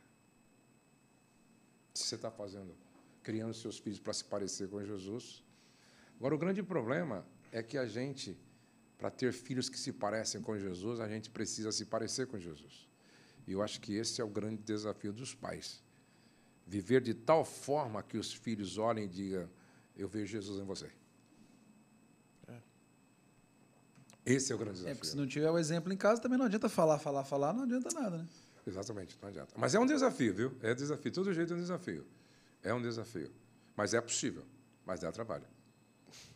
Se você está fazendo, criando seus filhos para se parecer com Jesus. Agora, o grande problema é que a gente, para ter filhos que se parecem com Jesus, a gente precisa se parecer com Jesus. E eu acho que esse é o grande desafio dos pais. Viver de tal forma que os filhos olhem e digam: Eu vejo Jesus em você. É. Esse é o grande desafio. É, porque se não tiver o exemplo em casa, também não adianta falar, falar, falar, não adianta nada, né? Exatamente, não adianta. Mas é um desafio, viu? É um desafio. Todo jeito é um desafio. É um desafio. Mas é possível. Mas dá trabalho.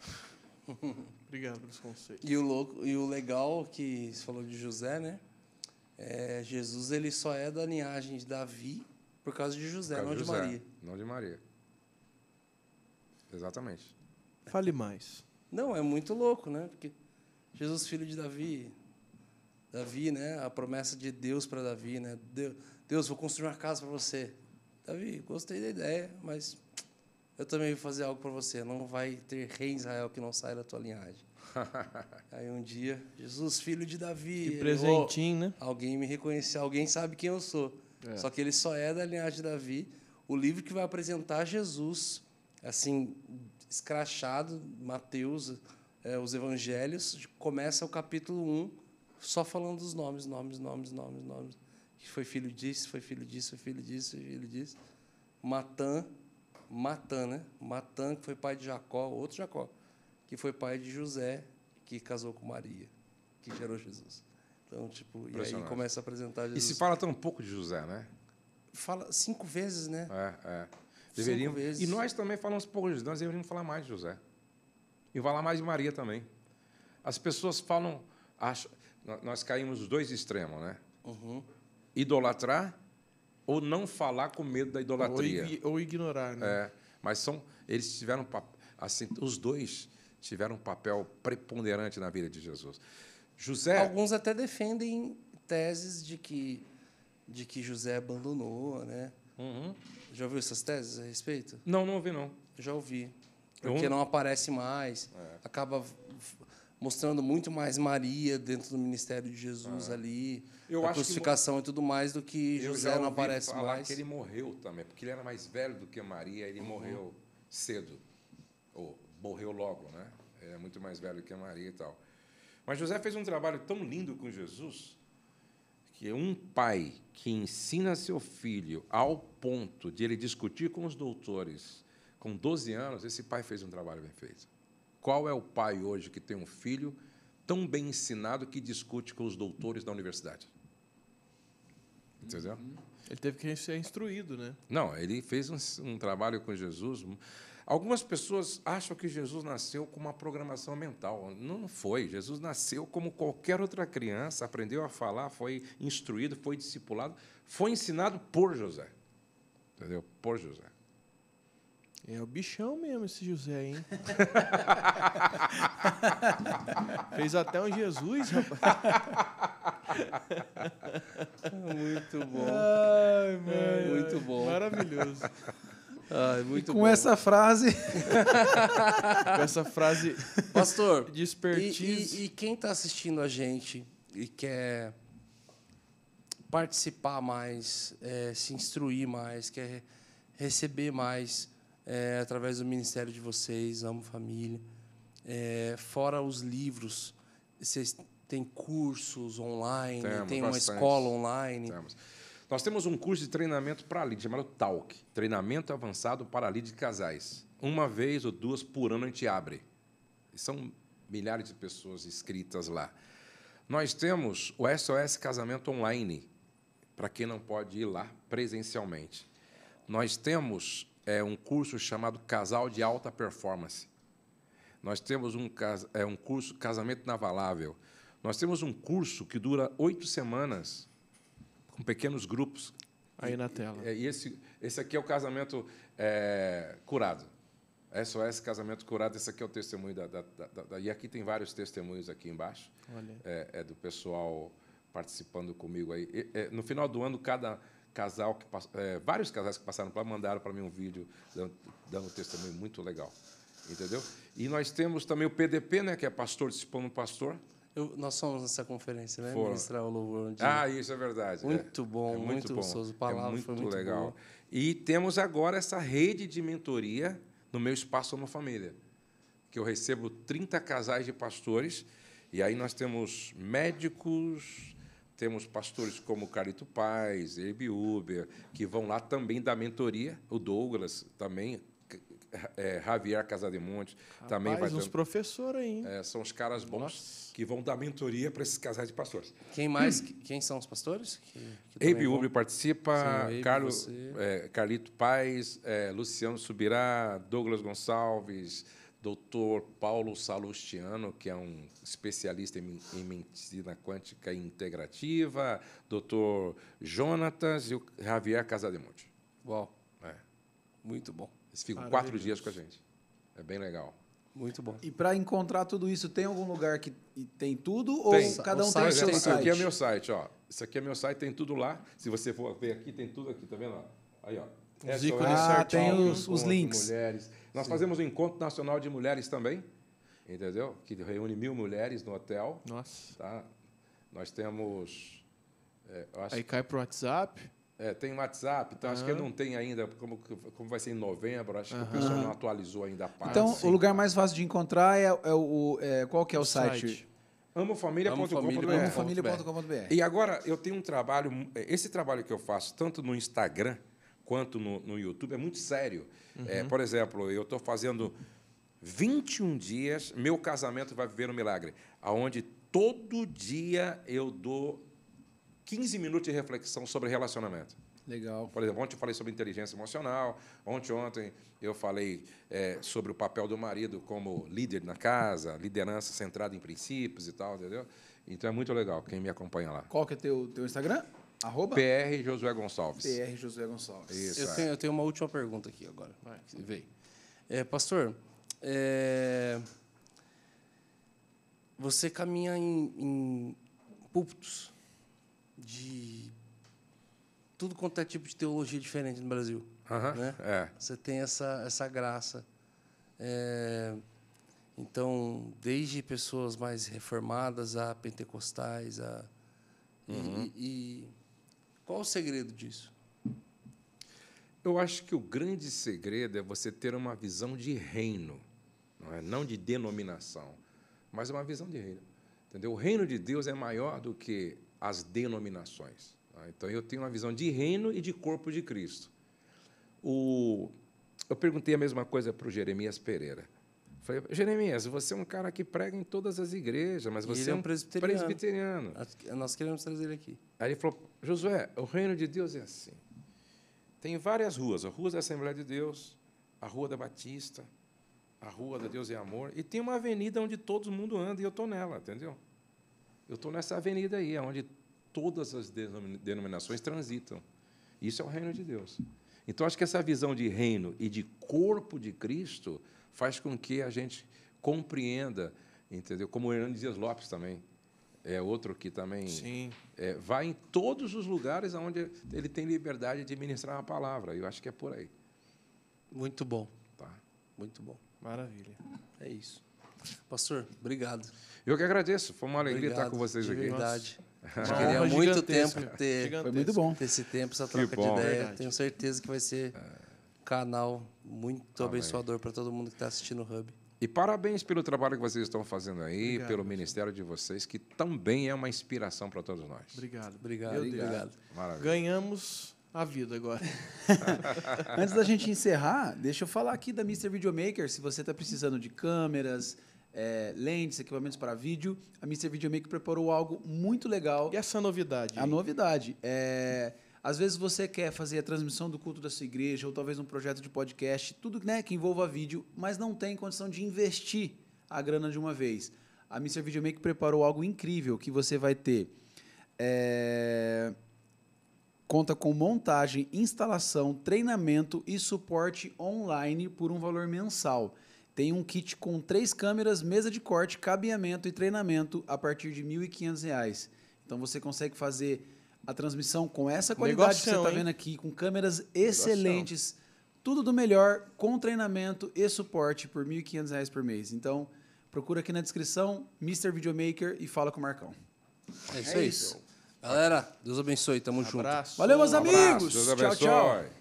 Obrigado pelos conselhos. E o, louco, e o legal que você falou de José, né? É, Jesus ele só é da linhagem de Davi por causa de José, causa não de, José, Maria. Não de Maria. Exatamente. Fale mais. Não, é muito louco, né? Porque Jesus, filho de Davi, Davi, né? A promessa de Deus para Davi, né? Deus, Deus, vou construir uma casa para você. Davi, gostei da ideia, mas eu também vou fazer algo para você. Não vai ter rei em Israel que não saia da tua linhagem. Aí um dia, Jesus, filho de Davi. Que presentinho, né? Alguém me reconheceu, alguém sabe quem eu sou. É. Só que ele só é da linhagem de Davi. O livro que vai apresentar Jesus, assim, escrachado, Mateus, é, os evangelhos, começa o capítulo 1 só falando dos nomes, nomes, nomes, nomes, nomes. Que foi filho disso, foi filho disso, foi filho disso, foi filho disso. Matã, Matã, né? Matã, que foi pai de Jacó, outro Jacó, que foi pai de José, que casou com Maria, que gerou Jesus. Então, tipo, e aí começa a apresentar Jesus. E se fala tão pouco de José, né? Fala cinco vezes, né? É, é. Deveriam... Cinco vezes. E nós também falamos pouco de José, nós deveríamos falar mais de José. E falar mais de Maria também. As pessoas falam, acham, nós caímos os dois extremos, né? Uhum. Idolatrar ou não falar com medo da idolatria. Ou, ou ignorar, né? É, mas são, eles tiveram assim, os dois tiveram um papel preponderante na vida de Jesus. José. Alguns até defendem teses de que de que José abandonou, né? Uhum. Já ouviu essas teses a respeito? Não, não ouvi não. Já ouvi. Porque não aparece mais, é. acaba mostrando muito mais Maria dentro do ministério de Jesus ah. ali, eu a crucificação que... e tudo mais do que eu José não aparece falar mais. que ele morreu também, porque ele era mais velho do que Maria, ele uhum. morreu cedo ou morreu logo, né? Ele é muito mais velho que Maria e tal. Mas José fez um trabalho tão lindo com Jesus que um pai que ensina seu filho ao ponto de ele discutir com os doutores com 12 anos, esse pai fez um trabalho bem feito. Qual é o pai hoje que tem um filho tão bem ensinado que discute com os doutores da universidade? Entendeu? Uhum. Ele teve que ser instruído, né? Não, ele fez um, um trabalho com Jesus. Algumas pessoas acham que Jesus nasceu com uma programação mental. Não foi. Jesus nasceu como qualquer outra criança, aprendeu a falar, foi instruído, foi discipulado, foi ensinado por José. Entendeu? Por José. É o bichão mesmo esse José, hein? Fez até um Jesus, rapaz. Muito bom. Ai, mano. É, muito bom. Maravilhoso. Ai, muito e com bom. essa frase. com essa frase. Pastor, despertiz. E, e, e quem está assistindo a gente e quer participar mais, é, se instruir mais, quer receber mais é, através do ministério de vocês, Amo Família. É, fora os livros, vocês têm cursos online, temos, tem uma escola online. Temos. Nós temos um curso de treinamento para lead, chamado Talk, Treinamento Avançado para Lead de Casais. Uma vez ou duas por ano a gente abre. são milhares de pessoas inscritas lá. Nós temos o SOS Casamento Online, para quem não pode ir lá presencialmente. Nós temos é um curso chamado Casal de Alta Performance. Nós temos um, é, um curso Casamento Inavalável. Nós temos um curso que dura oito semanas, com pequenos grupos. Aí na tela. É, e, esse, esse aqui é o casamento é, curado. SOS Casamento Curado, esse aqui é o testemunho da, da, da, da E aqui tem vários testemunhos aqui embaixo. É, é, do pessoal participando comigo aí. E, é, no final do ano, cada casal que é, vários casais que passaram para mandaram para mim um vídeo dando, dando um testemunho muito legal, entendeu? E nós temos também o PDP, né, que é pastor discipulando pastor. Eu, nós fomos nessa conferência, né? Foram. Ministrar o louvor. De... Ah, isso é verdade. É. Muito é. bom, é muito, muito bom. gostoso. É palavra é muito, muito legal. E temos agora essa rede de mentoria no meu espaço na família, que eu recebo 30 casais de pastores e aí nós temos médicos, temos pastores como Carito Paz, Ebi Uber, que vão lá também dar mentoria. O Douglas também, é, é, Javier Casademonte também vai ter. uns professores aí. É, são os caras bons Nossa. que vão dar mentoria para esses casais de pastores. Quem mais? Hum. Quem são os pastores? Eibe Uber participa, Sim, Carlos, é, Carlito Paz, é, Luciano Subirá, Douglas Gonçalves, Dr. Paulo Salustiano, que é um especialista em, medicina quântica integrativa, Dr. Jonatas e o Javier Casademonte. Uau. É. Muito bom. Eles ficam quatro dias com a gente. É bem legal. Muito bom. E para encontrar tudo isso, tem algum lugar que tem tudo ou cada um o tem o seu site? Isso aqui é meu site, ó. Isso aqui é meu site, tem tudo lá. Se você for ver aqui, tem tudo aqui, tá vendo? Aí, ó. Os é ícones ah, tem os, os links. Mulheres. Nós Sim. fazemos o um Encontro Nacional de Mulheres também, entendeu? Que reúne mil mulheres no hotel. Nossa. Tá? Nós temos. É, Aí cai para o WhatsApp. É, tem WhatsApp, então uhum. acho que não tem ainda, como, como vai ser em novembro, acho uhum. que o pessoal não atualizou ainda a página. Então, o lugar mais fácil de encontrar é, é o. É, qual que é o, o site? site. Amofamilia.com.br. E agora, eu tenho um trabalho, é, esse trabalho que eu faço, tanto no Instagram quanto no, no YouTube é muito sério. Uhum. É, por exemplo, eu estou fazendo 21 dias, meu casamento vai viver um milagre, aonde todo dia eu dou 15 minutos de reflexão sobre relacionamento. Legal. Por exemplo, ontem eu falei sobre inteligência emocional, ontem, ontem eu falei é, sobre o papel do marido como líder na casa, liderança centrada em princípios e tal, entendeu? Então é muito legal quem me acompanha lá. Qual que é teu teu Instagram? Arroba? PR Josué Gonçalves. PR Josué Gonçalves. Isso, eu, é. tenho, eu tenho uma última pergunta aqui agora. Vai, É, pastor, é, você caminha em, em púlpitos de tudo quanto é tipo de teologia diferente no Brasil. né? é. Você tem essa, essa graça. É, então, desde pessoas mais reformadas a pentecostais, a, uhum. e, e, qual o segredo disso? Eu acho que o grande segredo é você ter uma visão de reino, não, é? não de denominação, mas uma visão de reino. Entendeu? O reino de Deus é maior do que as denominações. É? Então, eu tenho uma visão de reino e de corpo de Cristo. O... Eu perguntei a mesma coisa para o Jeremias Pereira. Falei, Jeremias, você é um cara que prega em todas as igrejas, mas e você é, é um presbiteriano. presbiteriano. Nós queremos trazer ele aqui. Aí ele falou, Josué, o reino de Deus é assim. Tem várias ruas, a Rua da Assembleia de Deus, a Rua da Batista, a Rua da Deus e é Amor, e tem uma avenida onde todo mundo anda, e eu estou nela, entendeu? Eu estou nessa avenida aí, é onde todas as denominações transitam. Isso é o reino de Deus. Então, acho que essa visão de reino e de corpo de Cristo faz com que a gente compreenda, entendeu? Como o Hernandes Dias Lopes também é outro que também Sim. É, vai em todos os lugares onde ele tem liberdade de ministrar a palavra. Eu acho que é por aí. Muito bom. Tá. Muito bom. Maravilha. É isso. Pastor, obrigado. Eu que agradeço. Foi uma alegria obrigado, estar com vocês de aqui. Verdade. Nossa. queria muito tempo ter, Foi muito bom. ter esse tempo, essa troca de ideia. Verdade. Tenho certeza que vai ser. É canal muito Amém. abençoador para todo mundo que está assistindo o Hub. E parabéns pelo trabalho que vocês estão fazendo aí, obrigado, pelo ministério de vocês, que também é uma inspiração para todos nós. Obrigado, obrigado, obrigado. Ganhamos a vida agora. Antes da gente encerrar, deixa eu falar aqui da Mr. Videomaker. Se você está precisando de câmeras, é, lentes, equipamentos para vídeo, a Mr. Videomaker preparou algo muito legal. E essa novidade? A hein? novidade é às vezes você quer fazer a transmissão do culto da sua igreja ou talvez um projeto de podcast, tudo né, que envolva vídeo, mas não tem condição de investir a grana de uma vez. A Mr. Videomaker preparou algo incrível que você vai ter. É... Conta com montagem, instalação, treinamento e suporte online por um valor mensal. Tem um kit com três câmeras, mesa de corte, cabeamento e treinamento a partir de R$ 1.500. Então você consegue fazer a transmissão com essa qualidade Negocião, que você está vendo aqui, com câmeras excelentes, Negocião. tudo do melhor, com treinamento e suporte por R$ 1.500 por mês. Então, procura aqui na descrição, Mr. Videomaker, e fala com o Marcão. É isso é aí. Isso. Galera, Deus abençoe, tamo abraço, junto. Valeu, meus um amigos. tchau, tchau.